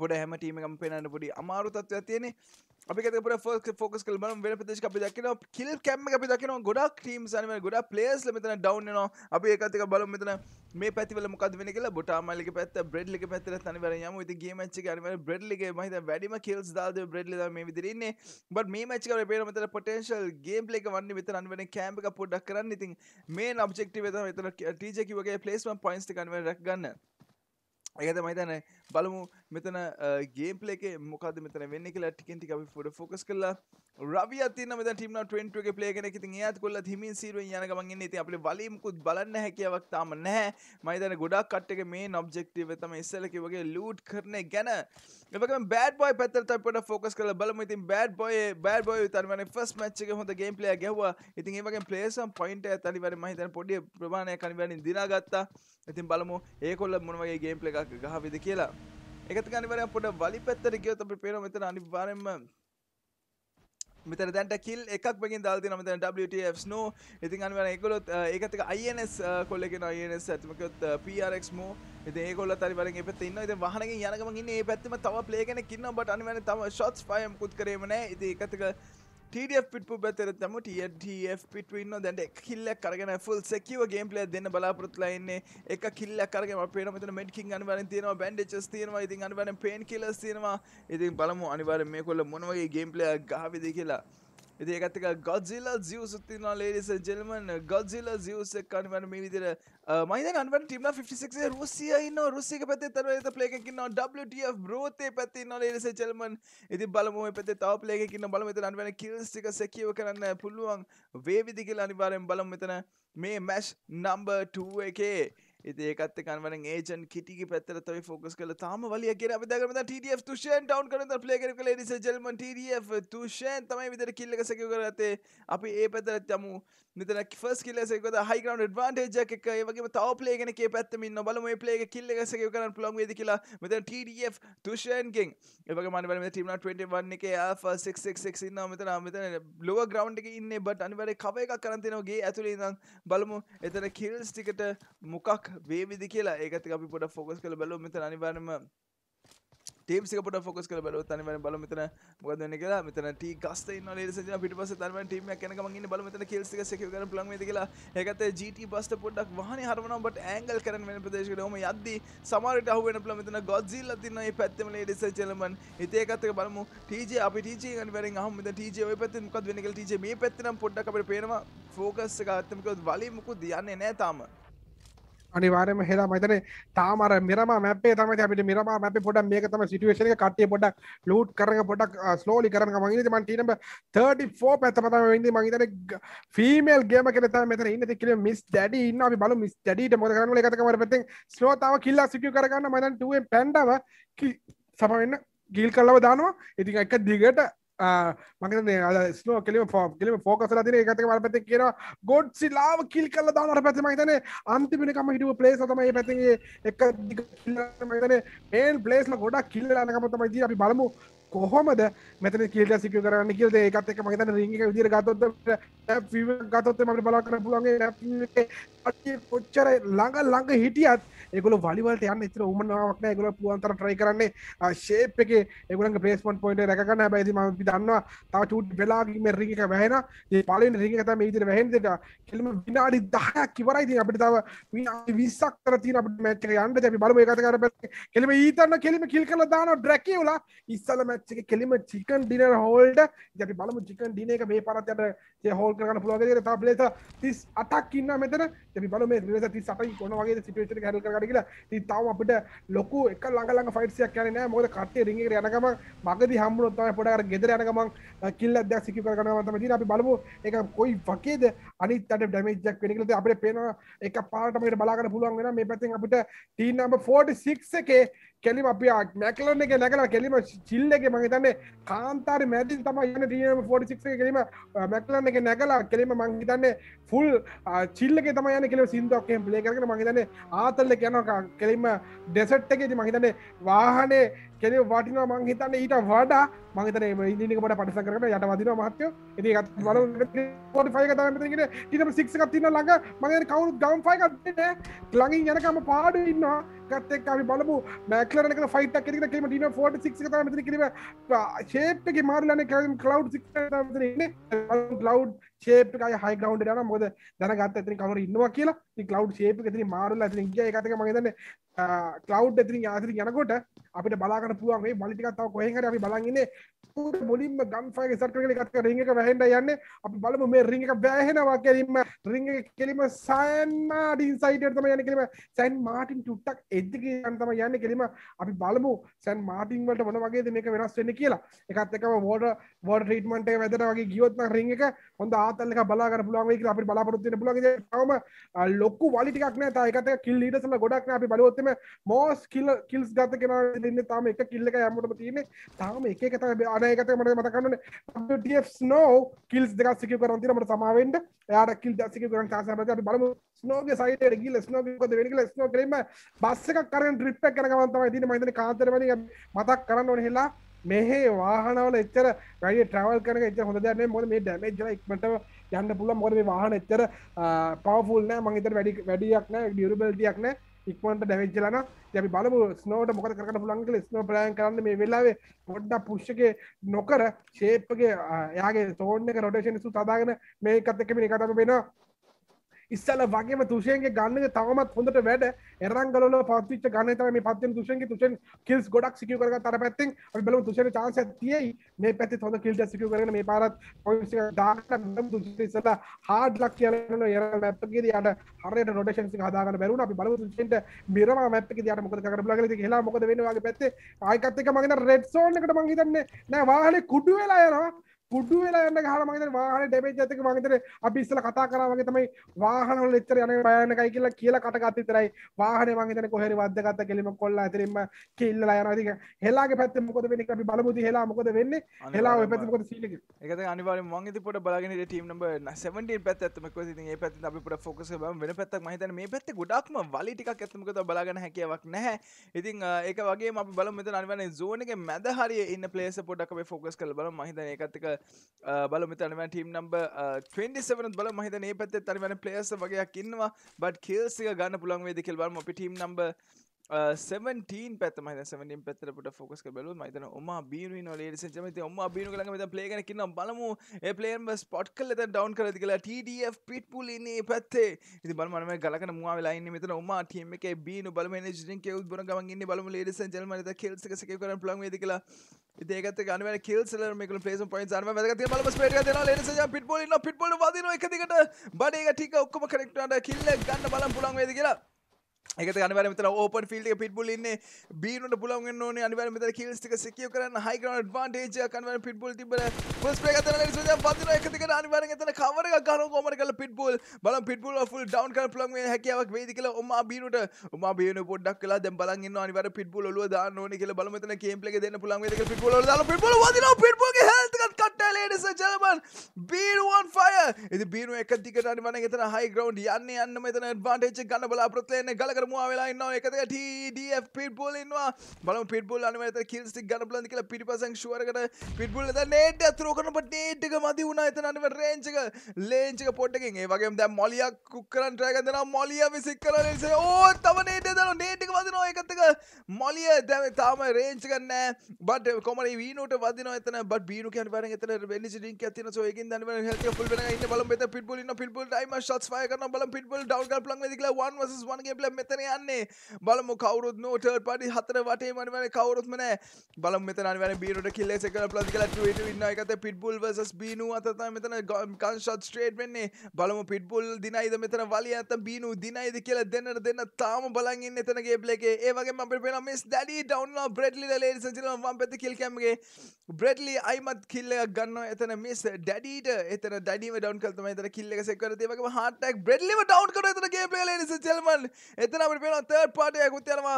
පොඩ හැමටීමකම පෙනන්න පොඩි අමාරුතත්ව ඇතියනෙ අපි කතපුර ෆෝස් ෆෝකස් කල් බන වෙන ප්‍රදේශ අපි දකින කිල් කැම්ම අපි දකින ගොඩක් ටීම් සනම ගොඩක් ප්ලේස් මෙතන ඩවන්නවා අපි ඒකතික බලු මෙතන මේ පැතිවල මොකද වෙන කියලා බොටාමල්ලි පැත්ත බ්‍රෙඩ්ලි පැත්තර තනිවර යම ඉති ගේ මච්චි අනිම බ්‍රෙඩ්ලිගේ මහිත වැඩිම කිල්ස් දාද බ්‍රෙඩ්ලි මේ විදිරන්නේ බට මේ මච්චිකර පේන මෙතන පොටේන්ශල් ගේම් ලේක වන්න විතර අන්වෙන කෑම්පික පොඩ්ඩක් කරන්න ඉතින් මේ අබ්ෙක්ටව වෙත මෙතන ටීජකිවගේ පලේස්ම පොයින්ස්ටි කන්ව රැක්ගන්න ඒකත මහිතන බලමු මෙතන ගේම්පලේ මොකද මෙතන වෙන්න කියලා ටිකෙන්ටි අපි ොඩ ෆෝකස් කලා රවි අතින මෙත ටිම ටෙන්ටුව පලේගෙන ති ඒත් කොල හිමින් සීරුව යනගමන් ති අපි වලීමකුත් බලන්න හැකියාවක් තාම නැහැ මයිතන ගොඩක් කට්ටක මේ නොබ්ෙක්ටව තම ඉස්සලකි වගේ ලූට් කරන ගැන එක බෑඩ බොයි පැතර පොට ෆෝකස් කල බලම ඉතින් බෑඩ බොය බෑඩ බොය තරමන ෆස් මච්චක හොඳ ගේම්පලේ ගැවා ඉතින් ඒවගේ පලේසම් පොයින්ට ඇතනිවර මහිතන පොඩිය ප්‍රමාණය කනිවැනින් දිනාගත්තා ඉතින් බලමු ඒකොල්ල මොනවගේ ගේම්පල එකක් ගහවිද කියලා එකත් අනිවරයක් පොඩ වලි පැත්තර ගියොත් අපි පේනවා මෙතන අනිවාර්යෙන්ම මෙතන දැන්ට කිල් එකක් බගින් දාල්ති නම දැන් WTF ස්නෝ ඉතින් අනිවාර්යෙන් ඒගොල්ලොත් ඒකත් එක INS කොල්ලගෙන INS ඇතුමකත් PRX මෝ ඉතින් ඒගොල්ලොත් අනිවාර්යෙන් මේ පැත්තේ ඉන්නවා ඉතින් වහනකින් යන ගමන් ඉන්නේ මේ පැත්තෙම තව ප්ලේ කෙනෙක් ඉන්නවා බට අනිවාර්යෙන් තව shots fire මුකුත් කරේම නැහැ ඉතින් ඒකත් එක TDF පිටපු බැතරත්තම TF පිටවන්න දැට කිල්ලක් කරගෙන ෆුල් සැකිව ගේම් ලේ දෙන්න බලාපොරත්ලයින්නේ එක කිල්ලක් කරගම පේන මෙතන මෙඩ්කින් අනිවර තියෙනවා බැන්ඩෙච්ස් තියෙනවා ඉතින් අනිවරෙන් පේන් කිලස් තියෙනවා ඉතින් බලමු අනිවාර්යෙන් මේකොල්ල මොන වගේ ගේම් ප්ලේ ගහවිද කියලා ඉදිඒකත්තක ගොත්සිල්ල සිියසුත්තින ලේස ජෙල්මන් ගොත්සිල්ල සිියසක් කන්වන මේ විදිර මයිද අන්වන් ටිම 56 රුසියයින්න රුසික පැති තර පලේකින්න WTF බ්‍රෝතය පැති න ලේස ජෙල්මන් ඉති බලම පැති තව පලේකින්න බලමත අන්වන කිල්ස්ටික සැකව කරන්න පුළුවන් වේවිදිකිල් අනිවාරෙන් බලම් මෙතන මේ මැෂ් නම්බ 2 එකේ ඒකත් කන්වන ඒජන් කිටි පැත්තර තොයි ෆෝකස් කළ තාම වලිය කිය අපදකම ටF තුෂයන් ටවන් කරන පලේකර කළ නිස ජල්ම ටF තුෂයන් තමයි විදර කිල්ලක සැකව කරත්තේ අපි ඒ පැතරත් යමු මෙතන ෆස් කිල්ලස ක හයිගන් ඩ්වාන්ටේජ එක වගේ තව පලේගෙනක පැත්තමින් බලම පලේ කිල්ලෙසක කරන පලොන් ේද කියලා මෙත TDF තුෂයන්ගෙන් එවක මනවල ටීම 21 එක ෆක් ඉන්න මෙතන මෙතන ලොව ග්‍රවන්් එක ඉන්න බට අනිවර කව එකක් කරන්තිනවගේ ඇතුළේ දම් බලමු එතන කිල්ස් ටිකට මොකක් වේවිදි කියලා ඒකත අපි පොඩ ෆෝකස් කළ බලු මෙත අනිවාරම ටේප්සික පොට ෆොකස් කළ බලොත් අනිවාර්යෙන් බලමු මෙතන මොකද වෙන්නේ කියලා මෙතන ටී ගස්ත ඉන්නවා ලේඩිස් ඇන්ඩ් පිට පස්සේ තනිවම ටීම් එකක් යනකම් ඉන්නේ බලමු මෙතන කිල්ස් එක සෙකියු කරන ප්ලන් වේද කියලා ඒකත් GT බස්ට පොඩ්ඩක් වාහනේ හරවනවා බට් ඇන්ගල් කරන වෙන ප්‍රදේශයකට ඔහම යද්දී සමහරට අහු වෙන ප්ලන් මෙතන ගොඩ්සිල්ලා තියෙනවා මේ පැත්තෙම ලේඩිස් ඇන්ඩ් චෙලමන් ඉතින් ඒකත් එක බලමු TJ අපි TJ අනිවාර්යෙන් අහමු මෙතන TJ ওই පැත්තෙන් මොකද වෙන්නේ කියලා TJ මේ පැත්තෙන් නම් පොඩ්ඩක් අපිට පේනවා ෆෝකස් එක අත්තමකවත් වලින් මොකුත් යන්නේ නැහැ තාම අනිවාරම හෙලා මතන තාමර මෙරම මැපේ තම අපිට මෙරම මැප පොඩ මේක තම සිටුවේශන කටේ පොඩ ලූට් කරන පොඩක් ස්ලෝලි කරන මගේ මන් ටීනම 34 පැත්තමත වෙදි මගේතන ෆීමල් ගේම කෙනත මෙත ඉන්න කිර මිස් ඩඩ ඉන්න අපි බලු මිස් ඩඩට මොද කරන එකතකමර පැත්තෙන් ස්ලෝතාව කිල්ලා සිටිය කරගන්න මතන් ටුවෙන් පැන්ඩව සමවෙන්න ගිල් කල්ලව දානවා ඉතින් එක දිගට මගන ස්නෝ කෙලිම ෝ කෙලිම ෆෝකසල තින එකතක වර පැති කියෙන ගොඩ් සිලාව කිල් කල දානට පැතිම තන අන්තිමිනිකම හිටුව පලේස් තමයි පැතිගේ එක මතන ඒන් පලේස්ම ගොඩක් කිල්ලනකමතමයි දී අපි බලමු කොහොමද මෙතන කියල්ට සික කරන්න කියල එකත් එක මහිතන රිංග විදිර ගතොත් ගතොත් මට බලා කර පුළන්ගේ පොච්චර ළඟ ළඟ හිටියත් එකගල වලිවලට යන්න ඉතර උමනාවක්න එකගල පුවන්තර ට්‍රයි කරන්නේ ශේප් එක එකගල පේස්මන් පොයිට රැකන්න බැති ම දන්නවා තව චුට් වෙලාගීම රිංගක වැහෙන පලෙන් රිංග තම ඉදිර වැහෙන්දට කෙලම විනාඩි දහයක් කිවරයිති අපිට තව විස්සක් කරතින අපට මැච්ක යන්න ැි බලම එකත කර කෙලම ඊතන්න කෙලම කිල් කල දාන ඩ්‍රැකවලා ඉස්සල මැච් මැච්චක කෙලිම චිකන් ඩිනර් හෝල්ඩ ජැි බලමු චිකන් ඩින එක මේ පරත් යට හෝල් කරන පුළගගේ තා පලේස තිස් අතක් ඉන්න මෙතන ජැි බල මේ ති සටයි කොන වගේ සිටේට හැල් කරගල ති තාව අපට ලොකු එක ලඟලඟ ෆයිටසියක් කියනන මොද කටේ රිගේ යනකම මගද හම්බුරොත්තම පොඩ ගෙදර යනකම කිල්ල දයක් සිකි කරනවතම දී අපි බලමු එක කොයි වගේද අනිත් අට ඩැමේජ්ජක් වෙනකලද අපට පේනවා එක පාටමට බලාගන්න පුළුවන් වෙන මේ පැතින් අපට ටීනම්බ 46 එකේ කෙලිම අප මැකලන එක නැකලා කෙලිම චිල්ල එක මගේ තන්නේ කාන්තාර මැතින් තම යන ටම ෆෝටික් කෙලීම මැක්ලන එක නැකලා කෙලීම මංගේ තන්නේ ෆුල් චිල්ලක තම යන කෙල සිින්දක්කෙන් පලේ කරන මගේ තන්නේ ආතල්ල කියනකා කෙලීම ඩෙසට් එක මහිතන්නේ වාහනේ කෙන වටින මං හිතන්න ඊට වඩා මහිතන ඉදිනිකට පටස කරට යට වදින මහත්‍යය ඒත් වල පොට පයකතමට ඉටම සික්ෂක තින ලඟ මගේ කවුරු ගම් පයිකත්ට ලඟින් යනකම පාඩු ඉන්නවා ගත්තෙක් අපි බලපු මැක්ලරක ෆයිට කෙරෙන කීම ටීම ෆෝට සික් මති කිරීම ශේප්ක මාරලන කරම් කලව් සික් ලව් ශේප්කයි හයි ගවන්් යන මොද දැනගත්ත ඇතින් කවර ඉන්නවා කියලා කලව් ශේප ඇතිරි මාරුල්ල ඇතිරින් ගිය එකතක මගේතන්න කලව් ඇතිරින් ආසිරි යනකොට අපිට බලාකට පුුවන්ගේ මලිටිකත්තාව කොහෙහර අපි බලගන්න මුලින්ම ගම්ෆා සටකල කත්ක රිංක වැහෙන්ට යන්න අපි බලම මේ රිංක බෑහෙනවා කෙලින්ම රිංග කෙලිම සෑන්මාඩින් සයිටර්තම යන කෙලිම සැන් මාටින් චුට්ටක් එද්දික අන්තම යන්න කෙලිම අපි බලමු සැන් මාටින් වලට මොන වගේද මේක වෙනස් වෙන්න කියලා එකත් එකම වෝඩ වෝඩ ට්‍රීට්මන්ට් එක වැදට වගේ ගියොත් නම් රිං එක හොඳ ආතල් එක බලා ගන්න පුළුවන් වෙයි කියලා අපිට බලාපොරොත්තු වෙන්න පුළුවන් ඉතින් තවම ලොක්කු වලිටික් නෑ එකත කිල් ලීටසම ගොඩක් අපි බලවත්තම මෝස් කිල්ල කිල්ස් ගත කෙන ඉන්න තාම එක කිල්ලක යමට තියන තාම එක කත අනයකත මට මතකන්න ස්නෝ කිල්ස් දෙක සික කරන්තින මට සමාවෙන්ට යාට කිල් දසික කරන් කාසමට බලම ස්නෝගේ සයිට ගිල ස්නෝකද වෙනිකල ස්නෝ කරීම බස්සක කරන ්‍රිප්ප කරනවන්තම තින මතන කාතරවන මතක් කරන්න ඕන හෙලා මෙහේ වාහනාවල එච්චර වැඩ ට්‍රවල් කරන එච හොඳ දන්න මො මේ ඩැමේ ජ ඉක්මට යන්න පුළුව මොද වාහන එච්චර පවෆුල්න මගේතර වැඩි වැඩියක්න ඩියරුබල්ටියක්න ඉක්මට දැවිච්චලන යැි බලපු ස්නෝට මොකද කරන පුළන්ගල ස්නෝ ප්‍රයන් කරන්න මේ වෙලාවේ පොඩ්ඩ පුෂ්ක නොකර ශේප්පගේ යාගේ තෝන්න රොටේෂන් සු සදාගෙන මේ කත්තකම එකටම වෙනවා ඉස්සල වගේම තුෂයන්ගේ ගන්න තවමත් හොඳට වැඩ එරංගල පත්ච ගන්න තම පත් තුෂන් තුෂන් කිල්ස් ගොඩක් සිකව කර තර පැත්තිෙන් බල තුෂන චාන්ස තියයි මේ පැති හොඳ කිල්ට සිකව කරන මේ පාරත් ඉසල හාඩ ලක් කියලන එර මැප්ගේ අට හරයට නොටේෂන් හදාගන්න බැරුණ අපි බල තුෂන්ට මිරම මැප්ක දට මොකද කර ල කියලා මොකද වෙනවාගේ පැත්තේ ආයකත්තක මගෙන රෙඩ් සෝන්කට මංහිතන්න නෑ වාහන කුඩු වෙලා යනවා පුඩු වෙලා යන්න හර මගේ වාහන ඩැමේජ් ඇතක මගේතර අපි ඉස්සල කතා කරාවගේ තමයි වාහනවල එච්චර යන බයනකයි කියලා කියලා කටගත් විතරයි වාහන මගේතන කොහරි වද්දගත්ත කෙලිම කොල්ලා ඇතරෙම කිල්ලලා යනවා ඉතින් හෙලාගේ පැත්තේ මොකද වෙන්නේ අපි බලමු ඉතින් හෙලා මොකද වෙන්නේ හෙලා ඔය පැත්තේ මොකද සීලෙක ඒකද අනිවාර්යෙන් මං ඉතින් පොඩ බලගෙන ඉතින් ටීම් නම්බර් 17 පැත්ත ඇත්තම කොහොමද ඉතින් ඒ පැත්තෙන් අපි පොඩ ෆෝකස් කරමු වෙන පැත්තක් මම හිතන්නේ මේ පැත්තේ ගොඩක්ම වලි ටිකක් ඇත්තම කොහොමද බලාගන්න හැකියාවක් නැහැ ඉතින් ඒක වගේ අපි බලමු මෙතන අනිවාර්යෙන් සෝන් එකේ මැද හරිය ඉන්න ප්ලේස් පොඩ්ඩක් අපි ෆෝකස් කරලා බලමු මම හිතන්නේ ඒකත් එක බල මෙතනම ටීම් නම්බ 27 බල මහිත මේ පැත්තේ තනිවන ප්ලේයර්ස් වගේක් ඉන්නවා බට් කිල්ස් එක ගන්න පුළුවන් වේද කියලා බලමු අපි ටීම් නම්බර් 17 පැත්ත මහිත 17 පැත්තට පුට ෆෝකස් කරලා බලමු මම හිතන ඔමා බීනුයි නෝ ලේඩිස් ඇන්ඩ් ජෙන්ටල්මන් ඉතින් ඔමා බීනු ළඟ මෙතන ප්ලේ කරන කින්නම් බලමු ඒ ප්ලේයර් බස් ස්පොට් කරලා දැන් ඩවුන් කරලාද කියලා TDF පිට්පුල් ඉන්නේ මේ පැත්තේ ඉතින් බලමු මම ගලකන මුවා වෙලා ඉන්නේ මෙතන ඔමා ටීම් එකේ බීනු බලමු එනර්ජි ඩ්‍රින්ක් එක උත් බොන ගමන් ඉන්නේ බලමු ලේඩිස් ඇන්ඩ් ජෙන්ටල්මන් ඉතින් කිල්ස් එක සේව් කරන්න පුළුවන් වේද කියලා ඒකත් ගනවල කෙල්සලර මේකල පේසම් පොයින්ට් අරම වැදගත් බල ස්පේට් එක දෙනවා ලේනස් ජා පිට් බෝල් ඉන්නවා පිට් බෝල් වදිනවා එක දිගට බඩ එක ටික ඔක්කොම කනෙක්ට් වුණාට කිල්ල ගන්න බලන් පුළුවන් වේද කියලා එක අනිවර මෙතන ඕපන් ෆිල්ඩ් එක පිට්බුල් ඉන්නේ බීරුන්ට පුළුවන් වෙන්න ඕනේ අනිවර මෙතන කිල්ස් ටික සිකියර් කරන්න හයි ග්‍රවුන්ඩ් ඇඩ්වාන්ටේජ් එක අනිවර පිට්බුල් තිබ්බල ෆස්ට් බ්‍රේක් අතන ලේ සුජා පදින එක දිගට අනිවරෙන් එතන කවර එකක් ගන්නවා කොමර කරලා පිට්බුල් බලන්න පිට්බුල් ෆුල් ඩවුන් කරලා පුළුවන් වෙන හැකියාවක් වේද කියලා ඔම්මා බීරුන්ට ඔම්මා බීරුන් පොඩ්ඩක් වෙලා දැන් බලන් ඉන්නවා අනිවර පිට්බුල් ඔලුව දාන්න ඕනේ කියලා බලමු මෙතන ගේම් ප්ලේ එක දෙන්න පුළුවන් වේද කියලා පිට්බුල් ඔලුව දාලා පිට්බුල් වදිනවා පිට්බුල්ගේ ladies and gentlemen, Beano on fire. ඉතින් Beano එක දිගට අනිවාර්යෙන් එතන high ground යන්න යන්න මෙතන advantage එක ගන්න බලාපොරොත්තු වෙන්නේ ගලකට මුවා වෙලා ඉන්නවා. එක දෙක TDF Pitbull ඉන්නවා. බලමු Pitbull අනිවාර්යෙන් එතන kill streak ගන්න බලන්න කියලා පිටිපස්සෙන් sure එකට Pitbull එතන nade එක throw කරනකොට nade එක මදි වුණා එතන අනිවාර්යෙන් range එක range එක පොට් එකෙන්. ඒ වගේම දැන් මොලියා කුක් කරන් try කරන දෙනවා. මොලියා විසික් කරලා ඉතින් ඕ තව nade දානවා. nade එක වදිනවා. ඒකත් එක මොලියා දැන් තාම range ගන්නෑ. බට් කොමරි වීනුට වදිනවා එතන බට් බීනු කියන්නේ වරෙන් එතන වෙනිසි ඩින්ක් ඇතින සෝයකින් දැනවන හෙල්තිය ෆුල් වෙන ඉන්න බලමු මෙතන පිට්බුල් ඉන්න පිට්බුල් ටයිම ෂොට්ස් ෆයර් කරනවා බලමු පිට්බුල් ඩවුන් කරලා ප්ලං වෙදි කියලා 1 vs 1 ගේම් ප්ලේ මෙතන යන්නේ බලමු කවුරුත් නෝ තර්ඩ් පාටි හතර වටේම අනිවාර්ය කවුරුත්ම නැහැ බලමු මෙතන අනිවාර්ය බී රොඩ කිල් එකක් කරලා ප්ලස් කියලා 2 2 ඉන්න එකත් පිට්බුල් vs බීනු අතර තමයි මෙතන ගන් ෂොට් ස්ට්‍රේට් වෙන්නේ බලමු පිට්බුල් දිනයිද මෙතන වලිය නැත්තම් බීනු දිනයිද කියලා දෙන්නට දෙන්න තාම බලන් ඉන්න එතන ගේම් ප්ලේ එකේ ඒ වගේම අපිට පේනවා මිස් ඩැඩි ඩවුන්ලෝඩ් බ්‍රෙඩ්ලි ද ලේඩිස් ඇන්ඩ් ජෙන්ටල්මන් වම් පැත්තේ කිල් කැම් එකේ බ්‍රෙඩ්ලි අයිමත් කිල් එකක් ගන්නවා කරන එතන මිස් ඩැඩීට එතන ඩඩීම ඩවන් කල්තම එතන කිල්ල එකක් සෙක්කර තියවක හට්ටක් බ්‍රෙඩ්ලිම ඩවන් කරන එතන ගේම් ප්ලේ ලෙස චෙල්මන් එතන අපිට පේනවා තර්ඩ් පාටියක් උත් යනවා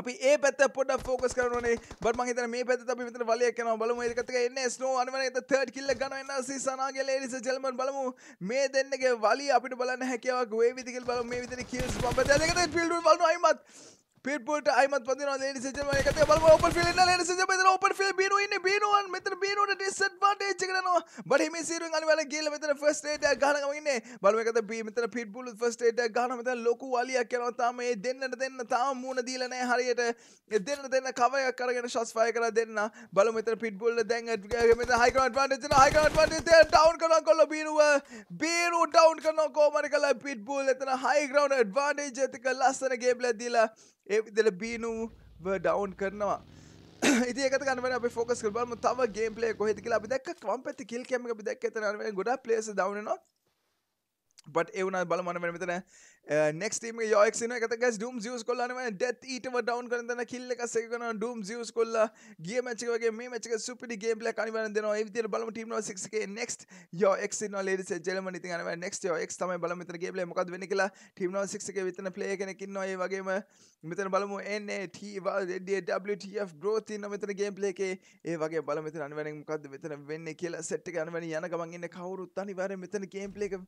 අපි ඒ පැත්ත පොඩක් ෆෝකස් කරනනේ බට මං හිතන මේ පැත්ත අපි මෙතන බලයක් කරනවා බලමු ඒකත් එක එන්නේ ස්නෝ අනවන එක තර්ඩ් කිල් එක ගන්න එන්න සීසනාගේ ලේඩිස් ජෙල්මන් බලමු මේ දෙන්නගේ වලිය අපිට බලන්න හැකියාවක් වේ විදිහට බලමු මේ විදිහට කිල්ස් බම්බ දෙලකට ෆීල්ඩ් වල බලනවා අයිමත් පිටපොට අයිමත් පදින ලේඩිස් එන්ජල් මම එකතේ බලමු ඕපන් ෆීල්ඩ් ඉන්න ලේඩිස් එන්ජල් මෙතන ඕපන් ෆීල්ඩ් බීනෝ ඉන්නේ බීනෝන් මෙතන බීනෝට ඩිස්ඇඩ්වාන්ටේජ් එක යනවා බඩේ මේ සීරුවෙන් අනිවාර්යෙන් ගිහලා මෙතන ෆස්ට් ඒඩ් එක ගහන ගමන් ඉන්නේ බලමු එකතේ බී මෙතන පිටබුල් ෆස්ට් ඒඩ් එක ගහනවා මෙතන ලොකු අලියක් යනවා තාම මේ දෙන්නට දෙන්න තාම මූණ දීලා නැහැ හරියට දෙන්නට දෙන්න කව එකක් අරගෙන ෂොට්ස් ෆයර් කරලා දෙන්න බලමු මෙතන පිටබුල් දැන් මෙතන හයි ග්‍රවුන්ඩ් ඇඩ්වාන්ටේජ් එක හයි ග්‍රවුන්ඩ් ඇඩ්වාන්ටේජ් එක ඩවුන් කරනවා කොල්ල බීනුව බීනු ඩවුන් කරනවා කොහොම හරි කරලා පිටබුල් එතන හයි ග්‍රවුන්ඩ් ඇඩ්වාන්ටේජ් එක ලස්සන ගේම් ලැබ දීලා ඒ විදල බීනුව ඩවන්් කරනවා ඉදක ගන්න ෆෝකස් කරබම තම ගේ ලේ කොහෙද කියලා අපි දක් වම් පැති කිල් කැම අපි දක් තර ගොඩ පලේස දවනවා බට ඒවන බලමන වෙන මෙතන නෙක් ටීම යෝක්න එක ගැස් ඩම් ියස් කොල්ලන ඩෙත් ඊටම ඩවන් කරන කිල්ල එකසකන ඩම් ියස් කොල්ල ගේ මචකගේ මේ මචක සුපිටි ගේ ල කනි දන විති බලම ටීම ක්ේ නෙක් යෝක් න ලේ ජලම ති නෙක් යෝක් තම බලමතර ගේ මකක් වෙන කියලා ටීම ක්ක විතන ලේ කෙනකින්න ඒවගේම මෙතන බලමු NATF growth ඉන්න මෙතන ගේම්ප්ලේ එකේ ඒ වගේ බල මෙතන අනිවාර්යෙන් මොකද්ද මෙතන වෙන්නේ කියලා සෙට් එක අනිවාර්යෙන් යන ගමන් ඉන්න කවුරුත් අනිවාර්යෙන් මෙතන ගේම්ප්ලේ එක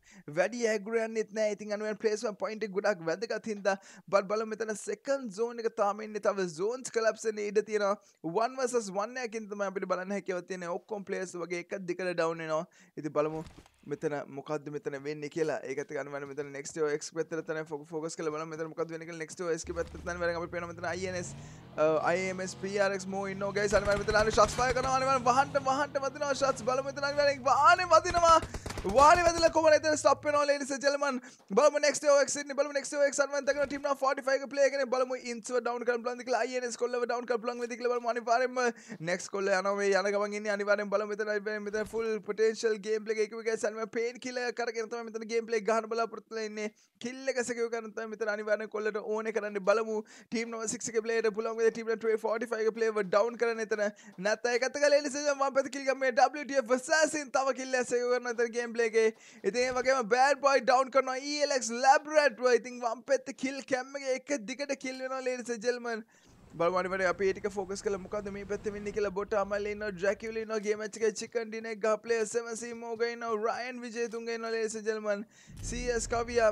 වැඩි ඇග්‍රෝ යන්නෙත් නෑ. ඉතින් අනිවාර්යෙන් ප්ලේස්මන්ට් පොයින්ට් එක ගොඩක් වැදගත් හින්දා බල බලමු මෙතන සෙකන්ඩ් zone එක තාම ඉන්නේ. තව zones collapse වෙන්න ඉඩ තියෙනවා. 1 versus 1 එකකින් තමයි අපිට බලන්න හැකියාව තියෙන්නේ. ඔක්කොම players වගේ එක දිගට down වෙනවා. ඉතින් බලමු මෙතන මොකද මෙතන වෙන්න කියලා ඒක ගන්න මෙත නෙක්ට ක් පත තන ොක ෝකස් කල න මෙත මොකද වෙන නෙක්ට ක් පත න අයිනස් අයිමස් පියරක් මෝ ඉන්නෝගේ සන මෙතන ශස්පය කරනවන වහන්ට වහන්ට වතින ශස් බල මෙතන ආන වතිනවා වාල වැදල කොම ත ස්ප න ලේස ජලමන් බල නෙක් ක් බල නෙක් ක් න්තක ටීම 45 පලේගෙන බලම ඉන්ස ඩවන් කල් ලන් ල ස් කොල්ල ඩවන් කල් ලන් ල මනි පාරම නෙක් කොල්ල යනවේ යන ගමගන්න අනිවාරෙන් බල මෙතන මෙත ෆුල් පටේශල් ගේම් ලෙ එකක සන් නිකන් පේන් කිල කරගෙනතම මෙතන ගේම් ප්ලේ ගහන බලාපොරොත්තු වෙන්නේ කිල්ල එක සෙකව් කරන තමයි මෙතන අනිවාර්යෙන් කොල්ලට ඕනේ කරන්න බලමු ටීම් 96 එකේ ප්ලේයර් පුළුවන් වෙයි ටීම් 245 එකේ ප්ලේයර් ඩවුන් කරන්න එතන නැත්නම් ඒකත් ගලේ නිසා මම පැත කිල් ගම්මේ WTF assassin තව කිල්ල සෙකව් කරන එතන ගේම් ප්ලේ එකේ ඉතින් ඒ වගේම bad boy ඩවුන් කරනවා ELX laboratory ඉතින් මම පැත කිල් කැම් එකේ එක දිගට කිල් වෙනවා ලේඩිස් ඇන්ඩ් ජෙන්ටල්මන් බලවනිට අපිට ෆෝකස් කල මොකද මේ පැත්තිමින්න කියල බොට අමල්ලන්න ්‍රැකිවලින ගේමච්ක චිකන් ඩින ගප්ලේ සමසී මෝගයින රයන් විජේතුන්ගේ නොලේස ජල්මන් සස් කවියා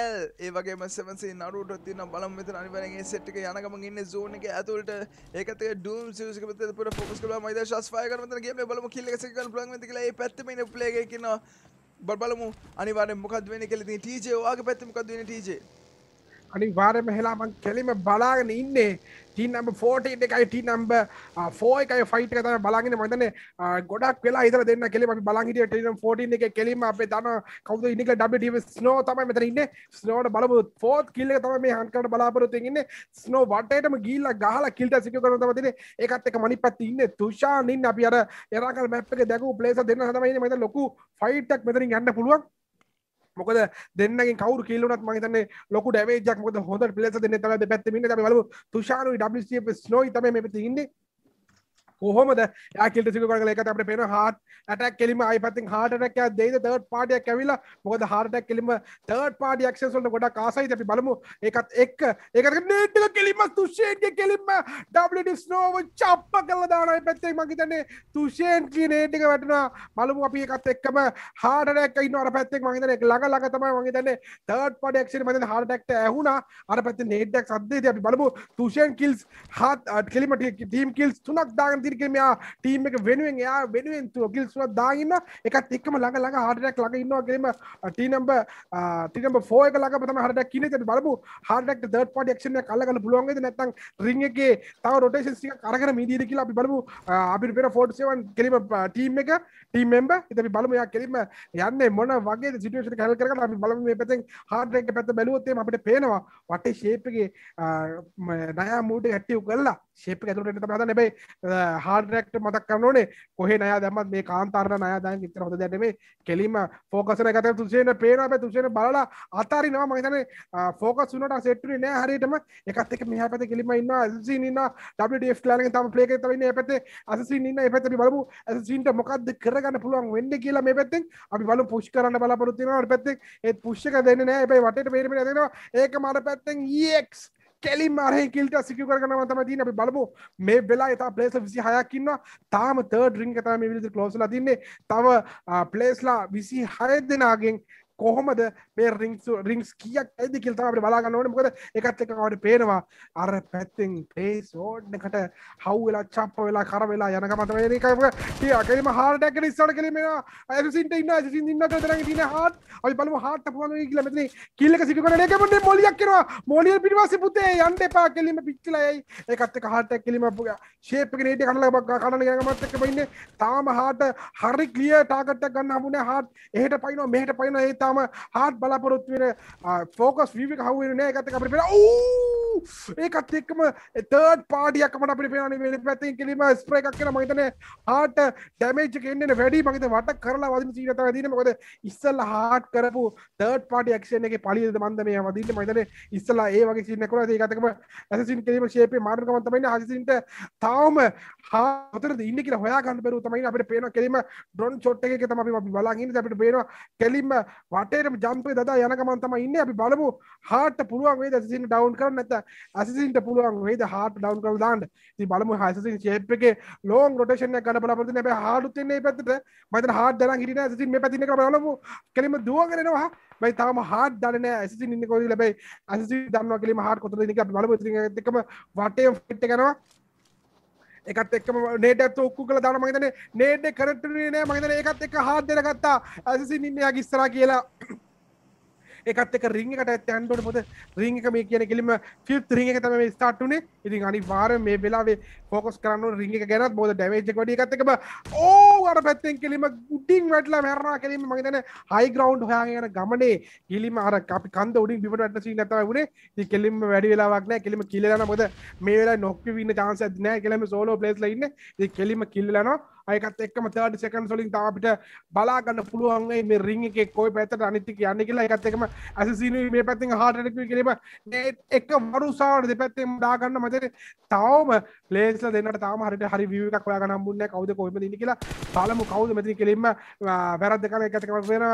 එල් ඒවගේ මසමසේ නරුට තින බලම් මෙත අනිවරගේ සෙට්ක යනකම ඉන්න සෝන එක ඇතුලට ඒකත ඩම් සික පත පුර ෆෝකස් කල මයිද ශස්වායකරමතගේ බලම කිල්ලෙසක ප්‍රන්තිකලේ පැත්තිමන ප්ලේගකිනවා බලමු අනිවාරෙන් මොකක්වෙන කෙලති ටීජේ වාගේ පැත්තිමකක්දවෙන ටීජේ අනි වාරම හෙලාමං කෙලිම බලාගෙන ඉන්නේ ටීනම්බ ෆෝට එකයි ටීනම්බ ෆෝයකයි ෆයිට තම බලාගෙන මතන ගොඩක් වෙලා ඉතර දෙන්න කෙලම බලාහිට ටනම් ෆෝට එක කෙලීම අපේ තන කවද ඉනික ඩ ස්නෝ තම මෙතර ඉන්න ස්නෝට බලපු ෆෝත් කිල්ල තම මේ හන්කට බලාපොරොත්තුෙන්න්න ස්නෝ වටයටම ගීල්ල ගහලා කිල්ට සික කර තමතින ඒකත් එක මනි පත්ති ඉන්න තුෂානින් අපි අර එරකල් මැප්ක දැකු පලේස දෙන්න හතමයි මත ලොකු ෆයිටක් මෙතරින් ගන්න පුළුවන් මොකද දෙන්නගේ කවරු කිල්ලුනත් මහිතන්නේ ලොකු ඩැමේජක් මොකද හොඳට පිලෙස දෙන්න තල දෙපැත්තේ ඉන්නේ අපි බලමු තුෂානුයි WCF ස්නෝයි තමයි මේ පැත්තේ ඉන්නේ කොහොමද යාකිට සිකරල එකට අපට පෙන හාට ඇටක් කෙලිම අයිපතින් හටටක් දෙද තර්ට පාටියක් කැවිලා මොකද හටක් කෙලිම තර්ට පාටි ක්ෂන්සල්ට ගොඩ කාසයි අපි බලමු ඒකත් එක් ඒකට නේටල කෙලිම තුෂයන්ගේ කෙලිම ඩස් නෝව චප්ප කල දානයි පැත්තේ මගේතන්නේ තුෂයන් කිය නේටික වැටනා බලමු අපි එකත් එක්කම හාටක් න පැත්තෙක් මගේතන ලඟ ලගතම මගේතන්නේ තර්ට පඩක්ෂන මද හටක්ට ඇහුුණා අර පැත්ති නේටක් සද්දේ අපි බලමු තුෂයන් කිල්ස් හත් කෙලිමට ටීම් කිල්ස් තුනක් දාග පැතිරික මෙයා ටීම් එක වෙනුවෙන් එයා වෙනුවෙන් ගිල්ස්ුවත් දාගන්න එකත් එක්ම ළඟ ළඟ හටක් ළඟ ඉන්නවාගේම ටීනම්බ තිනම ෝයක ලඟ පතම හට කියන බලපු හටක් දට පඩක්ෂන කල්ලගල පුළුවන්ගේ නැතන් රිංගේ තව රොටේසිය කරගන මීදීර කියලා අපි බලපු අපි පෙර ෆෝට්සවන් කෙරීම ටීම් එක ටීම්මෙම්බ එති බලමයා කෙරීම යන්න මොන වගේ සිටුවේෂන කැල් කරන අපි බලම මේ පැතෙන් හාටරක පැත බැලුවත්තේ අපට පේනවා වටේ ශේපගේ නයා මූට ඇට්ටියව් කරලා ශේප ඇතුරට පහත ලැබයි හාර්ඩරෙක්ට මතක් කරනනේ කොහේ නයා දැමත් මේ කාන්තරන නයා දැන් ඉතර හොඳ දැටමේ කෙලීම ෆෝකසන ගත තුසේන පේන අප තුසේන බලලා අතාරිනවා මහිතන ෆෝකස් වුනට සෙට්ටුනේ නෑ හරියටම එකත් එක මෙහා පැත්තේ කෙලීම ඉන්නවා ඇසසින් ඉන්නවා WDF ක්ලෑන් එක තම ප්ලේ එකේ තව ඉන්නේ මේ පැත්තේ ඇසසින් ඉන්න මේ පැත්තේ අපි බලමු ඇසසින්ට මොකද්ද කරගන්න පුළුවන් වෙන්නේ කියලා මේ පැත්තෙන් අපි බලමු පුෂ් කරන්න බලාපොරොත්තු වෙනවා අර පැත්තෙන් ඒත් පුෂ් එක දෙන්නේ නෑ හැබැයි වටේට පේන පේන දෙනවා ඒකම අර පැත්තෙන් EX කෙලින් මාරහ කිල්ට සිකු කරනම තම තින අපි බලපු මේ වෙලා එතා පලේස්ල විසි හයක්කින්න තාම තර්ඩ රිං කතම විදි ලෝසල තින්නේ තව පලේස්ලා විසි හයද දෙනාගෙන් කොහොමද මේ රිංස් රිංස් කියක් ඇද කිල්තම අපට බලාගන්නවන මොකද එකත් එක අවට පේනවා අර පැත්තෙන් පේස් ෝඩ්නකට හව්වෙලා චප්ප වෙලා කර වෙලා යන මතර ඒකම හාටැක නිස්සාට කරීම ඇසිට ඉන්න සි ඉන්න තර තින හත් අයි බලම හට පහන කියලමති කිල්ලක සිටකන එකමට මොලියක් කෙනවා මොලිය පිරිවාස පුතේ යන්ට එපා කෙලීම පිච්චලයි එකත් එක හටැක් කිලීම ශේපක නට කනල බක් කරන යනමත්තක පයින්න තාම හාට හරි ගලිය ටාකට්ට ගන්න හමුණ හත් එහට පයින මෙහට පයින ඒත තාම හාත් බලාපොරොත්තු වෙන ෆෝකස් වීවක හවුවෙන නෑ එකත් අපිට පෙන ඒකත් එක්කම තර්ඩ් පාඩියක්මට අපි පෙනන වෙන පැත්තිෙන් කිරීම ස්ප්‍රේ එකක් කියෙන මහිතන හාට ඩැමේජ් කෙන්න්න වැඩි මගත වට කරලා වදින සීනත දීම මොද ඉස්සල්ල හාට් කරපු තර්ඩ් පාටි ක්ෂණ එක පලිද මන්ද මේ වදීට මහිතන ඉස්සල්ලා ඒ වගේ සිනකර ඒකතකම ඇසින් කිරීම ශේපේ මාර්ගමන්තමයි හසින්ට තවම හාතර ඉන්න කියලා හොයා ගන්න පෙරු තමයි අපට පේන කෙරීම ඩොන් චොට්ට එක තම අපි බලගන්න අපට පේනවා කෙලින්ම පටේට ජම්පේ දදා යනකමන් තම ඉන්න අපි බලමු හාට පුළුවන් වේ ඇසින් ඩවන් කරන්න ඇත ඇසින්ට පුළුවන් වේද හාට ඩවන් කර දාන්න ති බලමු හසින් ශේප් එක ලෝන් රොටේෂන කන බලපති නැබ හාඩුත්තන්නේ පැත්තට මත හාට දන හිට ඇසින් මේ පැතින බලමු කෙලීම දුවගෙනවා මයි තම හාට දන ඇසින් ඉන්න කොදී ලබයි ඇසි දන්න කලීම හාට කොතර බලපු එකම වටේ ෆිට් කරනවා එකත් එක්ම නේටත් ඔක්කු කළ දාන මහිතන නේඩ කරටනේ නෑ මහිතන ඒකත් එක හාදරගත්තා ඇසිසින් ඉන්නයා ගිස්සර කියලා එකත් එක රිං එකට ඇත්තන්ට පොද රිං එක මේ කියන කෙලිම ෆිල් රිං එක තමයි ස්ටාර්ට්ුනේ ඉතින් අනි වාර මේ වෙලාවේ ෆෝකස් කරන්න රිං එක ගැනත් බොද ඩැමේජ් වැඩි එකත් එකම ඕ අර පැත්තෙන් කෙලිම ගුඩින් වැටලා මැරනා කෙලිම මගේ දැන හයි ග්‍රවුන්ඩ් හොයාගෙන යන ගමනේ කෙලිම අර අපි කන්ද උඩින් බිමට වැටෙන සීන් එකක් තමයි උනේ ඉතින් කෙලිම වැඩි වෙලාවක් නැහැ කෙලිම කිල්ලලා මොකද මේ වෙලාවේ නොක්වි වින්න chance එකක් නැහැ කෙලිම සෝලෝ ප්ලේස්ලා ඉන්නේ ඉතින් කෙලිම කිල්ලලා අයකත් එක්ම තඩ සකන් සොලින් අපිට බලාගන්න පුළුවන්ගේ මේ රිං එක කොයි පැතට අනිතික යන්න කියලා එකත් එකම ඇසසින මේ පැත්තිෙන් හටටක කිරීම එක වරුසාට දෙපැත්තෙම දාගන්න මතර තවම ලේස දෙන්නට තාම හරිට හරි විවක් කොයා නම්බුන්න කවද කොම දි කියලා පලමු කවද මෙති කෙලින්ම වැරද කන එකතක වෙන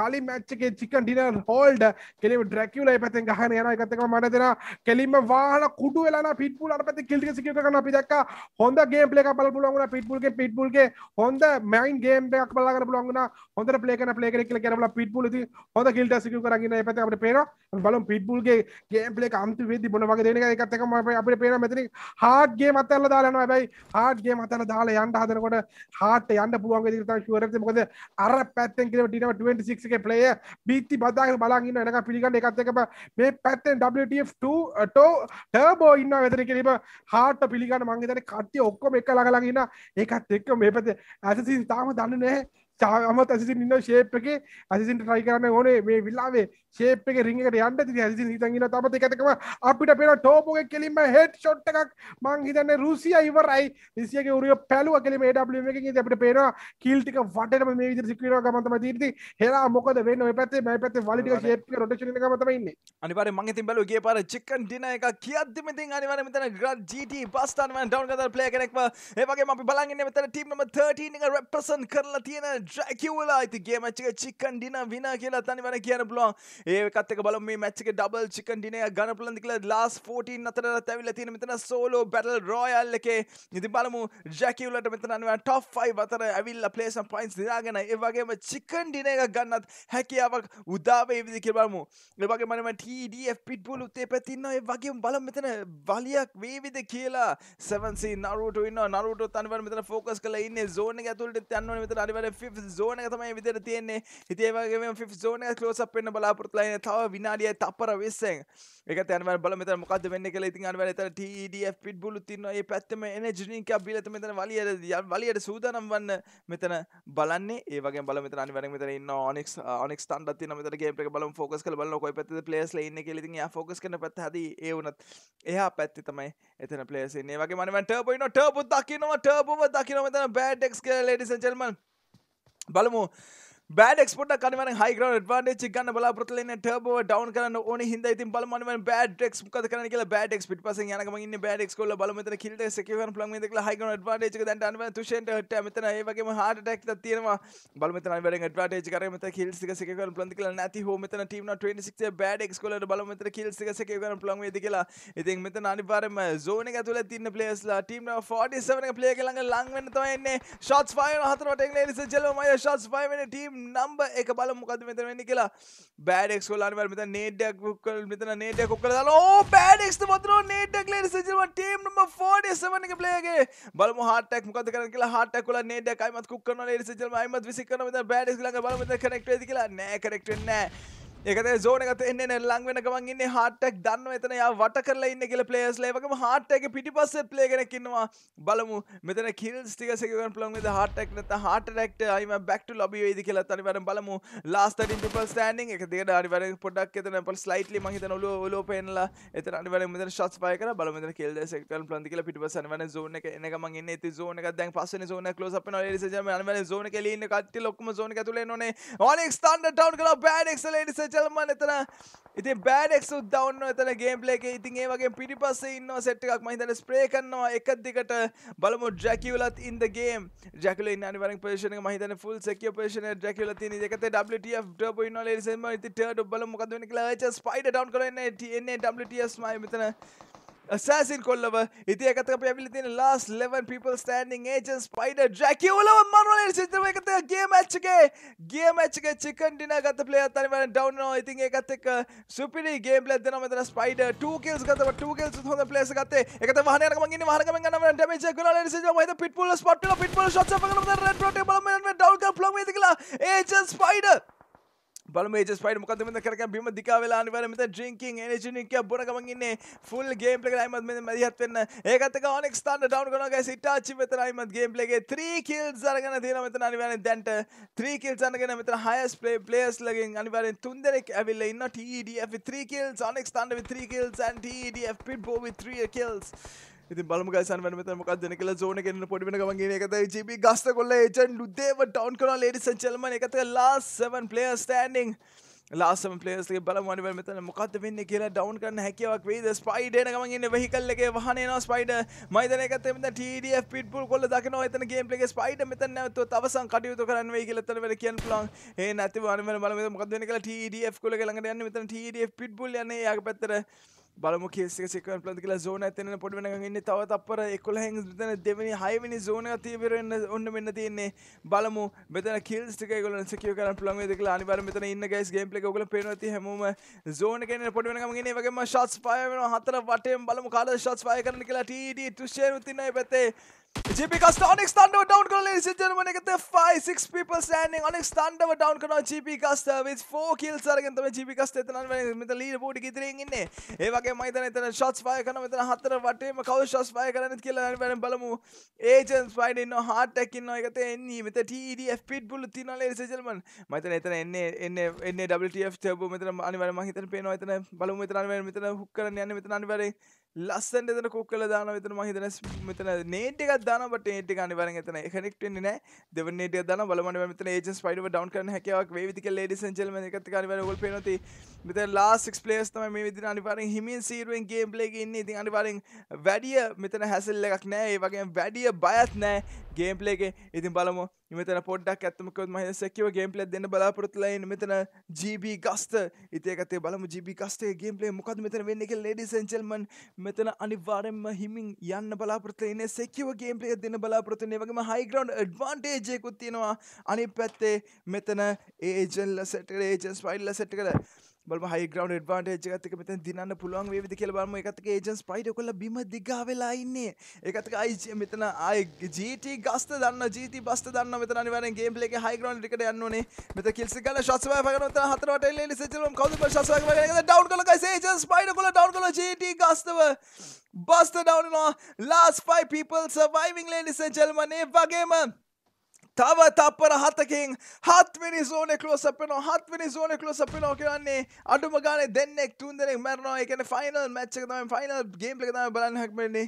කලින් මච්චගේ චිකන් ඩිනර් හෝල්ඩ කෙලෙම ඩ්‍රැකිවල පැතෙන් ගහන යන එකතක මට දෙෙන කෙලින්ම වාහන කුඩු වෙලා පිටපුල පැති කෙල්ි සිකකන පිදක් හොඳ ගේ පලේ පල පුලුවන පිටපුල්ගේ පිටපුල්ගේ වගේ හොඳ මයින් ගේම් එකක් බලන්න පුළුවන් හොඳ ප්ලේකන ප්ලේකන කියලා කරලා පිට්බුල් ඉතින් හොඳ කිල් ටැස් එකක් කරගෙන ඒ පැත්තේ අපිට පේනවා බලමු පිට්බුල්ගේ ගේම් ප්ලේ එක අන්තිම වෙද්දි මොන වගේ දෙන එක ඒකත් එක්කම අපිට පේනවා මෙතන හાર્ඩ් ගේම් අතහැරලා දාලා යනවා හැබැයි හાર્ඩ් ගේම් අතහැරලා දාලා යන්න හදනකොට හාට් යන්න පුළුවන් විදිහට තමයි ෂුවර් එකද මොකද අර පැත්තෙන් කියලා ඩිනව 26 එකේ ප්ලේයර් බීති බදාගෙන බලන් ඉන්න එනක පිළිගන්න ඒකත් එක්කම මේ පැත්තෙන් WTF2 ටෝ ටර්බෝ ඉන්නවා වෙතන කියලා හාට් පිළිගන්න මං හිතන්නේ කට්ටිය ඔක්කොම එක ළඟ ළඟ ඉන්න ඒකත් එක්ක මේ බේපත ඇසසින් තාම දන්න නෑ චාමත් ඇසිසින් ඉන්න ශේප් එක ඇසිසින් ට්‍රයි කරන්න ඕනේ මේ විල්ලාවේ ශේප් එක රිංගට යන්න ති ඇසි හිතන්න තමත එකතකම අපිට පෙන ටෝපෝග කෙලින්ම හෙට් ෂොට් එකක් මං හිතන්න රුසිය ඉවරයි රිසියගේ උරිය පැලුව කෙලිම ඩ එක අපට පේන කිල්ටික වටට මේ විදි සිකන ගමතම තීරති හෙලා මොකද වෙන්න පැත්තේ මයි පැත්තේ වලට ශේප් රොට ගමතමඉන්න අනිවාර මගේ තින් බැලුගේ පාර චිකන් ටින එක කියද්දිම ඉතින් අනිවාර මෙතන ග්‍රඩ් GT පස්ටන් වන් ඩවුන් කරලා ප්ලේ කෙනෙක්ව ඒ වගේම අපි බලන් ඉන්නේ මෙතන ටීම් නම්බර් 13 එක රෙප්‍රසන්ට් කරලා තියෙන ඩ්‍රැකිවලා ඇති ගේ මච්චක චිකන් ඩින වින කියලා තනිවන කියන පුළුවන් ඒකත් එක බලමු මේ මැච් එකේ ඩබල් චිකන් ඩිනය ගන්න පුළුවන් ද කියලා ලාස්ට් 14 අතරට ඇවිල්ලා තියෙන මෙතන සෝලෝ බැටල් රොයල් එකේ ඉතින් බලමු ඩ්‍රැකිවලට මෙතන අනිවාර්ය টপ 5 අතර ඇවිල්ලා ප්ලේස් අන් පොයින්ට්ස් දිනාගෙන ඒ වගේම චිකන් ඩින එකක් ගන්නත් හැකියාවක් උදා වේ විදිහට කියලා බලමු ඒ වගේම මම TDF පිට්බුල් උත්තේ පැත්තේ ඉන්නවා ඒ වගේම බලමු මෙතන වලියක් වේවිද කියලා 7C නරුටෝ ඉන්නවා නරුටෝ තනිවර මෙතන ෆෝකස් කරලා ඉන්නේ zone එක ඇතුළට යන්න ඕනේ මෙතන අනිවාර්ය 5th සෝන තමයි විතර තියන්නේ හිතේවගේ ෆි සෝන ලෝසක් පෙන්න්න බලාපොරත්ලයින තව විනාඩිය තපර වෙස්සෙන් එක තැන බල මෙත මොකද වෙන්න කල ඉතින් අන්වල තර ටඩ පිට බුලු තින්නඒ පැත්තම එන ජනික බිලත මෙතන වලියට වලියට සූදානම් වන්න මෙතන බලන්නේ ඒවගේ බල මෙත අනිවැ මෙතර න්න නෙක් නෙක් ටන් ති මතරගේ පෙ බල ෆෝකස් කල බල කොයි පැති පලේස් ලන්න කෙලති ෆෝකස් කන පත් හද ඒවනත් එහා පැත්ති තමයි එතන පලේසේ වගේ මනට පොයින ටපු දකිනවා ටපුව දකිනව මෙතන බෑඩෙක්ස් කල ලෙඩිසන් ජෙල්මන් Balemo බෑඩ ක්ස්පොට කනවන හයිකර ඩ් චිගන්න බලාපොරත්ලන ටබව ඩවන් කරන්න ඕන හිද ති පල මන බෑඩ ක් කද කරන කියල බෑඩ ක් පිට පස යන න්න බෑඩ ක්කල බලමත කිල්ට සකව ල හයික ඩ් දන්න තුෂන්ට හට මතන ඒවගේ හට ටක් තියෙනවා බලමත වැඩ ඩ කරම කිල් සක පලතික නැති හෝමත ටීම ක් බෑඩ ක්කල බලමත කිල් සක පලන් ද කියලා ඉතින් මෙත අනිපාරම සෝනක තුල තින්න පලේස්ලා ටීම ෝඩ සවන පලේ කළඟ ලංවෙන්න තවන්නේ ශොත් ෆය හතරට ල ජලමය ශොත් පයිවන ටීම් නම්බ එක බල මොකද මෙතර වෙන්න කියලා බෑඩෙක් කොලාන වල මෙතන නේඩ්ඩයක් බුක් කරලා මෙතන නේඩ්ඩයක් ඔක්කොම දාලා ඕ oh, බෑඩෙක්ස් ද වතුර නේඩ්ඩයක් ලේන සජිල්ව ටීම් නම්බර් 47 එක ප්ලේ එකේ බලමු හાર્ට් ටැක් මොකද කරන්නේ කියලා හાર્ට් ටැක් කොලා නේඩ්ඩයක් අයිමත් කුක් කරනවා ලේන සජිල්ව අයිමත් විසික් කරනවා මෙතන බෑඩෙක්ස් ළඟ බලමු මෙතන කනෙක්ට් වෙයිද කියලා නෑ කනෙක්ට් වෙන්නේ නෑ ඒකද සෝනගත එන්න නෙල්ලං වෙන ගමන් ඉන්න හටක් දන්න එතන යා වට කරලා ඉන්න කියල පලේස් ලේකම හටක පිටිපස්ස පලේගෙනකින්නවා බලමු මෙතන කිල් ටිකසකවන් පලොන් ද හටක් නත හටරක්ට අයිම බක්ට ලබි ේද කියලා තනි වර බලමු ලාස්තට ඉන්ටිපල් ස්ටෑනිින් එක දෙකට අනිවර පොඩක් එතන පල් ස්ලයිටලි මහිත නොල ලෝ පෙන්ලා එත අනිවර මෙත ශස් පායක බලම කෙල් සෙක්ටල් පලන්තික පිටිපස වන ෝන එනකම ඉන්න ති ෝනක දැන් පස ෝන ලෝස පන ල ෝන කලන්න කට්ටි ලොක්ම ෝනක තුලේ නොනේ ඕනෙක් ස්ටන්ඩ ටවන් කලා බෑඩක්ල චල්මන් එතන ඉතින් බෑඩෙක් සුද්දවන්න එතන ගේම්පලේ එක ඉතින් ඒ වගේ පිටිපස්සේ ඉන්නවා සෙට් එකක් මම හිතන්නේ ස්ප්‍රේ කරනවා එක දිගට බලමු ඩ්‍රැකියුලත් ඉන් ද ගේම් ඩ්‍රැකියුලා ඉන්න අනිවාර්යෙන් පොසිෂන් එක මම හිතන්නේ ෆුල් සෙකියර් පොසිෂන් එක ඩ්‍රැකියුලා තියෙන දෙකතේ WTF ටර්බෝ ඉන්නවා ලේඩිස් එන්ඩ් ජෙන්ට්මන් ඉතින් ටර්බෝ බලමු මොකද වෙන්නේ කියලා ස්පයිඩර් ඩවුන් කරලා එන්නේ TNA WTF මම මෙතන අසෑසින් කොල්ලව ඉති එකත පැවිලි තින ලාස් 11 people standing agents spider dracula මරවල සිතම එකත ගේ මැච් එකේ ගේ මැච් එකේ chicken dinner ගත player තනිවරෙන් down වෙනවා ඉතින් ඒකත් එක්ක superior game play දෙනවා මෙතන spider 2 kills ගතව 2 kills හොඳ players ගත්තේ එකත වාහන යනකම ඉන්නේ වාහන ගමෙන් ගන්නවා damage එක කරලා ලේසි ජෝ මහිත pitbull spot වල pitbull shots එකකට red rotate බලමු red down කරලා plug මේ දිගලා agents spider බලම ජස්පයිට මොකද මෙත කරක බිම දිකාවෙලා අනිවරමත ්‍රින්කින් එනජනික බොනගමගන්න ෆුල් ගේම් ලක යිමත් මෙ මදිහත්වන්න ඒකතක නෙක් ස්ටන් ඩවන් කනග සිටාචි මෙතරයිමත් ගේම් ලගේ ත්‍රීකිල් සරගන තින මෙත අනිවර දැන්ට ත්‍රීකිල් සනගෙන මෙත හයස් පේ පලේස් ලගින් අනිවරෙන් තුන්දෙක් ඇවිල්ල ඉන්න ටඩ ත්‍රීකිල් සනෙක් ස්ටන්ඩ ත්‍රීකිල් සන් ටඩ පිට බෝවි ත්‍රිය කිල්ස් ඉති බලම ගසන් වනත මොක් දෙන කල ෝන කෙන පොඩින ගමගේ එකත ජිපි ගස්ත කොල්ල චන් ුදේව ටවන් කන ලෙඩි සචල්ම එකත ලාස්සවන් පලේ ස්ටන්ඩිං ලාසම පලේස්ගේ බල මනිවල් මෙතන මොකක්ද වෙන්න කියලා ඩවන් කරන්න හැකිවක් වේද ස්පයිඩන ගමන්න වෙහිකල්ලගේ වහනන ස්පයිඩ මයිතනකතම ටඩ පිටපුල් කොල දකන එතන ගේම්පලගේ ස්පයිඩ මෙතන නැවතු තවසන් කටයුතු කරන්න වේ කියලා තනවල කියන් පුළුවන් ඒ නැති වනම බල මොකද වෙන කියලා ටඩ කොල ගලඟට යන්න මෙතන ටඩ පිටපුල් යන්නේ යාගේ පැත්තට බලමු කෙසේක පලති කියලා සෝන ඇතන පොඩි වෙන ඉන්න තව තපර එකොල හැන් තන දෙවනි හයවිනි සෝන තියවරන්න ඔන්න මෙන්න තියන්නේ බලමු මෙතන කිල්ස්ටික ගොල සකව කර පලම දෙක අනිවර මෙතන ඉන්න ගයිස් ගේම්පලි ගොල පේනති හැමෝම සෝන කෙන පොඩි වෙනකම ගෙන වගේම ෂොට්ස් පය වෙන හතර වටේම බලමු කාල ෂොට්ස් පය කරන කියලා ටීඩී තුෂේරු තින්නයි පැත්තේ GP Cast Onyx Thunder down කරන ladies and gentlemen එකත 5 6 people standing Onyx Thunder down කරන GP Cast with 4 kills අරගෙන තමයි GP Cast එතන මෙතන ලීඩ් බෝඩ් එකේ ඉතිරියෙන් ඉන්නේ ඒ වගේ එකේ මම හිතන්නේ එතන shots fire කරනවා මෙතන හතර වටේම කවුද shots fire කරන්නේ කියලා බලන්න බලමු agents fight ඉන්නවා heart attack ඉන්නවා ඒක තේ එන්නේ මෙතන TDF pitbull තියනවා ladies and gentlemen මම හිතන්නේ එතන එන්නේ එන්නේ එන්නේ WTF turbo මෙතන අනිවාර්යයෙන් මම හිතන්නේ පේනවා එතන බලමු මෙතන අනිවාර්යයෙන් මෙතන hook කරන්න යන්නේ මෙතන අනිවාර්යයෙන් ලස්සන් එතන කොක්කල දාන වෙතන මහිතන මෙතන නේට එකක් දාන බට නේට ගන්න වරන් එතන කනෙක්ට් වෙන්නේ නැහැ දෙවන නේට එකක් දාන බලමන මෙතන ඒජන්ට්ස් ෆයිට් එක ඩවුන් කරන හැකියාවක් වේ විදිහට ලේඩිස් ඇන්ඩ් ජෙන්ටල්මන් එකත් ගන්න වල ඔයගොල්ලෝ පේනවා තී මෙතන ලාස්ට් සික්ස් ප්ලේයර්ස් තමයි මේ විදිහට අනිවාර්යෙන් හිමින් සීරුවෙන් ගේම් ප්ලේ එකේ ඉන්නේ ඉතින් අනිවාර්යෙන් වැඩිය මෙතන හැසල් එකක් නැහැ ඒ වගේම වැඩිය බයත් නැහැ ගේම්පලේගේ ඉතින් බලම මෙතන පොඩ්ඩක් ඇත්තමකොත් මහ සැකව ගේම්පලේ දෙන්න බලාපොරොත්තුලයින් මෙතන ජීබී ගස්ත ඉතකතේ බලම ජීබී ගස්තේ ගේම්පලේ මොකද මෙතන වෙන්නේ කියලා ලේඩිස් ඇන්ඩ් ජෙන්ටල්මන් මෙතන අනිවාර්යයෙන්ම හිමින් යන්න බලාපොරොත්තු ඉන්නේ සැකව ගේම්පලේ දෙන්න බලාපොරොත්තු ඉන්නේ වගේම හයි ග්‍රවුන්ඩ් ඇඩ්වාන්ටේජ් එකකුත් තියෙනවා අනිත් පැත්තේ මෙතන ඒජන්ලා සෙට් කරලා ඒජන්ස් ෆයිල්ලා සෙට් කරලා බල හයිග්‍රව් ඩ්වාන්ට ජගතක මෙත දිනන්න පුළුවන් වේවිද කියල බම එකතක ඒජන්ස් පයිට කොල බිම දිගා වෙලා ඉන්නේ එකතක අයිජය මෙතන අය ජීට ගස්ත දන්න ජීති බස් දන්න මෙත නිවන ගේම්ලේ හයිග්‍රවන්් ිකට යන්නනේ මෙත කිල්ස කල ශස්ව පගනත හතරට එල්ල සිතරම් කවද ශස්ව ඩව් කල ඒජන්ස් පයිට කොල ඩව් කල ජීට ගස්තව බස්ත ඩවනවා ලාස් පයි පිපල් සවයිවිං ලේ නිසෙන් ජල්මනේ වගේම තව තප්පර හතකින් හත්වෙනි සෝන කලෝස පෙනවා හත්වෙනි සෝන කලෝස පෙනවා කියන්නේ අඩුම ගානේ දෙන්නෙක් තුන් දෙනෙක් මැරෙනවා ඒ කියන්නේ ෆයිනල් මැච් එක තමයි ෆයිනල් ගේම් එක තමයි බලන්න හැකමෙන්නේ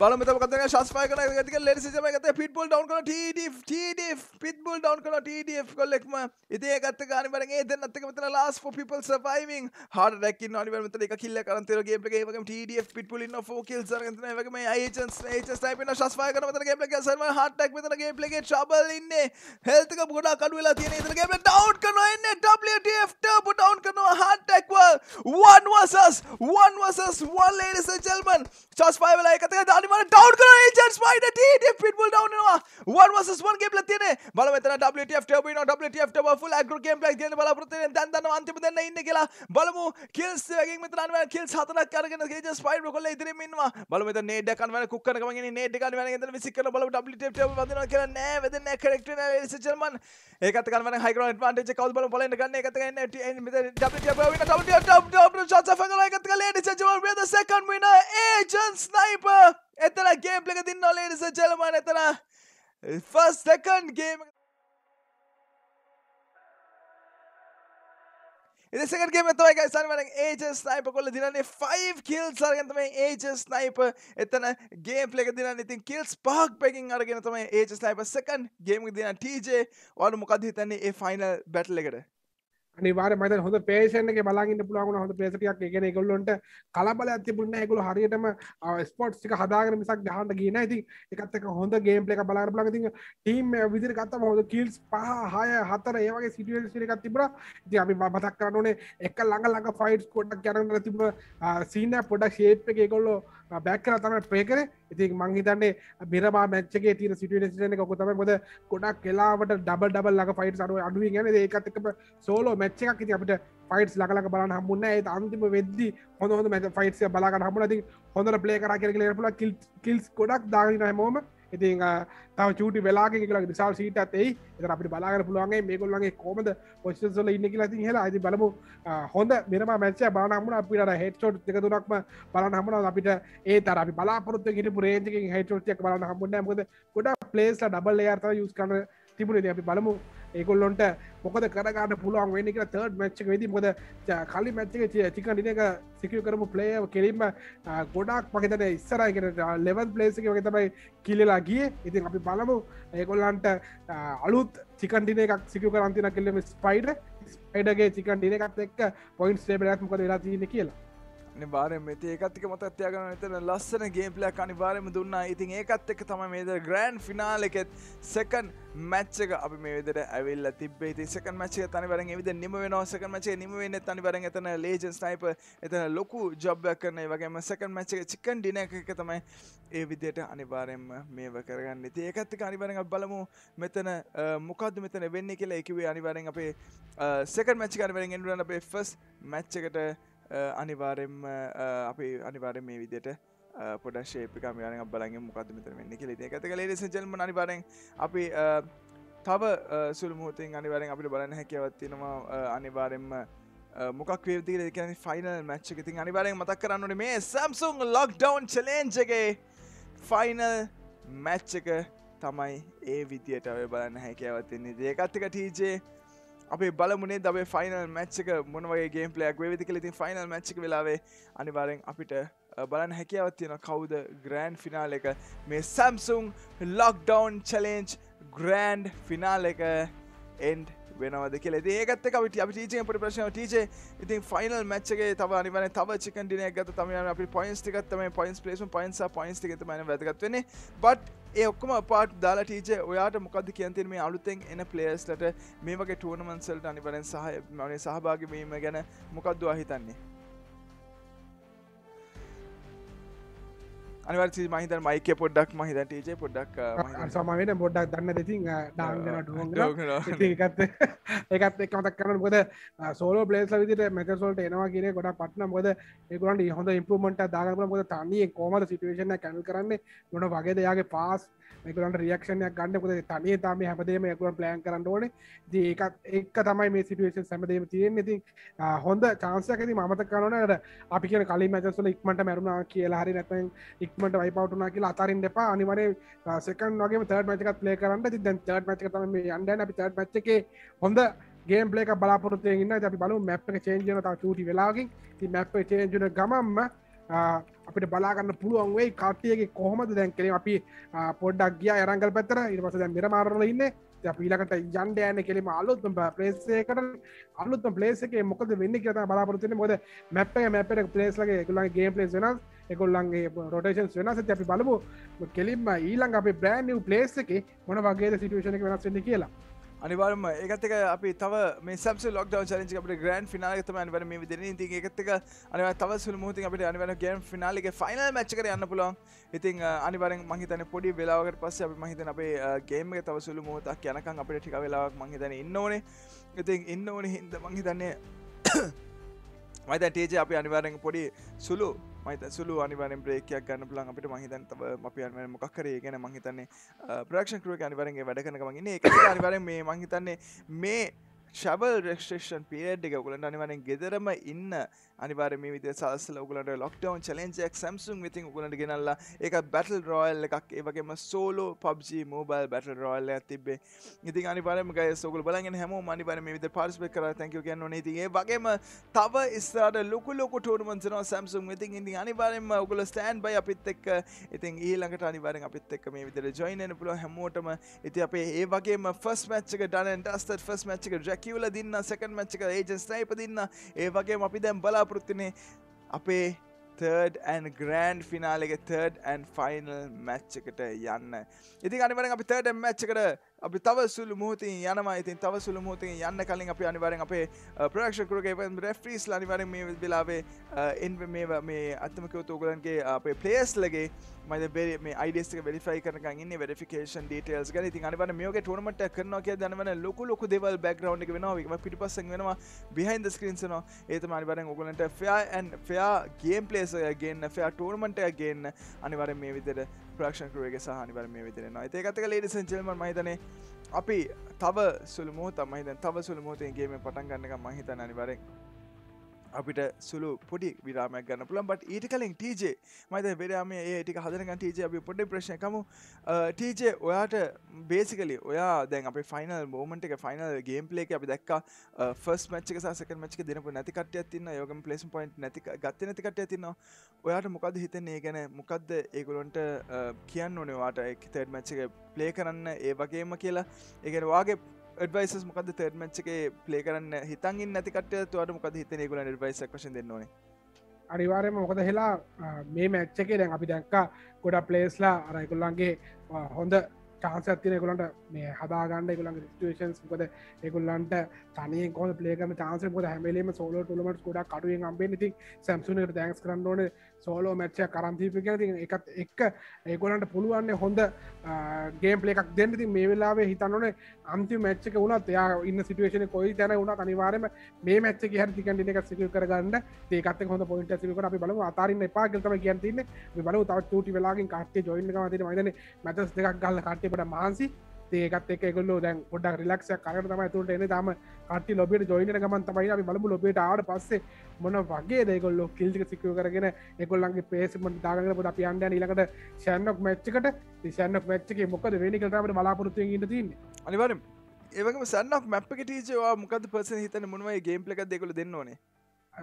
බලමත මොකද ශස්පය කරන ගතික ලෙරිසිම එකත පිට්බුල් ඩවුන් කරන TDF TDF පිට්බුල් ඩවුන් කරන TDF කොල්ලෙක්ම ඉතින් ඒකත් ගානි බලන් ඒ දෙන්නත් එක මෙතන last for people surviving hard attack ඉන්න අනිවාර්ය මෙතන එක kill එක කරන් තියෙන game එක ඒ වගේම TDF පිට්බුල් ඉන්න 4 kills අරගෙන තියෙන ඒ වගේම agents agents type ඉන්න ශස්පය කරන මෙතන game එක සර්වර් hard attack මෙතන game එකේ trouble ඉන්නේ health එක ගොඩක් අඩු වෙලා තියෙන ඉතින් game එක down කරනවා එන්නේ WTF turbo down කරනවා hard attack වල one versus one versus one ladies and gentlemen ශස්පය වෙලා එකතේ දානි වල ඩවුන් කරන ඒජන්ට්ස් වයිඩ ටීඩී පිට්බුල් ඩවුන් වෙනවා 1 vs 1 ගේම් එකක් තියෙන බලව එතන WTF ටර්බෝ ඉනවා WTF Turbo full aggro game play දෙන්න බලාපොරොත්තු වෙන දැන් දන්නවා අන්තිම දෙන්න ඉන්නේ කියලා බලමු කිල්ස් එකකින් මෙතන අනවැල් කිල්ස් හතරක් අරගෙන ඒජන්ට්ස් වයිඩ් කොල්ල ඉදිරියෙන් ඉන්නවා බලමු මෙතන නේඩ් එක අනවැල් කුක් කරන ගමන් ඉන්නේ නේඩ් එක අනවැල් ගෙන්දලා විසික් කරලා බලමු WTF ටර්බෝ වදිනවා කියලා නෑ වෙදෙන්නේ කනෙක්ට් වෙනවා ඒ සජල්මන් ඒකත් ගන්න හයිග්‍රෝ ඇඩ්වාන්ටේජ් එක කවුද බලමු බලන්න ගන්න ඒකත් ගන්න මෙතන WTF වෙන WTF ටර්බෝ ෂොට්ස් අෆගලා ඒකත් ගලේ සජල්මන් we are the second winner agent sniper එතන ගේම් එක දින්න ඕනේ නිසා ජලමන් එතන ෆස් සෙකන්ඩ් ගේම් එක ඉතින් සෙකන්ඩ් ගේම් එක තමයි guys අනිවාර්යෙන් AJ sniper කොල්ල දිනන්නේ 5 kills අරගෙන තමයි AJ sniper එතන ගේම් ප්ලේ එක දිනන්නේ ඉතින් kills පහක් පැකින් අරගෙන තමයි AJ sniper සෙකන්ඩ් ගේම් එක දිනන TJ ඔයාලා මොකද හිතන්නේ ඒ ෆයිනල් බැටල් එකට අනිවාර මත හොඳ පේෂන්ගේ බලාගන්න පුළුවන් හොඳ පේසටයක් ගෙන එකගොල්ලොන්ට කලබල ඇතිපුන්න එකකු හරියටම ස්පොට්ස් එක හදාගර මිසක් ගහන්ට කියන ඇති එකත්තක හොඳ ගේම්පල එක බලාර ලගති ටීම් විදිර කත්තම හොඳ කිල්ස් පහ හය හතර ඒවගේ සිටියල් සිරිකක් තිබර ති අපි මතක් කරනනේ එක ළඟ ළඟ ෆයිට් කොටක් කරන්න තිබ සීන පොඩක් ශේප් එක එකගොල්ලෝ බැක් කර තම ප්‍රේකර ඉති මංහිතන්නේ බිරවා මච්චගේ තින සිටන කොතම ොද ගොඩක් කෙලාවට ඩබ ඩබල් ලක ෆයිට සරුව අඩුව ගැන ඒකතක සෝලෝ මච්චක් ති අපට ෆයිටස් ලකලක බලන්න හමුන්න ඒ අන්තිම වෙද්දි හොඳ හොඳ මැත ෆයිට්ය බලාගන්න හමුලති හොඳ ප්ලේ කර කියර ලපල කිල්ස් ගොඩක් දාගන හැමෝම ඉතින් තව චටි වෙලාගේ කියලා විසාල් සීට ඇතයි එත අපි බලාගර පුළුවන්ගේ මේකොල්ලගේ කොමද පොස්ල ඉන්න කියලා ති හලා ඇති බලමු හොඳ මෙරම මැචය බානමුණ අපිට හෙට්ෂෝට් එක තුනක්ම බලන හමන අපිට ඒ තර අපි බලාපොරත්තු කිරපු රේජකින් හෙට්ෂෝට්යක් බලන හමුන්න මොද ගොඩ පලේස්ල ඩබල් එයාර්ත යුස් කරන තිබුණේ අපි බලමු ඒකොල්ලොන්ට මොකද කරගන්න පුළුවන් වෙනික තර්ඩ් මච්චක වෙති මොද කලි මච්චක චික නිනක සිකිය කරපු පලේ කෙලින්ම ගොඩක් මහිතන ඉස්සරයිගෙන ලෙවන් පලේසික වගේ තමයි කිලලා ගිය ඉතින් අපි බලමු ඒකොල්ලන්ට අලුත් චිකන්ටින එකක් සිකිය කරන්තින කෙල්ලෙම ස්පයිඩ ස්පයිඩගේ චිකන්ටින එකත් එක් පොයින්ස් ේබලත්මකද වෙලා තියන කියලා අනිවාරෙන් මෙති ඒකත්තික මතත්තියාගන එතන ලස්සන ගේම්පලයක් අනිවාරයම දුන්නා ඉතින් ඒකත් එක තම මේද ග්‍රෑන්් ෆිනාල් එකෙත් සකන් මැච්චක අපි මේදට ඇවිල් තිබේ තිසක මචේ තනිවරෙන් විද නිම වෙනවාසක මචේ නිමවෙන්න තනිවරෙන් එතන ලේජන් ස්නයිප එතන ලොකු ජබ්යක් කරන වගේම සකන් මච්චක චිකන් ඩින එක තමයි ඒ විදියට අනිවාරෙන්ම මේව කරගන්න ති ඒකත්තික අනිවරෙන් බලමු මෙතන මොකක්ද මෙතන වෙන්න කියලා එකවේ අනිවරෙන් අපේ සක මච්චි අනිවරෙන් ඩුවන අපේ ෆස් මැච්චකට අනිවාරෙන් අපි අනිවාරෙන් මේ විදියට පොඩ ශේපිකමයන බලග මොකද මෙතර වෙන්න කෙ ඇතක ලෙස ජල්ම අනිවාරෙන් අපි තව සුල්මුහතින් අනිවරෙන් අපිට බලන්න හැකවත්තිනවා අනිවාරෙන්ම මොකක් වේතිර කියන ෆයිනල් මච්ච ඉතින් අනිවාරෙන් මතක් කරන්නට මේ සම්සුන් ලොක් ඩවන් චලෙන්ජගේ ෆයිනල් මැච්චක තමයි ඒ විදියට ඔය බලන්න හැකවත්තින්නේ දේකත්තික ටීජේ අපේ බලමුණේ දබේ ෆයිනල් මැච්චක මොනවගේ ගේම්පලයක් වේවිදි කල ඉතින් ෆයිනල් මච්චක වෙලාවේ අනිවාරෙන් අපිට බලන් හැකියාවත් තියෙන කවුද ග්‍රෑන්් ෆිනාල එක මේ Samsung lockdown challenge grand finale එක එන්ඩ් වෙනවද කෙ ඒකත් එක අපි ටීචෙන් පොඩි ප්‍රශ්න ටීචේ ඉතින් ෆයිනල් මච්චගේ තව අනිවන තව චිකන් ඩින එකගත තමයන අපි පොයින්ස්ටිකත්තම පොයින්ස් පලේසු පයින්ස පොයින්ස් එකතමන වැදගත්වන්නේ බට් ඒ ඔක්කම පාට් දාලා ටීච ඔයාට මොකද කියන්තිර මේ අලුතෙන් එන පලේස්ලට මේ වගේ ටූනමන්සල්ට අනිවරෙන් සහ මනේ සහභාගවීම ගැන මොකක්දවා හිතන්නේ අනිවර්සි මහිත මයික පොඩ්ඩක් මහිත ටේජ පොඩ්ඩක් සමට පොඩ්ඩක් දන්න දෙතින් ඩාගනට එකත් එක මතක් කරන ගොද සෝල පලේස් විදිට මකසෝල්ට එනවා කියන ගොඩ පටන ගොද ඒගොට හොඳ ඉම්පමට දාගන ගොද තන්නේ කෝමට සිටුවේෂන කැනල් කරන්න ගොඩ වගේ දෙයාගේ පාස් එකලන්ට රියක්ෂණයක් ගන්න කොද තනේ තම හැමදේම යකුන් ප්ලෑන් කරන්න ඕන ඒකත් එක් තමයි මේ සිටුවේෂන් සැමදීම තියෙන් ති හොඳ චාන්සයක් ඇති මත කරනට අපි කිය කලින් මැසල ඉක්මට මැරුණා කියලා හරි නැතන් ඉක්මට වයිපවටුනා කියලා අතරින් දෙපා අනිවර සකන් වගේ තට මචකත් ලේ කරන්න දැන් තට මචක තම මේ අන්ඩන අපි තට මච්චකේ හොඳ ගේම් ලේක බලාපොරතය ඉන්න අපි බලු මැප්ක චේන්ජන තා චූටි වෙලාගින් ති මැප් චේජන ගමම්ම අපිට බලාගන්න පුළුවන් වෙයි කාටියගේ කොහොමද දැන් කරේ අපි පොඩ්ඩක් ගිය අරංගල් පැතර ඉරපස දැ මෙර මාරල ඉන්න පීලකට යන්ඩ යන කෙලීම අලුත්ම ප්‍රේසයකට අලුත්ම පලේසක මොකද වෙන්න කියත බලාපොරත්තින මොද මැප්පේ මැපට පලේස්ලගේ ගුලන් ගේ පලේස් වෙනස් එකොල්ලන්ගේ රොටේෂන් වෙනස අපි බලපු කෙලින්ම ඊළඟ අප බ්‍රෑන්ඩ් පලේස් එක මොන වගේ සිටුවේෂණ වෙනස් වෙන්න කියලා අනිවාර්ම ඒකත්තක අපි තව සම් ලොක් චරච අපට ග්‍රන් ිනාලගතම අනිවර මේ විදිර ති එකත්තක අනිව තව සුල් මුහති අපට අනිවර ගේම් ිනාලික ෆයිනල් මච්චක යන්න පුලොන් ඉතින් අනිවරෙන් මහිතන පොඩි වෙලාවකට පස්ස අපි මහිතන අපේ ගේම තව සුළු මහතක් යනකං අපට ටික වෙලාවක් මහිතන ඉන්නඕනේ ඉතින් ඉන්න ඕන හින්ද මහිතන්නේ මයිතන් ටේජ අපි අනිවාරෙන් පොඩි සුළු මත සුළු අනිවර බ්‍රේකයක් ගන්න පුලන් අපිට මහිතන් තව අපියන් මොක්කරේ ගැන මහිතන්නේ ප්‍රක්ෂ කරුව අනිවරගේ වැඩකනකමගේ අනිවර මේ මහිතන්නේ මේ ශවල් රෙක්ෂේෂන් පිරේඩ් එක ගලට අනිවනෙන් ගෙදරම ඉන්න අනිවාර මිද සල්සල ගලට ලොක්ටවන් චලෙන්ජක් සම්සුන් විතින් ගලට ගෙනල්ලා එක බැටල් රොයල් එකක් ඒවගේම solo PUBG mobile battle royale තිබේ ඉති අනිවාරම සොකල් බලගෙන හැම මනිවර මිද පරිස්පෙක් කර තැක ගන්න නතිගේ වගේම තව ස්රට ලොකුලොක ටෝර්මන්සන සම්සුන් ඉතින් ඉදි අනිවාරෙන්ම ඔගුල ස්ටෑන් බයි අපිත් එක් ඉතින් ඊළඟට අනිවාරෙන් අපිත් එක් මේ විදර ජොයින පුල හැමෝටම ඉති අපේ ඒ වගේම ෆස් මච්චක ඩනන්ටස්ට ෆස් මච්චක ජක් කියවල දින්න සකන් මච්චක ඒජස් නයිපදින්න ඒවගේ අපි දැම් බලාපෘතිනේ අපේ තර්ඩ් ඇන් ග්‍රන්ඩ් ෆිනාලෙක තර්ඩ් ඇන් ෆයිනල් මැච්චකට යන්න ඉති අනිවර අපි තර්ඩ මච්චකට අපි තව සුළු මුහතින් යනම ඉතින් තව සුළු මුහතින් යන්න කලින් අපි අනිවරෙන් අපේ ප්‍රක්ෂකරුගේ රෙෆ්‍රීස් අනිවරෙන් මේ වෙලාවේ එන් මේ මේ අත්තමකව තුගලන්ගේ අපේ ප්ලේස් ලගේ මද අයිඩස්ක වෙරිෆයි කරන ඉන්න වෙරිෆිකේෂන් ඩටේල්ස් ග ති අනිවන මේෝක ටනමට කරනවා කිය දනවන ලොක ලොක දෙවල් බැක්ග්‍රවන්් එක වෙනවාම පිටිපස වෙනවා බිහයින් ස්කරින්සන ඒතම අනිවරෙන් ඔගලට ෆයාන් ෆයා ගේම් පලේස ගන්න ෆයා ටෝර්මට ගන්න අනිවර මේ විදර ප්‍රක්ෂන් කරුවගේ සහනිවර මේ විතරෙනවා ඒකතක ලේඩ සංචල්ම මහිතන අපි තව සුළු මෝ තමයි තව සුළු මෝතයන්ගේම පටන් ගන්නක මහිතන අනිවරෙන් අපිට සුළු පොඩි විරාමයක් ගන්න පුළන් බට ඊට කලින් ටජ මත වෙරාම ඒටික හදනකන් ටජ අපි පොඩි ප්‍රශ්නකම ටජ ඔයාට බේසිකලි ඔයා දැන් අපි ෆයිනල් මෝමට එක ෆයිනල් ගේම් පලේක අපි දක් ෆස් මච්ක සක මච්ක දෙනපු නැතිකටය තින්න යෝගම පලේස් පොයින්ට නැති ගත්ත නැතිකටය තින්න ඔයාට මොකද හිතන්නේ ගැන මොකක්ද ඒගොලොන්ට කියන්න ඕනවාට එක්තට මච්චක ප්ලේ කරන්න ඒ වගේම කියලා එකවාගේ ඩවයිස මොකද තර්මච්චක පලේ කරන්න හිතන් නැතිකට තුවට මොකද හිතන ගුල ඩවයිස කශ දෙන්නවන අනිවාරයම මොකද හෙලා මේ මැච්චකේ දැන් අපි දැක්කා ගොඩ පලේස්ලා අරයිකුල්ලන්ගේ හොඳ චාන්සත්තින ගොලන්ට මේ හදාගන්න ගොලන් ස්ටේෂන්ස් කොද එකුල්ලන්ට තනය කො පලේක චාන්ස ො හැමලීම සෝල ටලමට ගොඩ කටුවෙන් අම්බේ නති සැම්සුනට දැන්ස් කරන්න ඕනේ සෝලෝ මැච්චය කරන්තිීපි කර එකත් එක් ඒගොලන්ට පුළුවන්න හොඳ ගේම්පලේ එකක් දෙන්නති මේ වෙලාවේ හිතන්නන අන්ති මච්චක වුණත් යා ඉන්න සිටුවේශන කොයි තැන වුණ අනිවාරම මේ මච්ච හර තිකන් එක සිකු කරගන්න ඒකත් හොඳ පොට සික අපි බල අතාරන්න පාගතම කියන්තින්න බල තව චටි වෙලාගින් කාටේ ජොයින්න ද මදන මැතස් දෙකක් ගල්ල කට්ටේට මාන්සි ඒකත් එක ගොල්ල දැන් ගොඩක් රිලක්ෂ කර තම තුට එන තම කටි ලොබට ජොයින ගමන් තමයි අපි බලපු ලොබට ආට පස්සේ මොන වගේ දෙකොල්ලො කිල්ටික සිකව කරගෙන එකොල්ලන්ගේ පේසමට දාගන පොට අපි අන්ඩ නිලකට ෂැන්නක් මච්චකට ෂැන්නක් මච්චක මොකද වෙනිකටට බලාපොරත්තු ඉට තින්න අනිවර ඒවගේ සන්නක් මැප්පි ටීචවා මොකද පස හිතන මොනවයි ගේම් ලක දෙකොල දෙන්නවනේ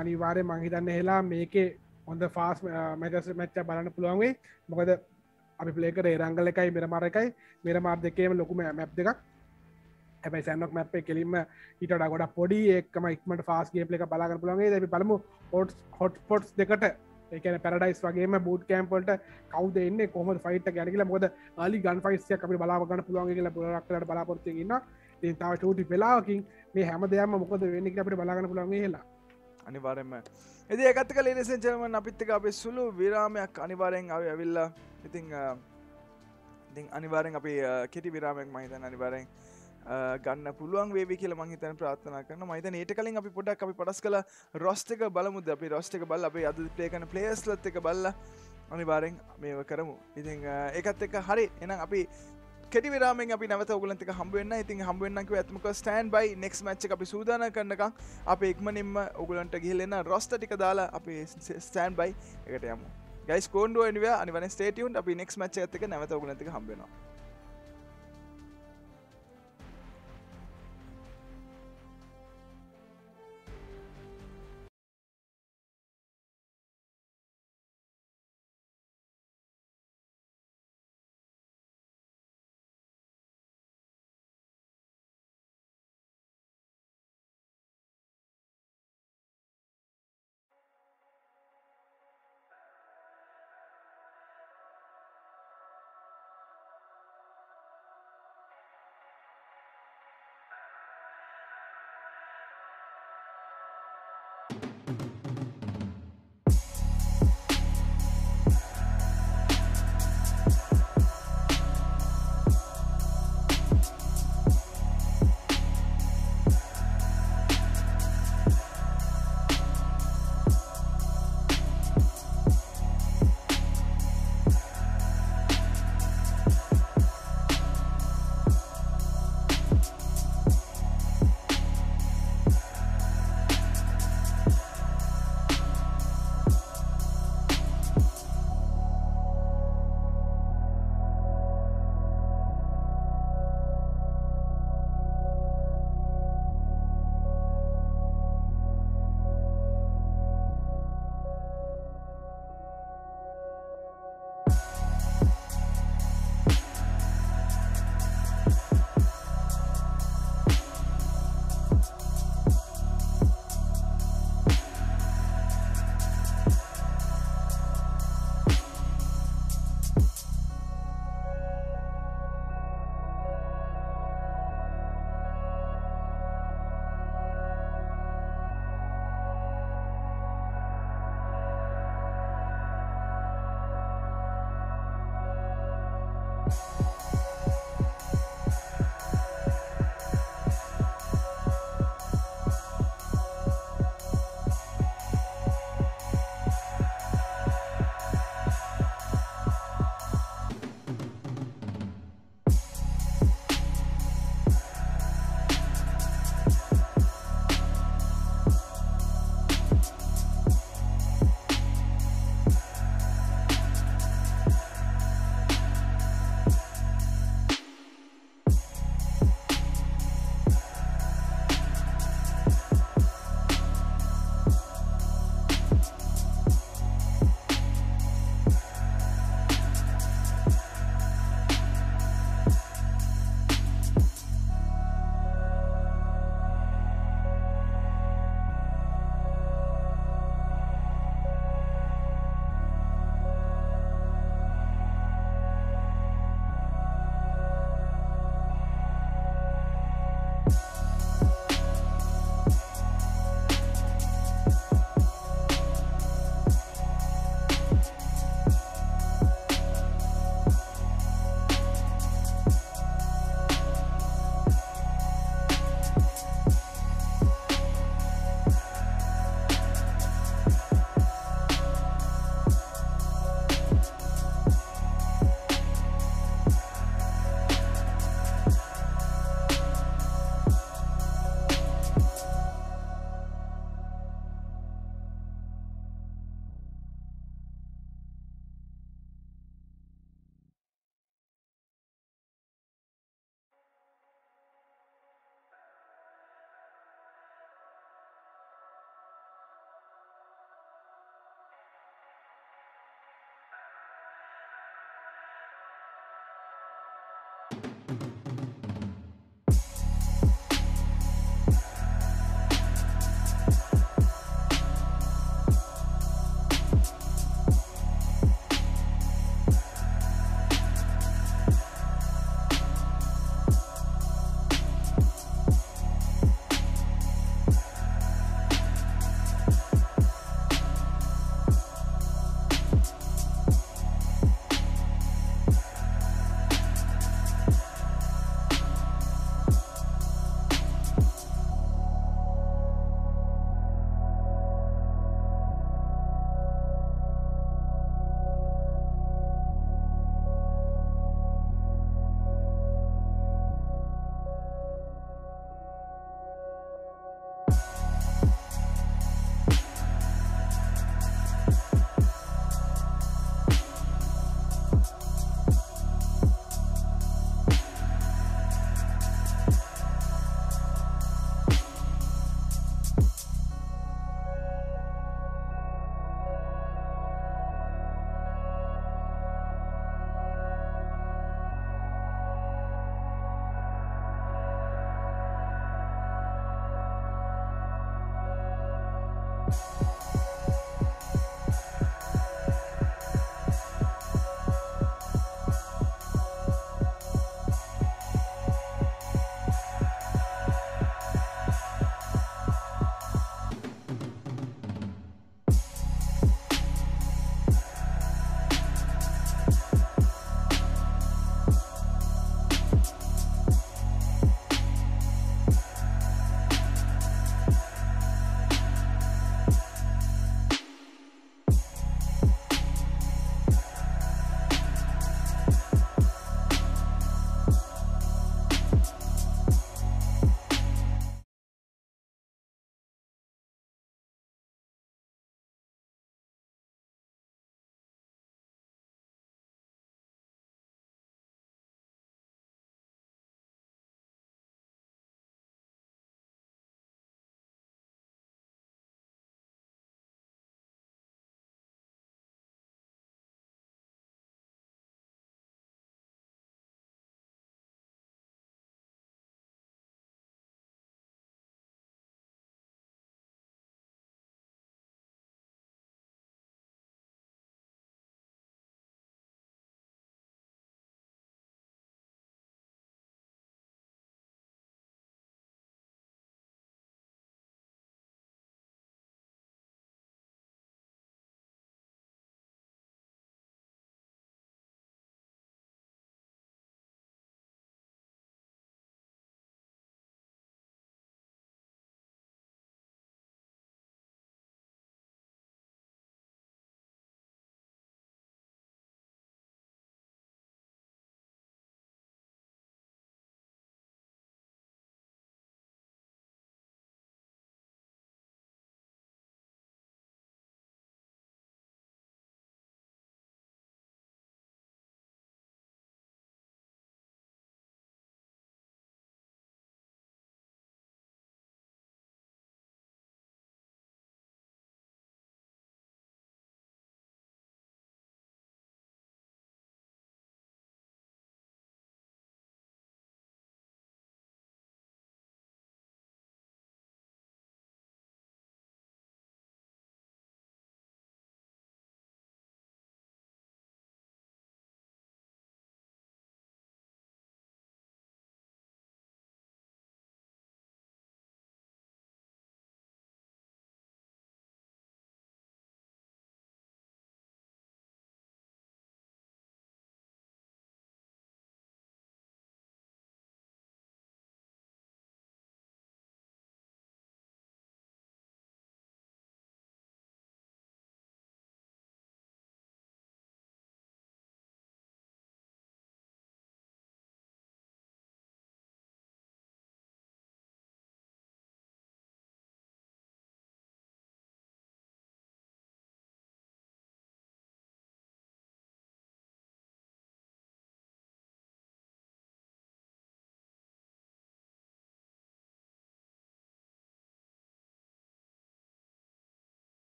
අනිවාරය මංහිතන්න හෙලා මේකේ හොඳ ෆාස් මැටස මැච්ච බලන්න පුළුවන්ගේ මොකද අපි පලේකර රංගල එකයි මෙරමාර එකයි මෙරමාර් දෙකේම ලොකුම මැප් දෙක් හැබයි සැනක් මැප්ේ කෙලින්ම ඊට ගොඩ පොඩි එක්ම ඉක්මට ෆාස්ගේ පලක බලාගර පුළන්ගේ දැි පළමු හොට් හොට් පොට්ස් දෙකට එකන පැරඩයිස් වගේම බූට් කෑම්පල්ට කවද එන්න කොම ෆයිට ගැනගල මොද අලි ගන් ෆයිස්ය අපි බලාගන්න පුළන්ගේ කියලා පුරක්ට බලාපොත්තින්න තාව චෝටි පෙලාකින් මේ හැම දෙයම මොකද වෙන්නෙක් අපට බලාගන්න පුළන්ගේ කියලා අනිවාරෙන්ම එද එකත්තක ලෙසෙන් චරම අපිත්තක අපේ සුළු විරාමයක් අනිවාරයෙන් අව ඇවිල්ලා ඉතිං ඉති අනිවාරෙන් අපි කෙටි විරාමයක් මහිතන් අනිවාරෙන් ගන්න පුළුවන් වේ කියල මහිතන ප්‍රාථනා කරන මහිත ඒට කලින් අපි පොඩක් අපි පටස් කළ රොස්්ටක බලමුද අපි රොස්්ටක බල අපේ අද පලේකන පලේස්ලත් එක බල්ලා අනිවාරෙන් මේව කරමු ඉතිං ඒකත් එක හරි එනම් අපි කෙටිවිරාම අපි නැත ගලන්තික හම්බවෙන්න ඉතින් හම්බවෙන්නක ඇතමක ස්ටන් බයි නෙක් මච්ච අපි සූදාන කරන්නකක් අප එක්මනින්ම ඔගුලන්ට ගිහිලෙන්න රොස්ට ටික දාලා අපේ ස්ටන් බයි එකට යමු ගයිස්කෝන්ඩුව නිව අනිවන ස්ටේටියුන්ට අපි නෙක් මච්ච ඇතක නැත ගලන්තික හම්බෙනවා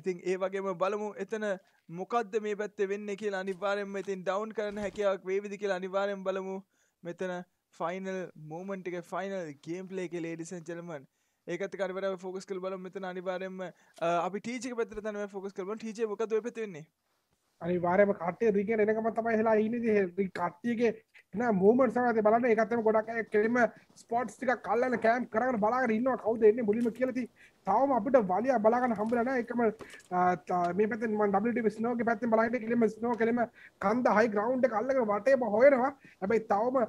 ඉතින් ඒ වගේම බලමු එතන මොකක්ද මේ පැත්තේ වෙන්නේ කියලා අනිවාර්යෙන්ම ඉතින් ඩවුන් කරන්න හැකියාවක් වේවිද කියලා අනිවාර්යෙන් බලමු මෙතන ෆයිනල් මූමන්ට් එක ෆයිනල් ගේම් ප්ලේ එකේ ලේඩිස් ඇන්ඩ් ජෙන්ටල්මන් ඒකත් එක්ක අනිවාර්යයෙන්ම ෆෝකස් කරලා බලමු මෙතන අනිවාර්යෙන්ම අපි ටීචර් පැත්තට තමයි ෆෝකස් කරමු ටීචර් මොකද ඔය පැත්තේ වෙන්නේ අනිවාර්යයෙන්ම කට්ටිය රිකෙන් එනකම තමයි හෙලා ඉන්නේ ඉතින් කට්ටියගේ එන මූමන්ට් සමග බලන්න ඒකත් එක්ක ගොඩක් අය කෙලින්ම ස්පොට්ස් ටිකක් අල්ලන කැම්ප් කරගෙන බලාගෙන ඉන්නවා කවුද එන්නේ මුලින්ම කියලා ති තවම අපිට වලිය බලාගෙන හම්බුලා නැහැ ඒකම මේ පැත්තෙන් මම WTB ස්නෝ ගේ පැත්තෙන් බලාගෙන කෙලින්ම ස්නෝ කෙලින්ම කන්ද හයි ග්‍රවුන්ඩ් එක අල්ලගෙන වටේම හොයනවා හැබැයි තවම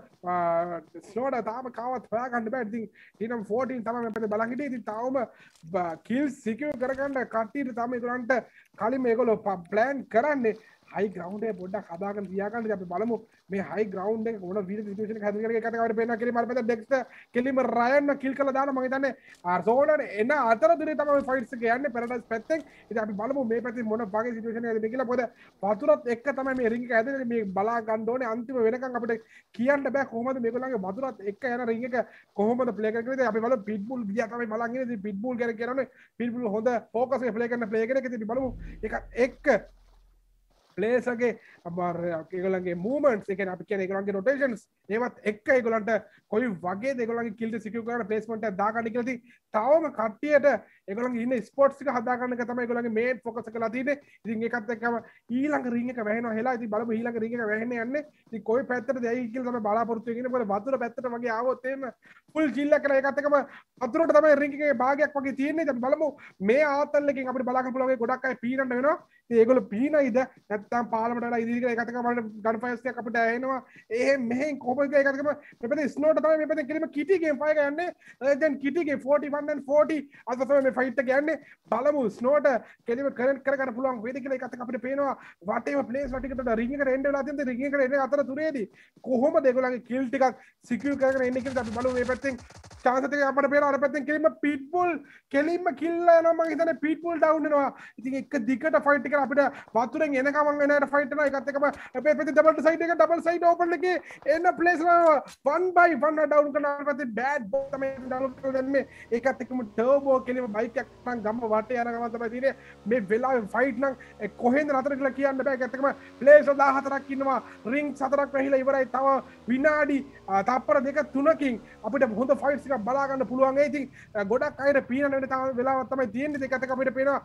ස්නෝට තාම කාවත් හොයාගන්න බෑ ඉතින් ඊනම් 14 තමයි මම පැත්තේ බලන් හිටියේ ඉතින් තවම කිල් සිකියුර් කරගන්න කට්ටියට තමයි ඒගොල්ලන්ට කලින් මේගොල්ලෝ ප්ලෑන් කරන්නේ හයි ග්‍රවන්් පොඩ හදාග ියකන්න අප බලමු මේ හයි ග්‍රවන්් ොන වීඩ ිටේෂන හර කතවට පෙන කිරීම පත ෙක්ට කෙලීම රයන්න කිල් කල දාන මහිතන්න ආර්සෝනට එන්න අතර දිර තම ෆයිට් කියන්න පෙරට පැත්තෙක් අපි බලමු මේ පැති මොන පගේ සිටේෂන ඇති කියල පොද පතුරත් එක් තම මේ රිංග ඇද මේ බලා ගන්ඩෝන අන්තිම වෙනකම් අපට කියන්න බෑ කොහමද මේකලගේ වතුරත් එක් යන රිංගක කොහොමද පලේකරේ අපි බල පිටබුල් දිියතම මලගේ පිටබුල් කර කරන පිල්බුල් හොඳ පෝකස පලේකන්න පලේකර ති බලමු එක එක් පලේසගේ අමාරගලගේ මූමන්ස් එක අපි කියන එකරන්ගේ රොටේෂන්ස් ඒවත් එක් එකගලන්ට කොයි වගේ දෙගලගේ කිල්ට සිකුකාර පලේස්මට දාගන්න කියලති තවම කට්ටියට එකගල ඉන්න ස්පොට්සික හදාගන්න තමයි ගොලගේ මේ පොකස කලාතින ඉතින් එකත් එකම ඊළඟ රිංක වැහෙන හලා ති බල ඊළඟ රික වැහෙන යන්න ති කොයි පැත්තට දැයිකිල් තම බලාපොරත්තුගෙන ල වතුර පැත්තට වගේ ආවොත්තේම පුල් ජිල්ල කර එකත්තකම පතුරට තමයි රිංකගේ භාගයක් වගේ තියන්නේ බලමු මේ ආතල්ලකින් අපි බලාපුලගේ ගොඩක් පීරට වෙනවා ඒගොල පීනයිද නැත්තම් පාලමට ඉදිරික එකතකමට ගඩපයස්ය අපට ඇයනවා ඒ මෙහ කොපක එකකම මෙප ස්නෝට තම මෙපත කිරීම කිටිගේ පය ගන්න දැන් කිටිගේ 41න් 40 අසම මේ ෆයිට්ට ගන්න බලමු ස්නෝට කෙලිම කරන කර පුළුවන් වේද කියල එකත අපට පේනවා වටේ පලේස් වටිකට රිංග රෙන්ඩ ලාතින්ද රිංග කරන අතර තුරේදී කොහොම දෙගොලගේ කිල්ටිකක් සිකල් කරන එන්නක අපි බලු මේ පැත්තෙන් චාන්සතක අපට පේන අර පැත්තෙන් කෙලිම පිට්බුල් කෙලින්ම කිල්ලා යනවා මම හිතන්නේ පිට්බුල් ඩවුන් වෙනවා ඉතින් එක දිගට ෆයිට් එක අපිට වතුරෙන් එන ගමන් එනට ෆයිටන එකත් එකම අපේ පැති ඩබල් සයිට් එක ඩබල් සයිට් ඕපන් එකේ එන ප්ලේස් වන් බයි වන් ඩවුන් කරනවා පැති බෑඩ් බෝ තමයි ඩවුන් කරන්නේ ඒකත් එක්කම ටර්බෝ කෙලිම බයික් එකක් නම් ගම වටේ යන ගමන් තමයි තියෙන්නේ මේ වෙලාවේ ෆයිට් නම් කොහෙන්ද නතර කියලා කියන්න බෑ ඒකත් එකම ප්ලේස් 14ක් ඉන්නවා රින්ග් 4ක් වැහිලා ඉවරයි තව විනාඩි තප්පර දෙක තුනකින් අපිට හොඳ ෆයිට්ස් එකක් බලා ගන්න පුළුවන් ඒ ඉතින් ගොඩක් අයට පීනන වෙන තව වෙලාවක් තමයි තියෙන්නේ දෙකත් එක අපිට පේනවා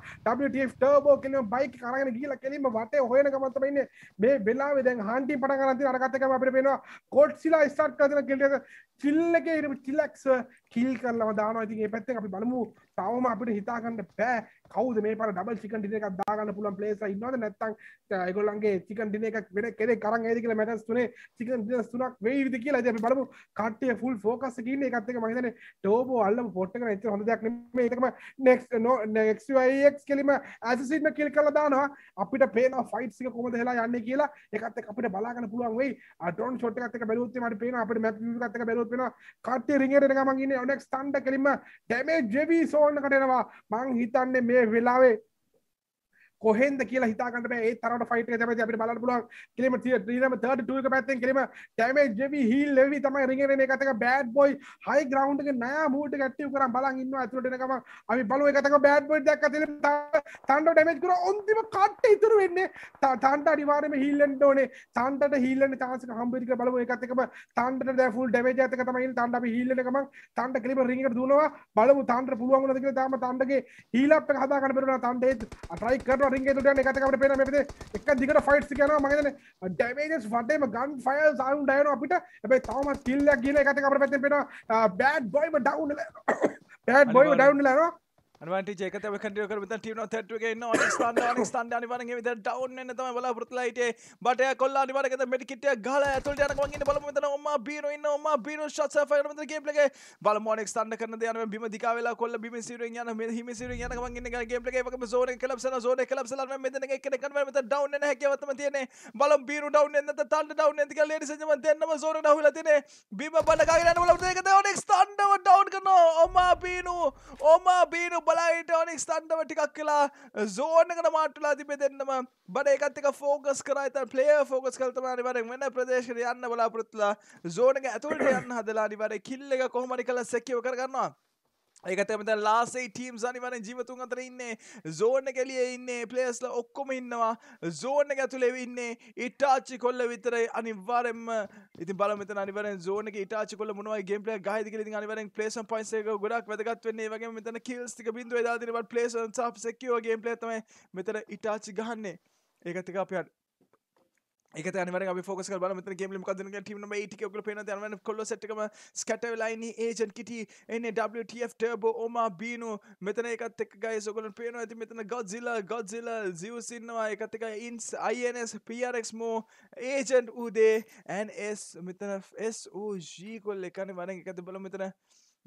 WTF turbo කෙලිම බයික් එක කරගෙන ගිහලා කෙලින්ම වටේ හොයන ගමන් තමයි ඉන්නේ මේ වෙලාවේ දැන් හාන්ටි පටන් ගන්න තියෙන අරකට එකම අපිට පේනවා කොට්සිලා ස්ටාර්ට් කරලා තියෙන කිල් එක කිල් එකේ රිලැක්ස් කිල් කරලම දානවා ඉතින් මේ පැත්තෙන් අපි බලමු තවම අපිට හිතා ගන්න බෑ කවද මේ පර ඩබල් චිකන් ටින එකක් දාගන්න පුළුවන් ප්ලේස් ඉන්නවද නැත්නම් ඒගොල්ලන්ගේ චිකන් ටින එකක් වෙන කෙනෙක් අරන් එයිද කියලා මැටර්ස් තුනේ චිකන් ටින තුනක් වෙයිද කියලා ඉතින් අපි බලමු කට්ටිය ෆුල් ෆෝකස් එකේ ඉන්නේ ඒකත් එක මම හිතන්නේ ටෝබෝ අල්ලම පොට් එක නැති හොඳ දෙයක් නෙමෙයි ඒකම නෙක්ස්ට් නෝ නෙක්ස්ට් YX කෙලිම ඇසසින් එක කිල් කරලා දානවා අපිට පේනවා ෆයිට්ස් එක කොහොමද හෙලා යන්නේ කියලා ඒකත් එක්ක අපිට බලාගන්න පුළුවන් වෙයි ඩ්‍රෝන් ෂොට් එකත් එක්ක බැලුවොත් මට පේනවා අපිට මැප් එකත් එක්ක බැලුවොත් වෙනවා කට්ටිය රින් එකට එන ගමන් ඉන්නේ ඔනෙක්ස් තණ්ඩ කෙලිම ඩැමේජ් වෙවි සෝන් එකට එනවා මං හිතන්නේ लिए කොහෙන්ද කියලා හිතාගන්න බෑ ඒ තරමට ෆයිට් එක තමයි අපිට බලන්න පුළුවන් කිලිම 32 එක පැත්තෙන් කිලිම ඩැමේජ් වෙවි හීල් වෙවි තමයි රින් එකේ එකත් එක බෑඩ් බොයි හයි ග්‍රවුන්ඩ් එක නෑ මූට් එක ඇක්ටිව් කරන් බලන් ඉන්නවා අතුලට එන ගමන් අපි බලමු එකත් එක බෑඩ් බොයි දැක්ක තිලිම තණ්ඩෝ ඩැමේජ් කරා ඔන්තිම කට්ට ඉතුරු වෙන්නේ තණ්ඩ අනිවාර්යයෙන්ම හීල් වෙන්න ඕනේ තණ්ඩට හීල් වෙන්න chance එක හම්බ වෙයි කියලා බලමු එකත් එකම තණ්ඩට දැන් ෆුල් ඩැමේජ් එකත් එක තමයි ඉන්නේ තණ්ඩ අපි හීල් වෙන ගමන් තණ්ඩ කිලිම රින් එකට දුවනවා බලමු තණ්ඩට පුළුවන් වුණාද කියලා තාම තණ්ඩගේ හීල් අප් එක හදාගන්න බැරුණා තණ්ඩේ ට්‍රයි කරනවා තියෙන රින්ගේ තුඩියන් එකත් එක්ක අපිට පේනවා මේ විදිහේ එක දිගට ෆයිට්ස් යනවා මම හිතන්නේ ඩැමේජස් වටේම ගන් ෆයර් සවුන්ඩ් ආයෙනවා අපිට හැබැයි තවමත් කිල් එකක් ගිහලා එකත් එක්ක අපිට පැත්තෙන් පේනවා බෑඩ් බොයිම ඩවුන් වෙලා බෑඩ් බොයිම ඩවුන් වෙලා යනවා අනට ජේක කට කර ටන තැට්ුවගේ න ස්ථාන ස්ථාන අනිවරන ද ටවන් න තම බල පුරතුලයිට බට කොල්ලා අනිවරක මටිට ගල ඇතු යන වගේ බලමතන ම බීර න්න ම බීර ශස ර ගේපලගේ බල මෝන ස්ථාන කරන යන බිම දිකාවල කොල්ල බිම සිර යන හිමසිර යන වගේ ගේපලගේ සෝන කලපස සෝන කලපස මෙදන කන කරමත ඩවන් හැකවතම තියන බල බීර ඩවන් න්න තන්න ඩවන් ඇතික ලේ සම දෙන්නම සෝන හල තින බිම බලග ලට න ස්ථාන්ඩව ඩවන් කන ඔම බීනු ඕම බීනු බලාහිට ඕනෙක් ස්ටන්ඩව ටිකක් කියලා සෝනකට මාටලා තිබෙ දෙන්නම බඩ එකත්තික ෆෝගස් කරයිත පලේ ෆෝගස් කල්තමානි වරෙන් වෙන ප්‍රදේශයට යන්න බලාපොරොත්තුලා සෝනක ඇතුළට යන්න හදලා නිවර කිල්ල එක කොහොමරි කළ සැකව කරගන්නවා ඒකතම ලාසේ ටීම් සනිවන ජීවතුන් අතර ඉන්නේ සෝන කෙලිය ඉන්නේ පලේස්ල ඔක්කොම ඉන්නවා සෝන ඇතුලෙ ඉන්නේ ඉටාච්චි කොල්ල විතරයි අනිවාරෙන්ම ඉති බලමත අනිවර සෝන ටාචි කොල මුණවා ගේම්පල ගහික ති අනිවරෙන් පලේස පයිසේක ගොඩක් වැදගත් වන්නේ වගේ මෙතන කිල්ස්තික බින්දුව දාදිනට පලේසන් සප් සැකියෝගේ පලේතම මෙතර ඉටාචි ගහන්නේ ඒකතික අපියට එක තැනවට අපි ෆෝකස් කරලා මෙතන ගේම් වල මොකද දෙනවා ටීම් නම්බර් 80 ඔයගොල්ලෝ පේනවා දැන් මම කොල්ලෝ සෙට් එකම ස්කැටර් වෙලා ඉන්නේ ඒජන්ට් කිටි එන්නේ WTF Turbo Oma Bino මෙතන එකත් එක්ක guys ඔයගොල්ලෝ පේනවා ඉතින් මෙතන Godzilla Godzilla Zeus ඉන්නවා එකත් එක්ක INS INS PRX Mo agent උදේ NS මෙතන SOG කොල්ලේ කන්නේ වරෙන් එකද බලමු මෙතන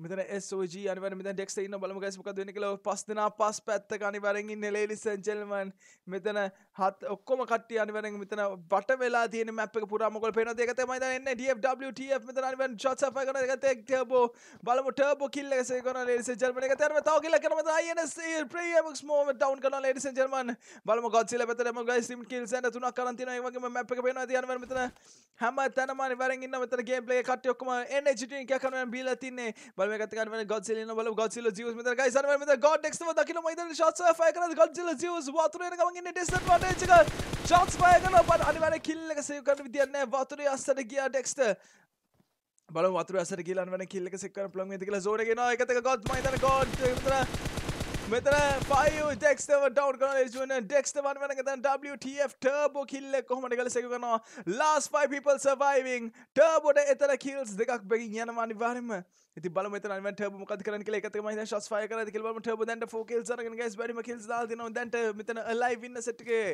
මෙතන SOG අනිවාර්යෙන් මෙතන ටෙක්ස්ට් එක ඉන්න බලමු guys මොකද වෙන්නේ කියලා පස් දෙනා පස් පැත්තක අනිවාර්යෙන් ඉන්නේ ladies and gentlemen මෙතන හත් ඔක්කොම කට්ටිය අනිවාර්යෙන් මෙතන වට වෙලා තියෙන මැප් එක පුරාම ඔයගොල්ලෝ පේනවාද ඒක තමයි දැන් එන්නේ DFW TF මෙතන අනිවාර්යෙන් shots up කරන එක තේ turbo බලමු turbo kill එක save කරන ladies and gentlemen එක තේරෙම තව kill කරනවා මෙතන INS Premx move down කරන ladies and gentlemen බලමු Godzilla පැත්තටම guys team kills and තුනක් කරන් තියෙනවා ඒ වගේම මැප් එක පේනවා තියෙනවා මෙතන හැම තැනම අනිවාර්යෙන් ඉන්න මෙතන game play කට්ටිය ඔක්කොම energy drink එකක් කරනවා බීලා තින්නේ Alvin katikati mene Godzilla inobalo Godzilla Zeus methara guys අර මම මෙතන God next එක දකින්න මම ඉතින් shots fire කරනවා Godzilla Zeus වතුර එන ගමන් ඉන්නේ disadvantage එක shots fire කරනවා but අනිවාර්ය kill එක save කරන්න විදියක් නැහැ වතුරේ අස්සට ගියා Dexter බල වතුර අසර කියලන් වන කිල්ලක සික්කන ප්ලොන් ඇති කියලා සෝඩ ගෙනවා එකතක ගොත් මම හිතන ගොත් විතර මෙතන පයු ඩෙක්ස්ටව ඩව් කන න ඩෙක්ස්ට වන් වන තන් WTF ටර්බෝ කිල්ලෙක් කොහමට කල සැක කරනවා ලාස් පයි පිපල් සවයිවිං ටර්බොට එතර කිල්ස් දෙකක් බැගින් යනවා අනිවාර්යෙන්ම ඉති බල මෙත ම ටබ මොකද කරන කල එකත ම ශස්ාය කර කිලම ටබ දැට ෝකල් සරග ගැස් බඩි මකිල් දන දැට මෙතන ලයි ඉන්න සට්ගේ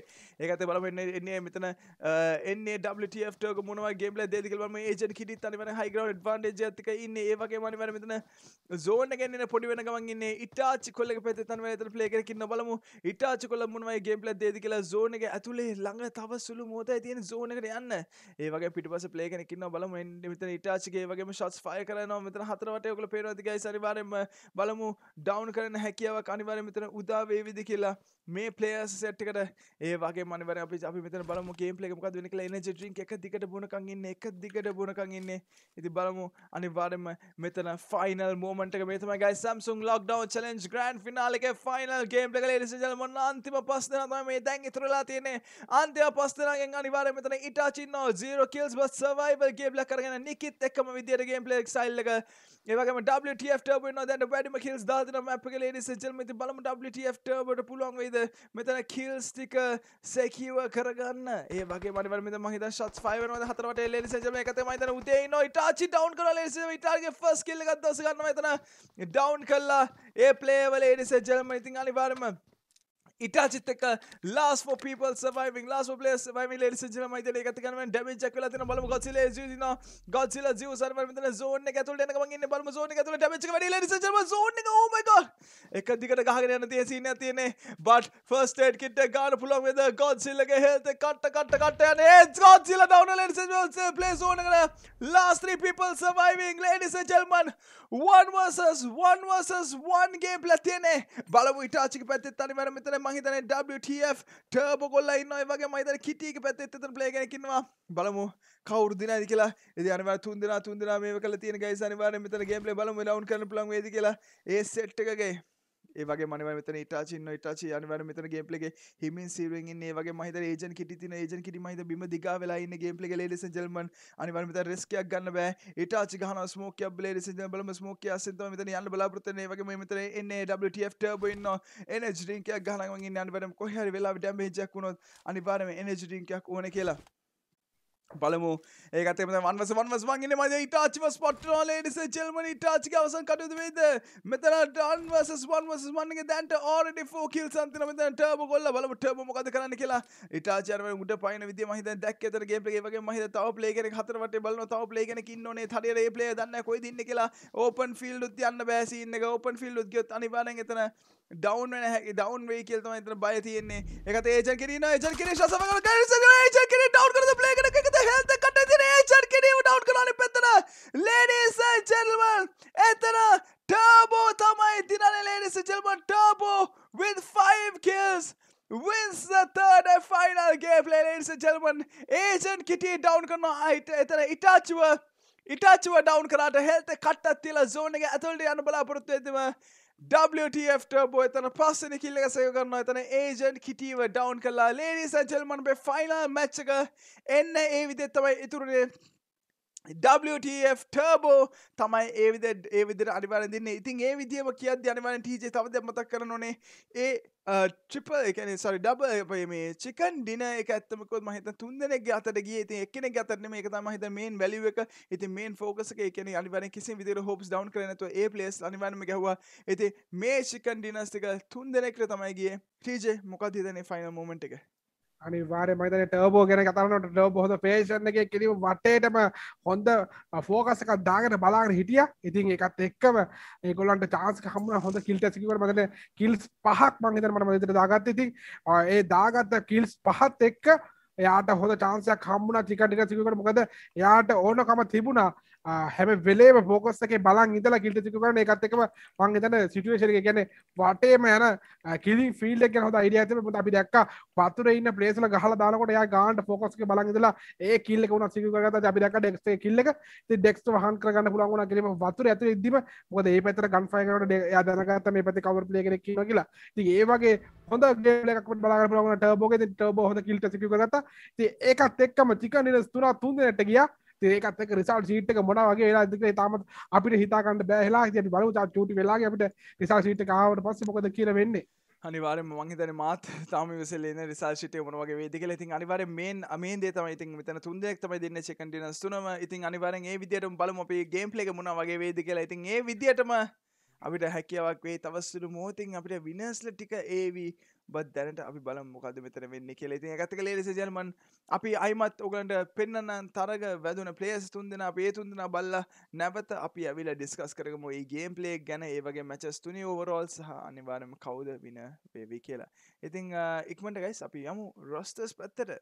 ඒකත බලවෙන්න එන්නේ මෙතන එන්නේ ට මුණවා ගේල දෙකලම ඒජ කිඩි තනිවන හයිගර ඩ්වාන්ඩ ජතික ඉන්න ඒවගේ මනිවර මෙතන සෝන ගැන්න පොඩි වෙන ගමන්න්නේ ඉටාචි කොල්ල පැත තන ඇත ලේකරකින්න බලමු ඉටාචි කොල මුණවයි ගේම්ල දේදි කියලා සෝනක ඇතුලේ ළඟ තව සුළු මෝතයි තියෙන සෝනකට යන්න ඒවගේ පිටිපස පලේකෙනකින්න බලම මෙත ඉටාචිගේ වගේ ශස් ෆය කරනවා මෙතන හතර යනවට ඔකල පේනවතිකයි සනිවාරෙන්ම බලමු ඩවන්් කරන හැකියාව අනිවාරමතන උදාවේවිදි කියලා මේ පලේස් සට්කට ඒවාගේ මනවර අපි අපි මෙතන බලමු ගේම් ලේ මොකක් වෙන කියලා එනර්ජි ඩ්‍රින්ක් එක දිගට බොනකන් ඉන්නේ එක දිගට බොනකන් ඉන්නේ ඉතින් බලමු අනිවාර්යයෙන්ම මෙතන ෆයිනල් මූමන්ට් එක මේ තමයි guys Samsung Lockdown Challenge Grand Finale එකේ ෆයිනල් ගේම් ප්ලේ එක ලේඩිස් ඇන්ඩ් ජෙන්ටල්මන් මොන අන්තිම පස් දෙනා තමයි මේ දැන් ඉතුරුලා තියෙන්නේ අන්තිම පස් දෙනාගෙන් අනිවාර්යයෙන් මෙතන ඉටාචින්නෝ 0 kills but survival game play කරගෙන නිකිත් එක්කම විදියට ගේම් ප්ලේ ස්ටයිල් එක ඒ වගේම WTF Turbo වෙනවා දැන් වැඩිම kills දාලා දෙනවා මැප් එකේ ලේඩිස් ඇන්ඩ් ජෙන්ටල්මන් ඉතින් බලමු WTF Turbo ට පුළුවන් වෙයිද හරිද මෙතන කිල්ස් ටික සැකිව කරගන්න ඒ වගේ මනිවල මෙතන මං හිතන shots fire වෙනවද හතරවට එල්ලේ ලිසෙන්ජම එක තමයි මෙතන උදේ ඉන්න ඉටාචි down කරලා ලිසෙන්ජම ඉටාගේ first kill එකක් දවස ගන්නවා මෙතන down කළා ඒ play වල ලිසෙන්ජම ඉතින් අනිවාර්යයෙන්ම ඉටාචිත් එක්ක ලාස් ෝ පීපල් සවයි ලාස් ලේ සවයි ලේ සිජන මයිත ගතකන ඩැමි චක් ලතින බල ගොසිල ජන ගොසිල ජව සරම මෙතන සෝන ඇතුල න ගන්න බල සෝන ඇතුල ඩැමච ල සෝන හොමක එක oh දිකට ගහගෙන යන තිය සින තියනේ බට ෆස් ේට කිට ගාන පුලන් වෙද ගොත්සිල්ලගේ හෙත කට්ට කට්ට කට්ට යන ගොත්සිල දවන ලේ ලේ සෝන කර ලාස්ත්‍රී පිපල් සවයිවිං ලේනිස ජල්මන් වන් වසස් වන් වසස් වන් ගේ පලතියනේ බලව ඉටාචික පැත්තත් අනි වැර මෙතන මහිතන WTF ටර්බ කොල්ල ඉන්න වගේ මහිතන කිටියක පැත්තෙත් එතන ප්ලේ කෙනෙක් ඉන්නවා බලමු කවුරු දිනයිද කියලා ඉතින් අනිවාර්ය තුන් දෙනා තුන් දෙනා මේව කළා තියෙන ගයිස් අනිවාර්යෙන් මෙතන ගේම් ප්ලේ බලමු ලවුන් කරන්න පුළුවන් වේද කියලා ඒ සෙට් එකගේ ඒවගේ මනව මෙතන ඉටාචින්න ඉටාචි අනිවර මෙතන ගේම්පලගේ හිමින් සීරුවෙන් ඒ වගේ මහිත ඒජන් කිටි තින ඒජන් කිටි මහිත බිම දිගා වෙලා ඉන්න ගේම්පලගේ ලේඩිස් ඇන්ඩ් ජෙන්ටල්මන් අනිවර මෙතන රිස්කයක් ගන්න බෑ ඉටාචි ගහනවා ස්මෝක් එකක් ලේඩිස් ඇන්ඩ් ජෙන්ටල්මන් බලමු ස්මෝක් එක අස්සෙන් තමයි මෙතන යන්න බලාපොරොත්තු වෙන්නේ ඒ වගේ මේ මෙතන එන්නේ WTF ටර්බෝ ඉන්නවා එනර්ජි ඩ්‍රින්ක් එකක් ගහනවා මං ඉන්නේ අනිවරම කොහේ හරි වෙලාවට ඩැමේජ් එකක් වුණොත් අනිවාර්යයෙන්ම එනර්ජි ඩ්‍රින්ක් එකක් ඕනේ කියලා බලමු ඒකතම වන්වස වන්වස වන්ගෙන මද ඉටාචිව ස්පොට්නවා ලේඩිස චෙල්මන ඉටාචික අවසන් කටයුතු වෙයිද මෙතන ඩන්වසස් වන්වසස් වන්නගේ දැන්ට ඕරෙඩි ෆෝ කිල් සම්තින මෙතන ටර්බ ගොල්ල බලමු ටර්බ මොකද කරන්න කියලා ඉටාචියරම උඩ පයින් විදිය මම හිතෙන් දැක්ක ඒතර ගේම් එකේ වගේ මම හිත තව ප්ලේ කෙනෙක් හතර වටේ බලනවා තව ප්ලේ කෙනෙක් ඉන්න ඕනේ හරියට ඒ ප්ලේයර් දන්නේ කොයිද ඉන්නේ කියලා ඕපන් ෆීල්ඩ් උත් යන්න බෑ සීන් එක ඕපන් ෆීල්ඩ් උත් ගියොත් අනිවාර්යෙන් එතන ඩවන් හ ඩවන් වේ කියල්තම එතන බය තියෙන්නේ එක ඒච කරන ච කර සම ච කර ඩව් කර ලේකන එකත හෙත කට තින චර් කිරීම ඩව් කරන පෙතන ලේඩිස චල්වන් එතන ටබෝ තමයි තිනන ලේඩිස චල්මන් ටබෝ with 5 kills wins the third and final gameplay ladies and gentlemen agent kitty down කරන එතන ඉටාචුව ඉටාචුව ඩවුන් කරාට හෙල්ත කට්ටත් තියලා zone එක ඇතුළට යන්න බලාපොරොත්තු වෙද්දිම WTF ටර්බෝ එතන පස්සෙන කිල්ල එක සයෝ කරනවා එතන ඒජන්ට් කිටීව ඩවන්් කලා ලේඩි සැචල්මන් පේ ෆයිනල් මැච්චක එන්න ඒ විදෙත්තවයි ඉතුරුනේ WTF ටර්බෝ තමයි ඒවිද ඒ විදිර අනිවරදින්න ඉතින් ඒ විදිම කියද අනිවන ටීජේ තවද මතක් කරන නොනේ ඒ ට්‍රිප එකන සරි ඩබ මේ චිකන් ඩින එක ඇත්තමකොත් මහිත තුන්දනෙක් අතට ගේ ති එකන ගතරන මේ තම හිත මේන් වැලිව එක ඇති මේන් ෆෝකස එකන අනිවන කිසි විදිර හෝපස් ඩවන් කරනතු ඒ පලස් අනිවනම ගැහවා ඇති මේ ශිකන් ඩිනස්තික තුන්දනෙක්‍ර තමයිගේ ටීජේ මොකක්තිදන ෆයින මෝමට් එක අනිවාර මතන ටර්බෝ ගැන කතරනට ටර්බ හොඳ පේෂන් එක කිරීම වටේටම හොඳ ෆෝකසක දාගෙන බලාග හිටිය ඉතින් එකත් එක්කම ඒගොලන්ට චාන්ස හම හොඳ කිල්ට සිකවට මතන කිල්ස් පහක් මංහිතර මට මතට දාගත්ත ඉතින් ඒ දාගත්ත කිල්ස් පහත් එක්ක එයාට හොඳ චාන්සයක් හම්බුණ චිකටික සිකුවට මොකද එයාට ඕනකම තිබුණා හැම වෙලේ පෝකස් එක බලන් ඉඳලා කිල්ට සිකුරන එකත් එකම මං එතන සිටුවේෂන් එක කියන්නේ වටේම යන කිලින් ෆීල්ඩ් එක ගැන හොඳ අයිඩියා තිබුණා මොකද අපි දැක්කා වතුරේ ඉන්න ප්ලේස් වල ගහලා දානකොට එයා ගානට ෆෝකස් එක බලන් ඉඳලා ඒ කිල් එක උනා සිකුර කරගත්තා අපි දැක්කා ඩෙක්ස් එකේ කිල් එක ඉතින් ඩෙක්ස් වහන් කරගන්න පුළුවන් වුණා කියලා වතුර ඇතුලේ ඉද්දිම මොකද මේ පැත්තට ගන් ෆයර් කරනකොට එයා දැනගත්තා මේ පැත්තේ කවර් ප්ලේ කෙනෙක් ඉන්නවා කියලා ඉතින් ඒ වගේ හොඳ ගේලක් බලාග පුලන ටබෝග ටබ හොඳ කිල්ට සිකි ගත ඒකත් එක්කම චික නිරස් තුනා තුන්දනට ගියා ඒකත් රිසල් සීට්ක මොන වගේ වෙලා දෙක තාමත් අපිට හිතාකන්න බෑහලා ති බලු චුටි වෙලා අපිට රිසල් සීට් කාවට පස්ස මොකද කියර වෙන්නේ අනිවාර මංහිතන මාත් තම විසලන රිසාශිටය මොනවගේ වේදිකල ඉතින් අනිවාර මේ මේ දේතම ඉතින් මෙතන තුන්දෙක් තමයි දෙන්න චකටින තුනම ඉතින් අනිවාරෙන් ඒ විදියට බලම අපේ ගේම් ලෙක මුණ වගේ වේදි කියලා ඉතින් ඒ විදිටම අපිට හැකියාවක් වේ තවස්සුළු මෝතින් අපිට විනස්ල ටික ඒවී බත් දැනට අපි බල මොකද මෙතර වෙන්න කෙලෙති ඇතක ලෙස ජර්මන් අපි අයිමත් ඔගලන්ට පෙන්න්න තරග වැදන පලේස් තුන්දෙන අපේ තුන්දෙන බල්ල නැවත අපි ඇවිල ඩිස්කස් කරම ඒගේ පලේ ගැන ඒවගේ මැචස් තුනි ඕවරෝල් සහ අනිවාරම කවුද වින වේවී කියලා ඉතිං ඉක්මට ගයිස් අපි යමු රොස්ටස් පැත්තට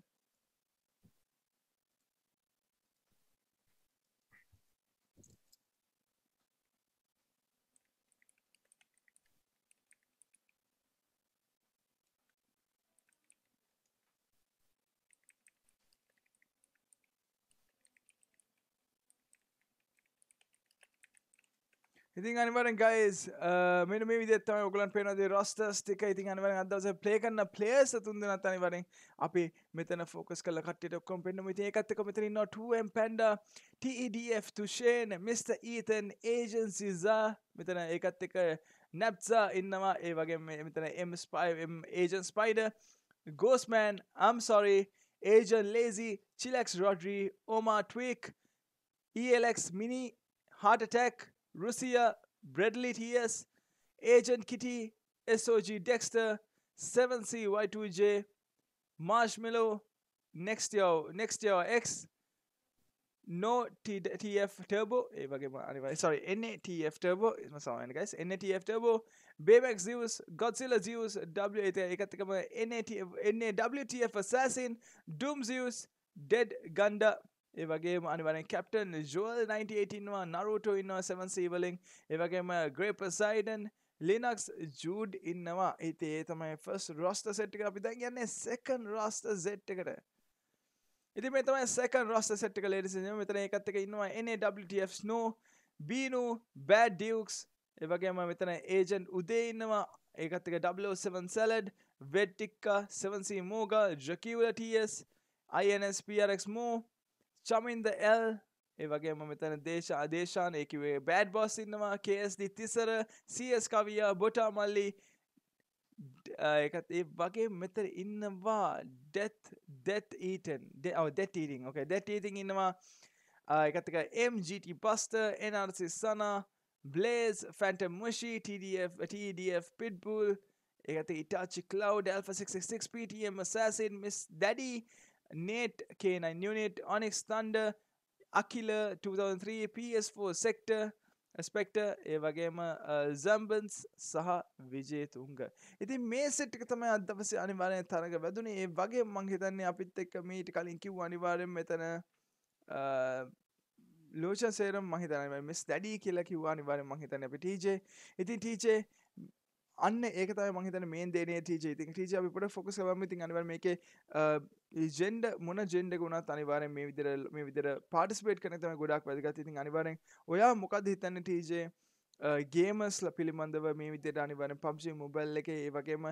ඉතින් අනිවරෙන් ගයිස් මෙන්න මේ විදිහට තමයි ඔයගලන් පේනවා දේ රොස්ටර්ස් ටික. ඉතින් අනිවරෙන් අද දවසේ ප්ලේ කරන ප්ලේයර්ස් තුන් දෙනාත් අනිවරෙන් අපි මෙතන ෆෝකස් කරලා කට්ටියට ඔක්කොම පෙන්නමු. ඉතින් ඒකත් එක්ක මෙතන ඉන්නවා 2M Panda, TEDF Tushen, Mr Ethan, Agency Za. මෙතන ඒකත් එක්ක Napza ඉන්නවා. ඒ වගේම මෙතන M Spy, M Agent Spider, Ghostman, I'm sorry, Agent Lazy, Chillax Rodri, Omar Tweak, ELX Mini, Heart Attack Russia, Bradley TS, Agent Kitty, SOG Dexter, 7CY2J, Marshmallow, Next Nextio Next X, No TF Turbo, sorry, NATF Turbo, isma guys, NATF Turbo, Baymax Zeus, Godzilla Zeus, W NATF, NAWTF Assassin, Doom Zeus, Dead Gunda, ඒවගේ අනිවරෙන් කැප්ටන් ජෝල් 98වා නරුට ඉන්නවා සෙවන්සීවලින් ඒවගේම ග්‍රේ ප්‍රසයිඩන් ලිනක්ස් ජඩ් ඉන්නවා ඉති ඒ තමයි ෆස් රොස්ට සෙට්ික අපි දැන් ගන්නේ සෙකන් රොස්ට සෙට් එකට ඉති මෙතම සක රොස්ට සෙට්ික ලෙඩසින මෙතන එකත්තක ඉන්නවා එනWF නෝ බීනු බෑඩ් ඩියක්ස් ඒවගේම මෙතන ඒජන් උදේ ඉන්නවා ඒකත්තක W7 සැලඩ් වෙට්ටික්ක 7 මෝග ජකිවල TS INSPRX මෝ චමින්ද එල් ඒවගේම මෙතන දේශ අදේශාන එකවේ බෑඩ් බොස් ඉන්නවා කේස්දි තිසර සස් කවිය බොටා මල්ලි එකත් ඒ වගේ මෙතර ඉන්නවා ඩෙත් ඩෙත් ඊටන් ඩෙටීරිං ඕකේ ඩෙටීතින් ඉන්නවා එකතක MGT පස්ට එනර්සි සනා බ්ලේස් ෆැන්ටම් මෂී TDF TDF පිට්බූල් එකත ඉටාචි කලව් 666 පටම් සෑසින් මිස් දැඩී Nate K9 Unit, Onyx Thunder, Akila 2003 PS4 Sector spectre ඒ වගේම සම්බන්ස් uh, සහ විජේතුන්ග ඉති මේ සෙට්ික තමයි අදවස අනිවාරය තරග වැදුන ඒ වගේ මංහිතන්නේ අපිත් එක්ක මීට කලින් කිව් අනිවාරෙන් මෙතන ලෝෂ සේරම් මහිතනම මෙස් දැඩී කියලා කිව්වා අනිවාරෙන් මහිතන අපි ටීජේ ඉතින් ටීචේ අන්න ඒක තයි මහිතන මේ දේන ටීජ ඉතින් ටීජ අපිට ෆොකස් කරම ඉතින් අනිවර මේක ජෙන්ඩ මොන ජෙන්ඩ ගුණත් අනිවාරෙන් මේ විදිර මේ විදිර පාටිස්පේට් කන තම ගොඩක් වැදගත් ඉතින් අනිවාරෙන් ඔයා මොකද හිතන්න ටීජේ ගේමස්ල පිළිබඳව මේ විදියට අනිවන පබ්ජි මුබල් එක ඒ වගේම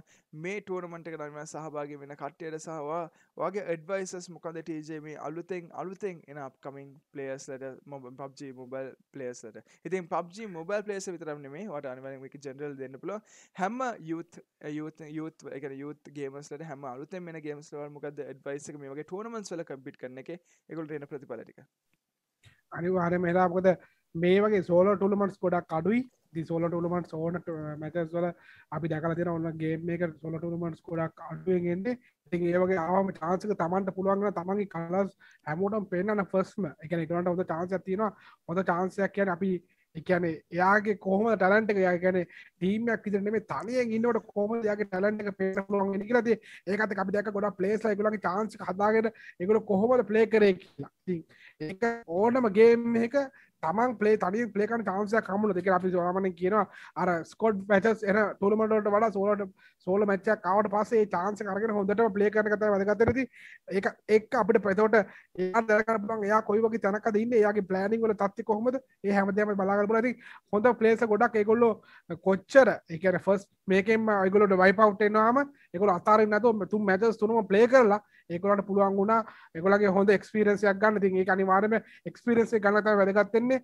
මේ ටෝනමට කරම සහභාගි වෙන කට්ටයට සහවා වගේ එඩ්වයිසස් මොකද ටජේ මේ අලුතෙන් අලුතෙන් එන අපකමින් පලේස්ලට මොබ පබ්ජි මොබල් පලේස්ලට ඉතින් පබ්ජි මොබල් පලේස විතරන්න මේ වට අනිවන එක ජෙනරල් දෙන්න පුල හැම යුත් යුත් යුත් එක යුත් ගේමස්ලට හැම අලුතෙන් මෙන ගේමස්ලවල් මොකද එඩ්වයිසක මේ වගේ ටෝනමන්ස් වල කම්පිට් කරන එක එකොල්ට එන ප්‍රතිඵලටික අනිවාර්යම එලා මොකද මේ වගේ සෝල ටුලමටස් ගොඩක් අඩුයි දි සෝල ටුලමට සෝන මැතස් වල අපි දැකල තින ඔන්නගේ මේක සොල ටුලමටස් ගොඩක් අඩුවෙන්ගෙන්ද ති ඒවගේ ආම චාන්සක තමන්ට පුළුවන්ග තමන්ගේ කලස් හැමෝටම් පෙන්න්න ෆස්ම එක එකනට ඔද චාන්ස තින හොඳ චාන්සයක් කියන අපි එකන එයාගේ කොහම ටලන්ට එක ගැන ටීමයක් විතරන මේ තනියෙන් ඉන්නට කොම යාගේ ටලන්ට එක පේස ලොන් කියලද ඒකත අපි දැක ගොඩ පලේස එකකුලගේ චාන්ස හදාගෙන එකකු කොහොමද පලේ කරේ කියලා ඒක ඕනම ගේම් එක තමන් පලේ තනි පලේකන් ටවන්සය කමුණ දෙක අපි ොමන කියන අර ස්කොඩ් පැචස් එන තුළමටට වඩ සෝලට සෝල මච්ච කවට පසේ චාන්ස කරගෙන හොඳට පලේ කරන කත වැදගතරද ඒ එක් අපට පැතෝට ඒ දරකරපන් යා කොයිවගේ තැනක දන්න ඒයාගේ පලෑනිංගල තත්ති කොහොමද ඒ හැමදම බලාගරපුලති හොඳ පලේස ගොඩක් ඒගොල්ලො කොච්චර එකන ෆස් මේකෙන් අයිගොලට වයිපවට්ටෙන්වාම එකකොල අතාරෙන් නතු තුම් මැචස් තුනම පලේ කරලා ඒකොලට පුළුවන් වුණ එකලගේ හොඳ එක්ස්පිරන්සියක් ගන්න ති ඒ අනිවාරම එක්ස්පිරන්සේ ගන්නත වැදගත්තෙන්නේ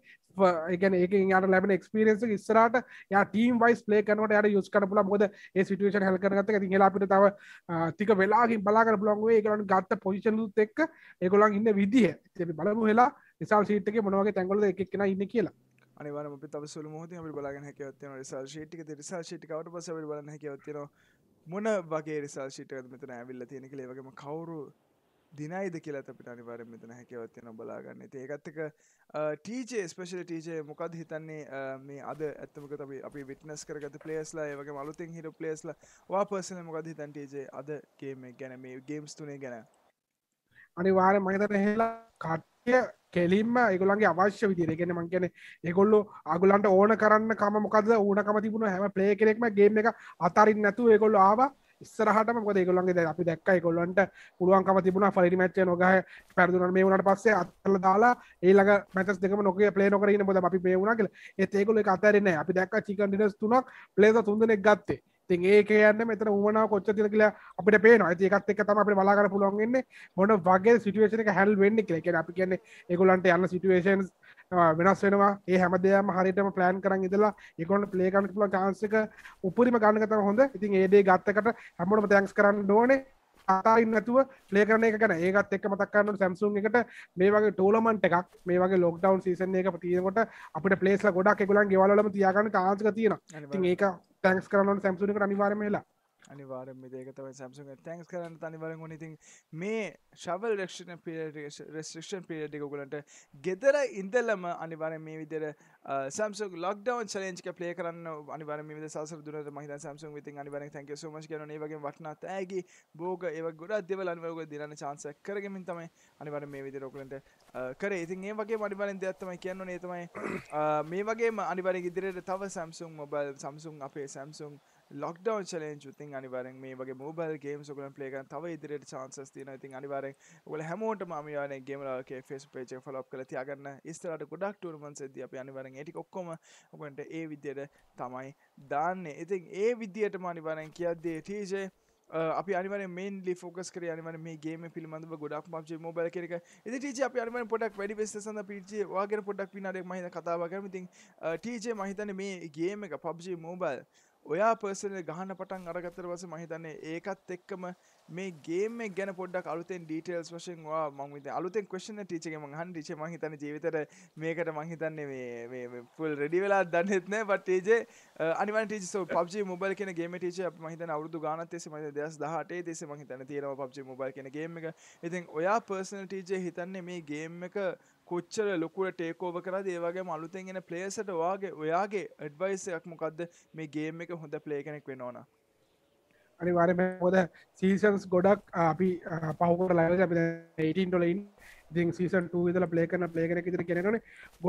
එකන එක යාට ලැබෙන එක්ස්පිරන්ස ඉස්සරට යා ටීම් වයිස් ලේ කනට යට යුස් කර පුල ොද ඒ සිටුවේෂන් හල්කරගත ඇති ලාපිට තව තික වෙලාගින් බලාකර පුළන්ුවේ එකලන් ගත්ත පොසිෂලුත් එක්ක එකගොලන් ඉන්න විදිහ තිබි බලමු වෙලා නිසාල් සීට්ක මොනවගේ තැන්ගොල එකක් කෙන ඉන්න කියලා අනිවාරම අපි තව සුළු මොහොතින් අපි බලාගෙන හැකියාවක් තියෙනවා රිසර්ච් ෂීට් එකේ රිසර්ච් ෂීට් එකවට පස්සේ අපි බලන්න හැකියාවක් තියෙනවා මොන වගේ රිසල් ශිටකද මෙතන ඇවිල්ල තියෙනෙක ලේවගේම කවුරු දිනයිද කියලත අපිට අනිවාර මෙතන හැකවත්ය නොබලාගන්න ඒකත්තක ටීචේ ස්පේෂල ටීචේ මොකද හිතන්නේ මේ අද ඇත්තමක තම අපි විටනස් කරගත පලේස්ලා ඒවගේ මලුතින් හිට පලේස්ල වා පර්සන මොකද හිතන් ටීජේ අදගේම ගැන මේ ගේම්ස් තුනේ ගැන අනිවාර මහිතන හෙලා කට්ය කෙලින්ම ඒගොලන්ගේ අවශ්‍ය විදිරගෙන මංගැන ඒගොල්ලො අගුලන්ට ඕන කරන්න කමකද ඕනකම තිබුණ හැම පලේ කෙනෙක්ම ගේ එක අතරින් නැතු ඒගොල්ල ආවා ඉස්සරහටම කොද ගොලන්ගේ අපි දැක්ක කොල්ලන්ට පුළුවන්කම තිබුණ පලි මච්ච නොගහ පැරදුන මේ වනට පස්සේ අත්තල දාලා ඒලක මැතස් දෙක නොක පලේ නොකරන්න බොද අපි පේවුණ කියල ඒඒගොල අතරන්න අපි දැක් චිකන් ඩිනස් තුනක් පලේද තුන්දනෙක් ගත්තේ තින් ඒ කියන්න මෙතර වුවනා කොච්ච තිර කියලා අපිට පේන ඇතිකත් එක තම අපට බලාගර පුළුවන්ගන්න මොන වගේ සිටුවේෂන එක හැල් වෙන්න කියලෙන අපි කියන්නේ ඒගොලන්ට යන්න සිටුවේෂන් වෙනස් වෙනවා ඒ හැමදයම හරිටම ප්ලෑන් කරන්න ඉදලා ඒකොන්ට පලේකන්න පුල කාන්සක උපරිම ගන්නකතම හොඳ ඉතින් ඒදේ ගත්තකට හැමටම තැන්ස් කරන්න ඕනේ කතාරන්න නැතුව ලේ කරන එක ගැන ඒකත් එක් මතක්කන්න සැම්සුන් එකට මේ වගේ ටෝලමන්ට එකක් මේ වගේ ලොක්ඩවන් සේසන එක තියකොට අපට පලේස්ල ගොඩක් එකකුලන් ගෙවලම තියාගන්න කාංචක තියෙන ඒක තැක්ස් කරන්න සැම්සුනක අනිවාරමේලා අනිවාර මේදකතවයි සම්සුන් තැන්ස් කරන්න අනිවරෙන් නිතින් මේ ශවල් රක්ෂණ පිට රෙස්ක්ෂන් පිට ගොලට ගෙදර ඉන්දල්ලම අනිවර මේ විදර සම්සු ලොක්ඩවන් චලෙන්ජක පලේ කරන්න අනිවර ම සස දුර මහිත සම්සුන් විති අනිවර තැක සම කන ඒගේ වටනත් ඇගේ බෝග ඒව ගොඩා දෙවල අනිවරග දිරන්න චාන්ස කරගමින් තමයි අනිවර මේ විදි රෝකලට කර ඉතින් ඒ වගේ මනිවරෙන් දෙයක්ත්තමයි කියන්න නේතමයි මේ වගේ අනිවර ඉදිරයට තව සම්සුන් මොබල් සම්සුන් අපේ සම්සුන් ලොක්ඩවන් චලෙන්ච් ඉතින් අනිවරෙන් මේ වගේ මෝබල් ගේම් සුගලන් ප්ලේකන් තව ඉදිරියට චාන්සස් තියෙන ඉතින් අනිවරෙන් ඔගල හැමෝටම අපි යන්නේ ගේම් ලෝකයේ Facebook page එක follow කරලා තියාගන්න ඉස්සරහට ගොඩක් tournaments එද්දී අපි අනිවරෙන් ඒ ටික ඔක්කොම ඔයගන්ට ඒ විදියට තමයි දාන්නේ ඉතින් ඒ විදියටම අනිවරෙන් කියද්දී TJ අපි අනිවන මේන්ලි ෆෝකස් කර අනිවන මේ ගේම පිළිබඳව ගොඩක් මක්ජ මොබල් කෙරක ටීච අප අනිවන පොඩක් වැඩි වෙස්ස සඳ පිචේ වාගෙන පොඩක් පිනාරෙක් මහිත කතාව කරමතින් ටීජේ මහිතන මේ ගේම එක පබ්ජ මෝබල් ඔයා පර්සන ගහන පටන් අරගතර වස මහිතන්නේ ඒකත් එක්කම මේ ගේම ගැන පොඩක් අලුතෙන් ඩීටේල්ස් වශයෙන්වා මංවිත අලුතෙන් කවශන ටීචකම හන් ටිච මහිතන ජීවිතර මේකට මහිතන්නේ පුල් රෙඩි වෙලා දන්නෙත්න පටේජ අනිව ටි පබ්ජි මුබල් කෙන ගේ ටීච මහිත අවුදු ගානතේ මත දස් දහටේ දෙස මහිතන තියෙනව පබ්ජි මුබල් කෙනගේම එක ඉතින් ඔයා පර්සන ටීජ හිතන්නේ මේ ගේම් එක කොච්චර ලොකුට ටේකෝව කරද ඒවගේ මලුතෙන් එන පලේසට වගේ ඔයාගේ එඩ්වයිසයක් මොකක්ද මේ ගේම් එක හොඳ පලේ කෙනෙක් වෙනවන අනිවාර හොද සීසන්ස් ගොඩක් අපි පහුකර ලල ටොලයින් ඉතින් සීසන් විදල පලේකන පලේකන ඉතිර කෙනෙන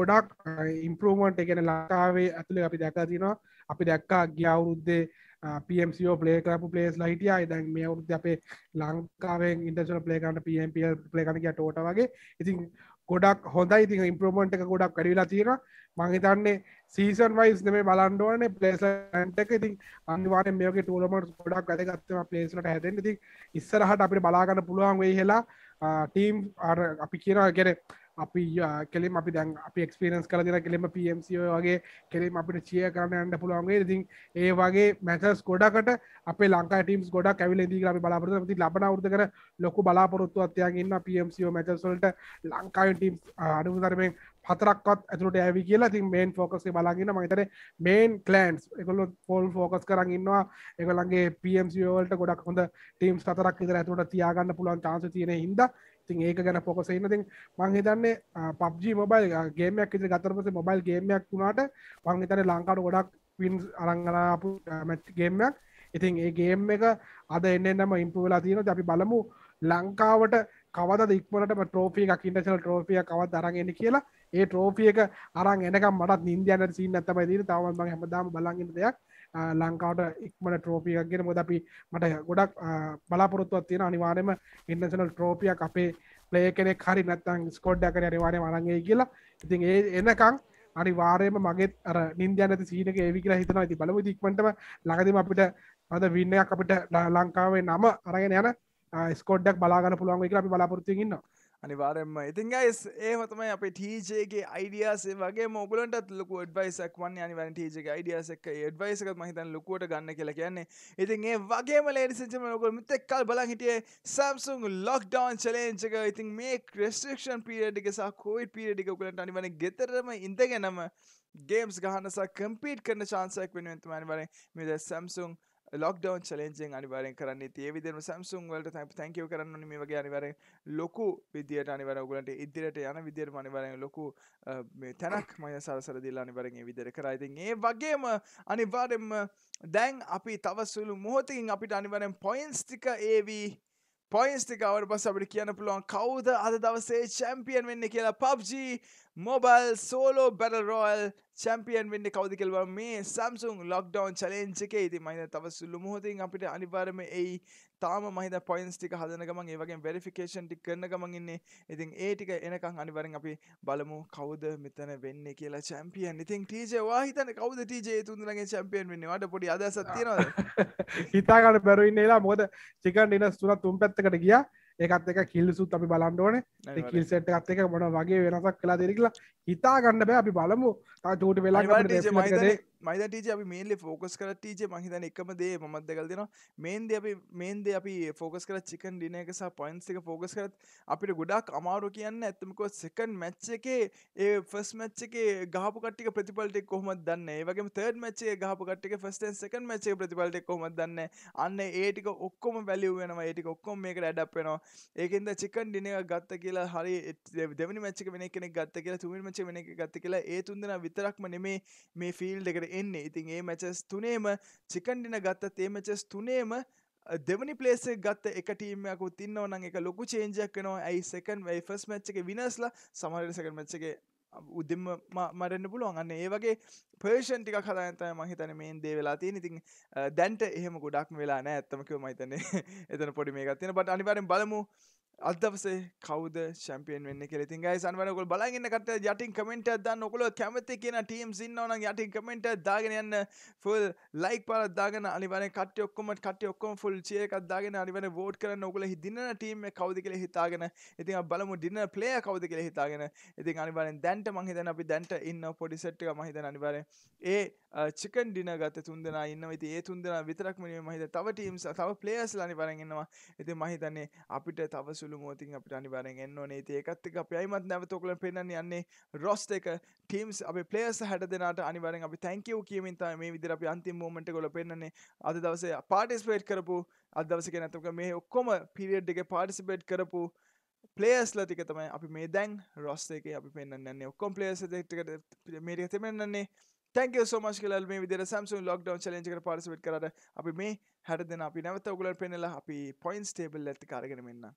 ගොඩක් ඉම්පරූමන්ට් එකෙන ලකාවේ ඇතුළේ අපි දැක්කා තිනවා අපි දැක්කා ගියවුරුද්දේ පMCෝ පලේ කරපු පලේස් ලහිටියා ඉදන් මේ අවුරුද්ද අපේ ලංකාවෙන් ඉන්ටර්ශන පලේකන්න පMPල් පලේකන කිය ටෝට වගේ ඉතින් ගොඩක් හොඳයි ති ඉම්ප්‍රමට එක ගොඩක් කඩවෙලා තියෙන මහිතන්නේ සීසන් වයිස් නෙම බලන්ඩුවන පලේසන්ටක ඉතින් අන්වාන මේක තුළමට ගොඩක් වැදගත්තම පලේසට හැදෙන ති ඉස්සරහට අපි බලාගන්න පුළුවන් වෙයි හෙලා ටීම් අපි කියන කෙන අපි කෙලෙම අපි දැන් අපි එක්ස්පිරන්ස් කල දෙන කෙලෙම පම්ෝ වගේ කෙලෙම අපිට චිය කරන්න ඇන්න පුළුවන්ගේ ඉතින් ඒ වගේ මැචස් ගොඩකට අප ලංකා ටීම්ස් ගොඩ කැවිල දී අපි බලාපොරතු ති ලබන අවුද කර ලොකු බලාපොරොත්තු අත්යාගන්න පම්ෝ මැචස්වලට ලංකාවන් ටීම් අනුතරමෙන් හතරක්වත් ඇතුට ඇවි කියලා තින් මේන් ෆෝකස්ේ බලාගන්න මහිතර මේන් කලන්ස් එකකොල ෆෝල් ෆෝකස් කරන්න ඉන්නවා එකළන්ගේ පම්ෝල්ට ගොඩක් හොඳ ටීම් සතරක් ඉදර ඇතුට තියාගන්න පුළුවන් තාන්ස තියෙන හිද තින් ඒක ගැන පොකසයිනතින් මං හිතන්නේ පබ්ජි මොබයිල් ගේමයක් ඉති ගතරපස මොබයිල් ගේමයක් වුණාට මං හිතන ලංකාට ගොඩක් පින් අරංගනාපු මැට්ගේමයක් ඉතින් ඒ ගේම් එක අද එන්නම ඉම්පවෙලා තියෙන අපි බලමු ලංකාවට කවද ඉක්මනට ට්‍රෝපිය එකක් ඉන්ටසල් ට්‍රෝපිය කවත් දරගෙන කියලා ඒ ට්‍රෝපියක අරන් එනකම් මටත් ඉන්දයන සිීන් ඇතමයි දන තවන් හමදාම බලගන්න දෙයක් ලංකාවට ඉක්මට ට්‍රෝපියක් ගෙන මොද අපි මට ගොඩක් බලාපොරොත්තුවත් තියෙන අනිවාරයම ඉන්නසනල් ට්‍රෝපියක් අපේ ලේ කෙනෙක් හරි නැත්තං ස්කොඩ්ඩ කන අනිවාරය වරගේ කියලා ඉතින් ඒ එනකං අනිවාරයම මගේ අර නින්දයන ඇති සීනක ඒවි කියලා හිතන ඇති බලපු ඉක්මටම ලඟදම අපිට අද වින්නයක් අපිට ලංකාවේ නම අරගෙන යන ස්කොඩ්ඩක් බලාගන පුළුවන් කියලා අපි බලාපොරත්තිගන්නවා අනිවාරෙන්ම ඉතින් අයිස් ඒ හොතමයි අපේ ටීජේගේ අයිඩියසේ වගේ මොගලන්ටත් ලොකු ඩ්වයිසක් වන්න අනිවන් ටීජගේ අයිඩියස් එක්ක ඩ්වයිසක මහිතන් ලොකුවට ගන්න කියලා කියන්නේ ඉතින් ඒ වගේම ලේඩිසිචම ලොකු මෙතෙක්කල් බලන් හිටියේ Samsung ලොක්ඩවුන් චැලෙන්ජ් එක ඉතින් මේ රෙස්ට්‍රික්ෂන් පීරියඩ් එක සහ කොවිඩ් පීරියඩ් එක ඔයගලන්ට අනිවාර්යෙන් ගෙදරම ඉඳගෙනම ගේම්ස් ගහන්න සහ කම්පීට් කරන chance එකක් වෙනුවෙන් තමයි අනිවාර්යෙන් මේ දැන් Samsung ලොක්ඩවන් චලෙන්ජෙන් අනිවරෙන් කරන්නේ තිය විදිරම සම්සුන් වලට තැ තැකව කරන්න මේ වගේ අනිවරෙන් ලොකු විදිට අනිවර ගලට ඉදිරියට යන විදිර අනිවරෙන් ලොකු තැනක් මය සරසර දිල්ලා අනිවරගේ විදිර කරයිතින් ඒ වගේම අනිවාරෙන්ම දැන් අපි තවස්සුළු මොහොතින් අපිට අනිවරෙන් පොයින්ස්ටික ඒවී පොයින්ස්ටික අවර පස අපට කියන්න පුළුවන් කවුද අද දවසේ චැම්පියන් වෙන්න කියලා PUBG mobile solo battle royale champion වෙන්න කවුද කියලා මේ Samsung lockdown challenge එකේ ඉතින් මම හිතන තව සුළු මොහොතකින් අපිට අනිවාර්යයෙන්ම එයි තාම මම හිතන points ටික හදන ගමන් ඒ වගේම verification ටික කරන ගමන් ඉන්නේ ඉතින් ඒ ටික එනකන් අනිවාර්යෙන් අපි බලමු කවුද මෙතන වෙන්නේ කියලා champion ඉතින් TJ වා හිතන්නේ කවුද TJ තුන්දෙනාගේ champion වෙන්නේ වාට පොඩි අදහසක් තියනවද හිතා ගන්න බැරුව ඉන්නේ නේලා මොකද chicken dinners තුනක් තුන් පැත්තකට ගියා ඒකත් එක කිල්ලසුත් අපි බලන්ඩෝන කිල්සට එකත් එක මොන වගේ වෙනසක් කලා දෙරෙකලා හිතා ගන්න බෑ අපි බලමු තා චෝට වෙලා මයිතටීජ අපි මේන්ලි ෆෝකස් කර ටීජ මහිතන එකම දේ මත් දෙකල් දෙෙන මේන්ද අපි මේන්ද අපි ෆෝකස් කර චිකන් ඩිනයකස පයින්සික ෆෝකස් කරත් අපිට ගොඩක් අමාරු කියන්න ඇත්තමකෝ සෙකන් මැච්ච එකේ ඒ ෆස් මච්ච එක ගාපු කට්ටික ප්‍රතිපලටෙක් කොහොම දන්න ඒවගේ තර්ඩ මච්චේ ගාපු කට්ටික ෆස්ටන් සකන් මච්චේ ප්‍රතිපලටෙක් කොම දන්න අන්න ඒටික ඔක්කොම වැලිව වෙනවා ඒටික ඔක්කොම මේක ඇඩක් වෙනවා ඒකෙන්ද චිකන් ඩිනය ගත්ත කියලා හරි දෙවනි මච්චක වෙන කෙනෙක් ගත්ත කියලා තුමින් මච්ච වෙන එක ගත්ත කියලා ඒ තුන්දෙන විතරක්ම නෙමේ මේ ෆිල් දෙකට එන්නේ ඉතින් ඒ මැචස් තුනේම චිකන්ඩින ගත්තත් ඒ මැචස් තුනේම දෙවනි පලේසේ ගත්ත එකටීමයකු තින්නවන එක ලොකු චේන්ජයක් වෙනවා ඇයි සකන් වයි ෆස් මච්චක විනස්ල සමහර සකන් මච්චගේ උදෙම මරන්න පුළුවන් අන්න ඒ වගේ පර්ෂන් ටික කලාන්තය මහිතන මේන් දේ වෙලා තියෙන ඉතින් දැන්ට එහෙම ගොඩක් වෙලා නෑ ඇත්තමකව මහිතන්නේ එතන පොඩි මේ ගත්තින බට අනිවරෙන් බලමු අදවසේ කවද චැම්පියන් වන්න කෙති ගයි සන්වනකොල් බලගන්න කට යටින් කමෙන්ට ද නොකොල කැමති කියන ටීම් සින්නවන යටින් කමෙන්ට දාගෙන යන්න ෆල් ලයික් පල දාගන අනිවන කට ඔක්කොම කට ඔක්කොම ෆුල් චියකක් දාගෙන අනිවන වෝට් කර නොකල හිදින්න ටීම කවද කළ හිතාගෙන ඉතින් බලමු ඩින්න පලේ කවද කළ හිතාගෙන ඉතින් අනිවරෙන් දැන්ට මහිතන අපි දැන්ට ඉන්න පොඩිසට්ක මහිත අනිවරේ ඒ චිකන් ඩින ගත තුන්දෙන ඉන්න ති ඒ තුන්දෙන විතරක්මනේ මහිත තව ටීම් තව පලේස් ලනි පරගෙනවා ඇති මහිතන්නේ අපිට තවසුළු මෝතින් අපිට අනිවරෙන් එන්න නේ ඒකත්තික අප අයිමත් නැවතෝකල පෙන්න්න යන්නේ රොස්ට එක ටීම්ස් අප පලේස් හැට දෙනට අනිවරෙන් අපි තැංකව කියමින්තා මේ විදිර අපි අන්තිම මෝමට ගොල පෙන්න්නේ අද දවසේ පාටිස්පේට් කරපු අදවසක නැතුක මේ ඔක්කොම පිරිියඩ් එක පාටිසිපේට් කරපු පලේස් ලතික තමයි අපි මේ දැන් රොස්ටේක අපි පෙන්න්න ඔක්කොම් පලේස් ට මේක තිමෙන්න්නේ තැන්ක සෝමශ කල මේ විදර සම්සු ලොක්ඩවන් චලෙන්ජක පාරිසවිට කරට අපි මේ හැර දෙෙන අපි නැවත ඔගුලන් පෙනෙලා අපි පොයින්ස් ටේබල් ඇති කරගෙනවෙන්න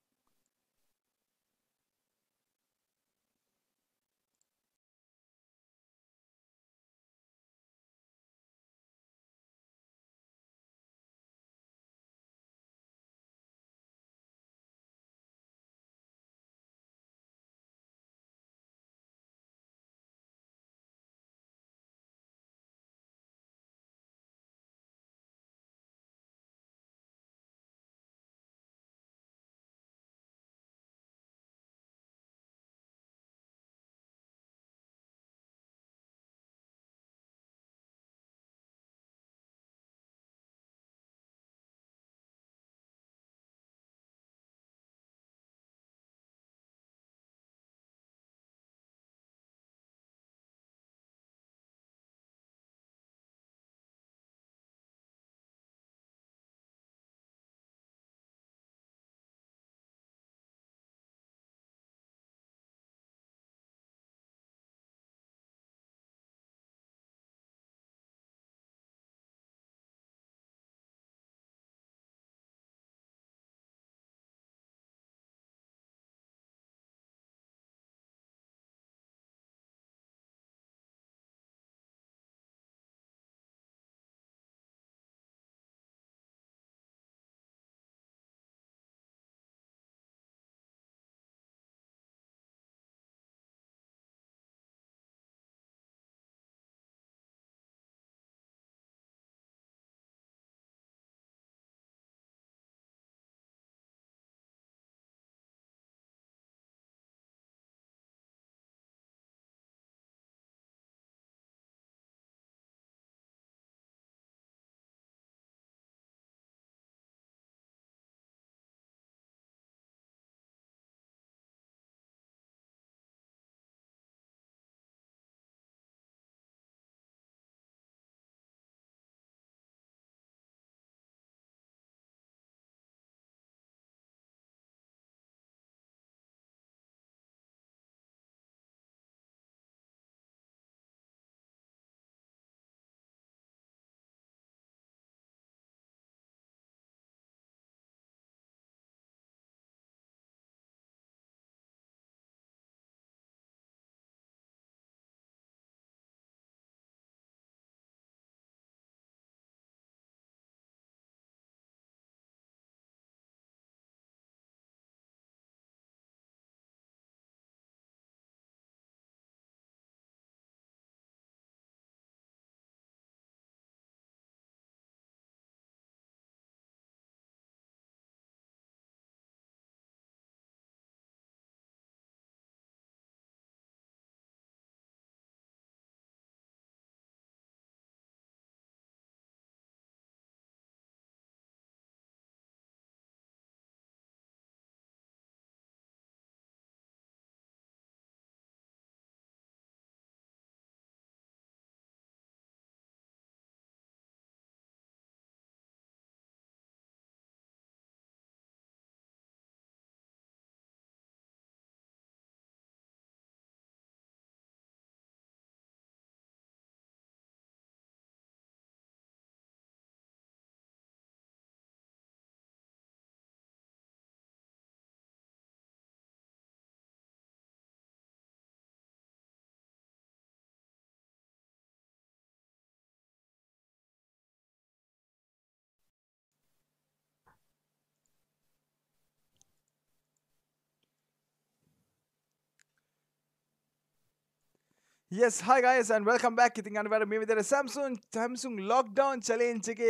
yes hi guys and welcome back ಇದಿಂಗ್ ಅನ್ವೇರ ಮೇವಿದ್ದಾರೆ ಸ್ಯಾಮ್ಸಂಗ್ ಸ್ಯಾಮ್ಸಂಗ್ ಲಾಕ್ಡೌನ್ ಚಾಲೆಂಜ್ಗೆ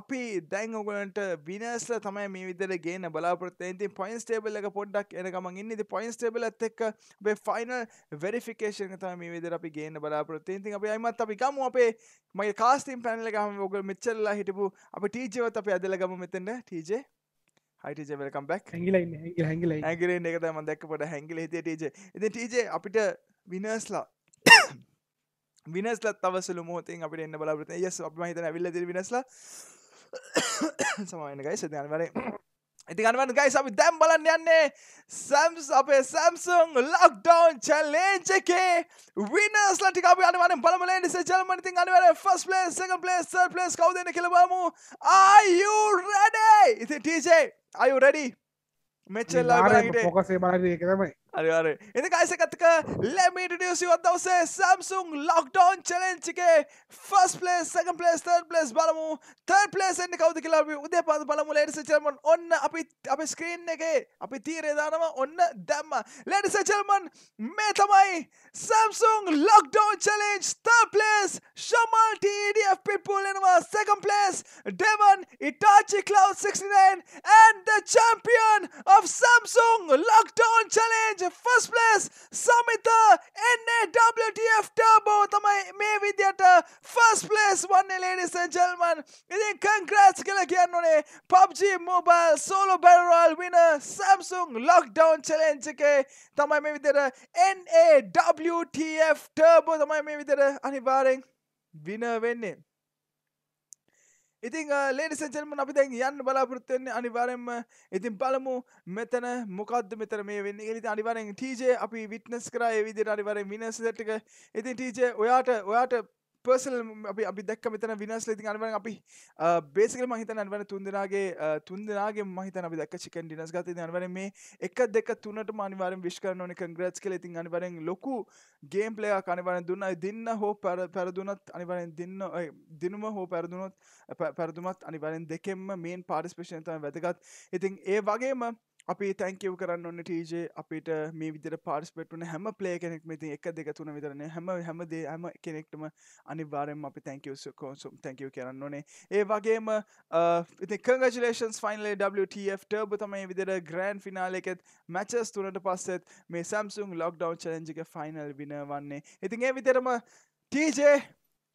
అపి దయంగొంట వినర్స్ల තමයි මේ විදිහට ගේන්න බලාපොරොත්තු වෙන්නේ. පොයින්ට්ස් ටේබල් එක පොඩ්ඩක් එනකම් මං ඉන්නේ. ඉතින් පොයින්ට්ස් ටේබල් එකත් එක්ක අපේ ෆයිනල් වෙරිෆිකේෂන් එක තමයි මේ විදිහට අපි ගේන්න බලාපොරොත්තු වෙන්නේ. ඉතින් අපි අයිමත් අපි ගමු අපේ මගේ කාස්ටිං පැනල් එක හැම ඔයගොල්ලෝ මෙච්චරලා හිටපු අපේ ටීජේවත් අපි අදලා ගමු මෙතෙන්ට ටීජේ හයිටජ වල්කම් බැක් හැගිල හැගිල හැගිල එක තමයි මම දැක්ක පොඩ හැගිල හිතේ ටීජේ. ඉතින් ටීජේ අපිට විනර්ස්ලා විනස්ල තවසල මෝතෙන් අපට එන්න බලාපරත ය අපමහිත ඇවිල්ල විනස්ල සමයනකයි සදයන් වල ඇතිගන්වන්න ගයි අපි දැම් බලන්න යන්නේ සම්ස් අපේ සම්සුන් ලොක්ඩවන් චලේජ එකේ විනස් ලටි අප අනවන බලමල නිස ජල්මනති අනිවර ෆස් ලේ සක ලේ සර් ලස් කවදන කෙලබමු අයු රඩේ ඉති ටීජේ අයු රඩි මෙච්චල්ලා පොකසේ බලන්න එකතමයි अरे अरे इन गाइस कतका लेट मी इंट्रोड्यूस यू बताओ से Samsung लॉकडाउन चैलेंज के first place second place third place බලමු තර්ඩ් ප්ලේස් එන්න කවුද කියලා අපි උදේ පාද බලමු ලේඩිස් ඇන්ඩ් ජෙන්ටල්මන් ඔන්න අපි අපේ ස්ක්‍රීන් එකේ අපි තීරය දානවා ඔන්න දැම්මා ලේඩිස් ඇන්ඩ් ජෙන්ටල්මන් මේ තමයි Samsung lockdown challenge third place Shamal TDF Pitbull එනවා second place Devon Itachi Cloud 69 and the champion of Samsung lockdown challenge රාජ්‍ය ෆස් පලස් සමිත එන්නේWTF ටබෝ තමයි මේ විදියට ෆස් පලස් වන්නේ ලේඩිස් ජල්මන් ඉති කංක්‍රස් කළ කියන්නුනේ පබ්ජි මෝබල් සෝලෝ බැරල් වින සම්සුන් ලොක්ඩවන් චලෙන්චකේ තමයි මේ විදිර NAWTF ටබෝ තමයි මේ විදිර අනිවාරෙන් වින වෙන්නේ ඉතිං ලේනිසචල්ම අපි දැන් යන්න බලාපොරත්වෙන්නේ අනිවාරෙන්ම ඉතින් පළමු මෙතන මොකක්ද මෙතර මේ වෙන්න ඉති අනිවරෙන් ටීජේ අපි විට්නස් කරා විදි අනිවරෙන් විනස් ටක ඉතින් ටීජේ ඔයාට ඔයාට පර්සනල් අපි දක් මෙතන විනස් ලති අනුව අපි බේසිකල මහිත අන්වන තුන්දරගේ තුන්දරගේ මහිත අපි දක් චිකන් ිනස් ගත අන්වන මේ එක දෙක තුනට මනිවාරෙන් විශ්කර නොන කංග්‍රස් කල ති අනිවරෙන් ලොකු ගේම් පලයා අනිවරෙන් දුන්න දෙන්න හෝ පැරදුනත් අනිවරෙන් දෙන්න දිනුම හෝ පැරදුනොත් පැරදුමත් අනිවරෙන් දෙකෙම මේන් පාඩිස්පේෂනතම වැදගත් ඉතින් ඒ වගේම අපි තැංකව කරන්න ඔන්න ටීජේ අපිට මේ විදර පාර්ස්පෙට්න හැම පලේ කෙනෙක් මෙති එක දෙක තුන විතරන හැම හැමදේ හැම කෙනෙක්ටම අනිවාරෙන් අපි තැංකව කෝසුම් තැංකව කරන්න ඕනේ ඒ වගේම කංගජලේන්ස් ෆයින්ලේ WTF ටර්බ තමයි විදිර ග්‍රෑන් ෆිනාල එකෙත් මැචස් තුනට පස්සෙත් මේ සම්සුම් ලොක්ඩවන් චලෙන්ජික ෆයිනල් වින වන්නේ ඉතින් ඒ විතරම ටීජේ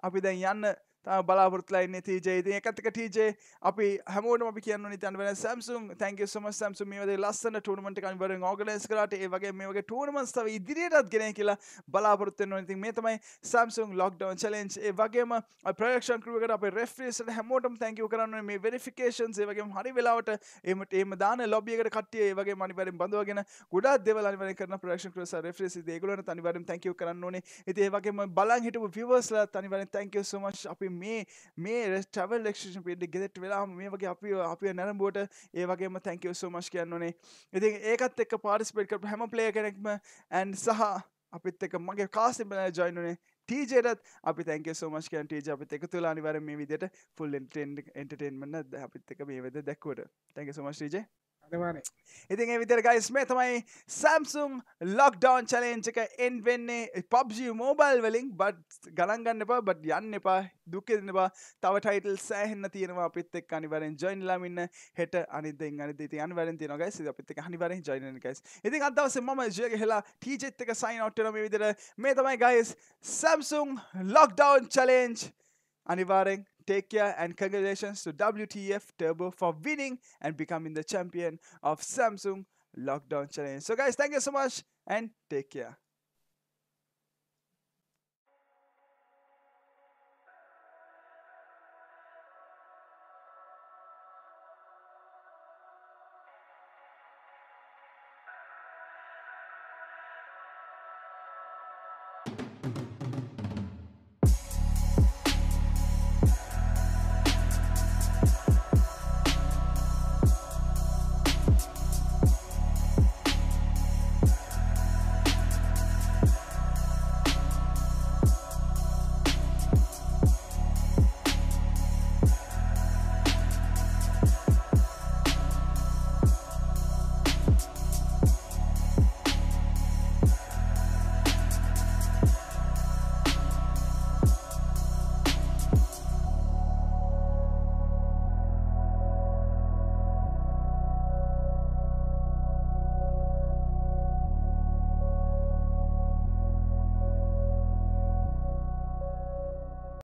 අපි දැන් යන්න තම බලාපොරත්ලා ඉන්න තීජයිති එකතක ටීජේ අපි හමෝට අපි කියන්න නිතන් වෙන සැම්සුම් තැන්ක සම සැම්සු මේද ලස්සන ටනමට කන්වර ඕගලස් කරට ඒවගේ මේගේ ටනමන්ස්තාව ඉදිරියටත් ගෙන කියලා බලාපොරත්ත නොනති මේ තමයි සම්සුන් ලොක්ඩවන් චලෙන්ච් ඒ වගේම ප්‍රක්ෂන් කරුවට අප රෙෆ්‍රේසට හැමෝටම තැන්කව කරන්න මේ වෙරිෆිකේන්ස් ඒවගේ හරි වෙලාවට එමට ඒම දාන ලොබියකට කටිය ඒවගේ මනිවරෙන් බඳවගෙන ගොඩා දෙවලනිවර කරන ප්‍රක්ෂන් කරස රෙෆ්‍රේසි ඒගලන තනිවරම් තැන්කව කරන්න ඕනේ ඒවගේ බලන් හිටපු විවස්ල තනිවරෙන් තැන්කව සමශ් අපි අපි මේ මේ ටව ලක්ෂ පිට ගෙට වෙලා මේ වගේ අපි අපි නැරම්බෝට ඒවගේම තැන්කව සෝමශ් කියන්නනේ ඉති ඒකත් එක් පාරිස්පෙට් කට හැම පලේ කෙනෙක්ම ඇන් සහ අපිත් එක මගේ කාසිම ජොයිනුනේ ටීජයටත් අපි තැක සෝමස්කයන් ටීජ අපිත් එක තුලා අනිවර මේ විදියට ෆුල් එන්ටෙන්ටේන්මන්න අපිත් එක මේ වෙද දැක්වට තැක සොමස්ටීජේ ඉතින් විතර ගයිස් මේ තමයි සම්සුම් ලොක්ඩවන් චලෙන්ච එක එන් වෙන්නේ පබ්ජි මෝබල් වලින් බට් ගණන්ගන්න එපා බට යන්න එපා දුක්කෙදන්නවා තව ටයිටල් සෑහෙන්න තියෙනවා අපිත් එක් අනිවරෙන් ජොයින් ලාමින්න හෙට අනිදෙන් අනිද අන් වරෙන් තියෙන ගයිස් අපිත් එක් අනිවරෙන් ජොයින් ගයිස් ඉතින් අදවසේ මම ජයක හෙලා ටීජෙත් එක සයින් අවුට් වෙනවා මේ විදිහට මේ තමයි ගයිස් සම්සුම් ලොක්ඩවන් චලෙන්ජ් අනිවාරෙන් Take care and congratulations to WTF Turbo for winning and becoming the champion of Samsung Lockdown Challenge. So guys, thank you so much and take care.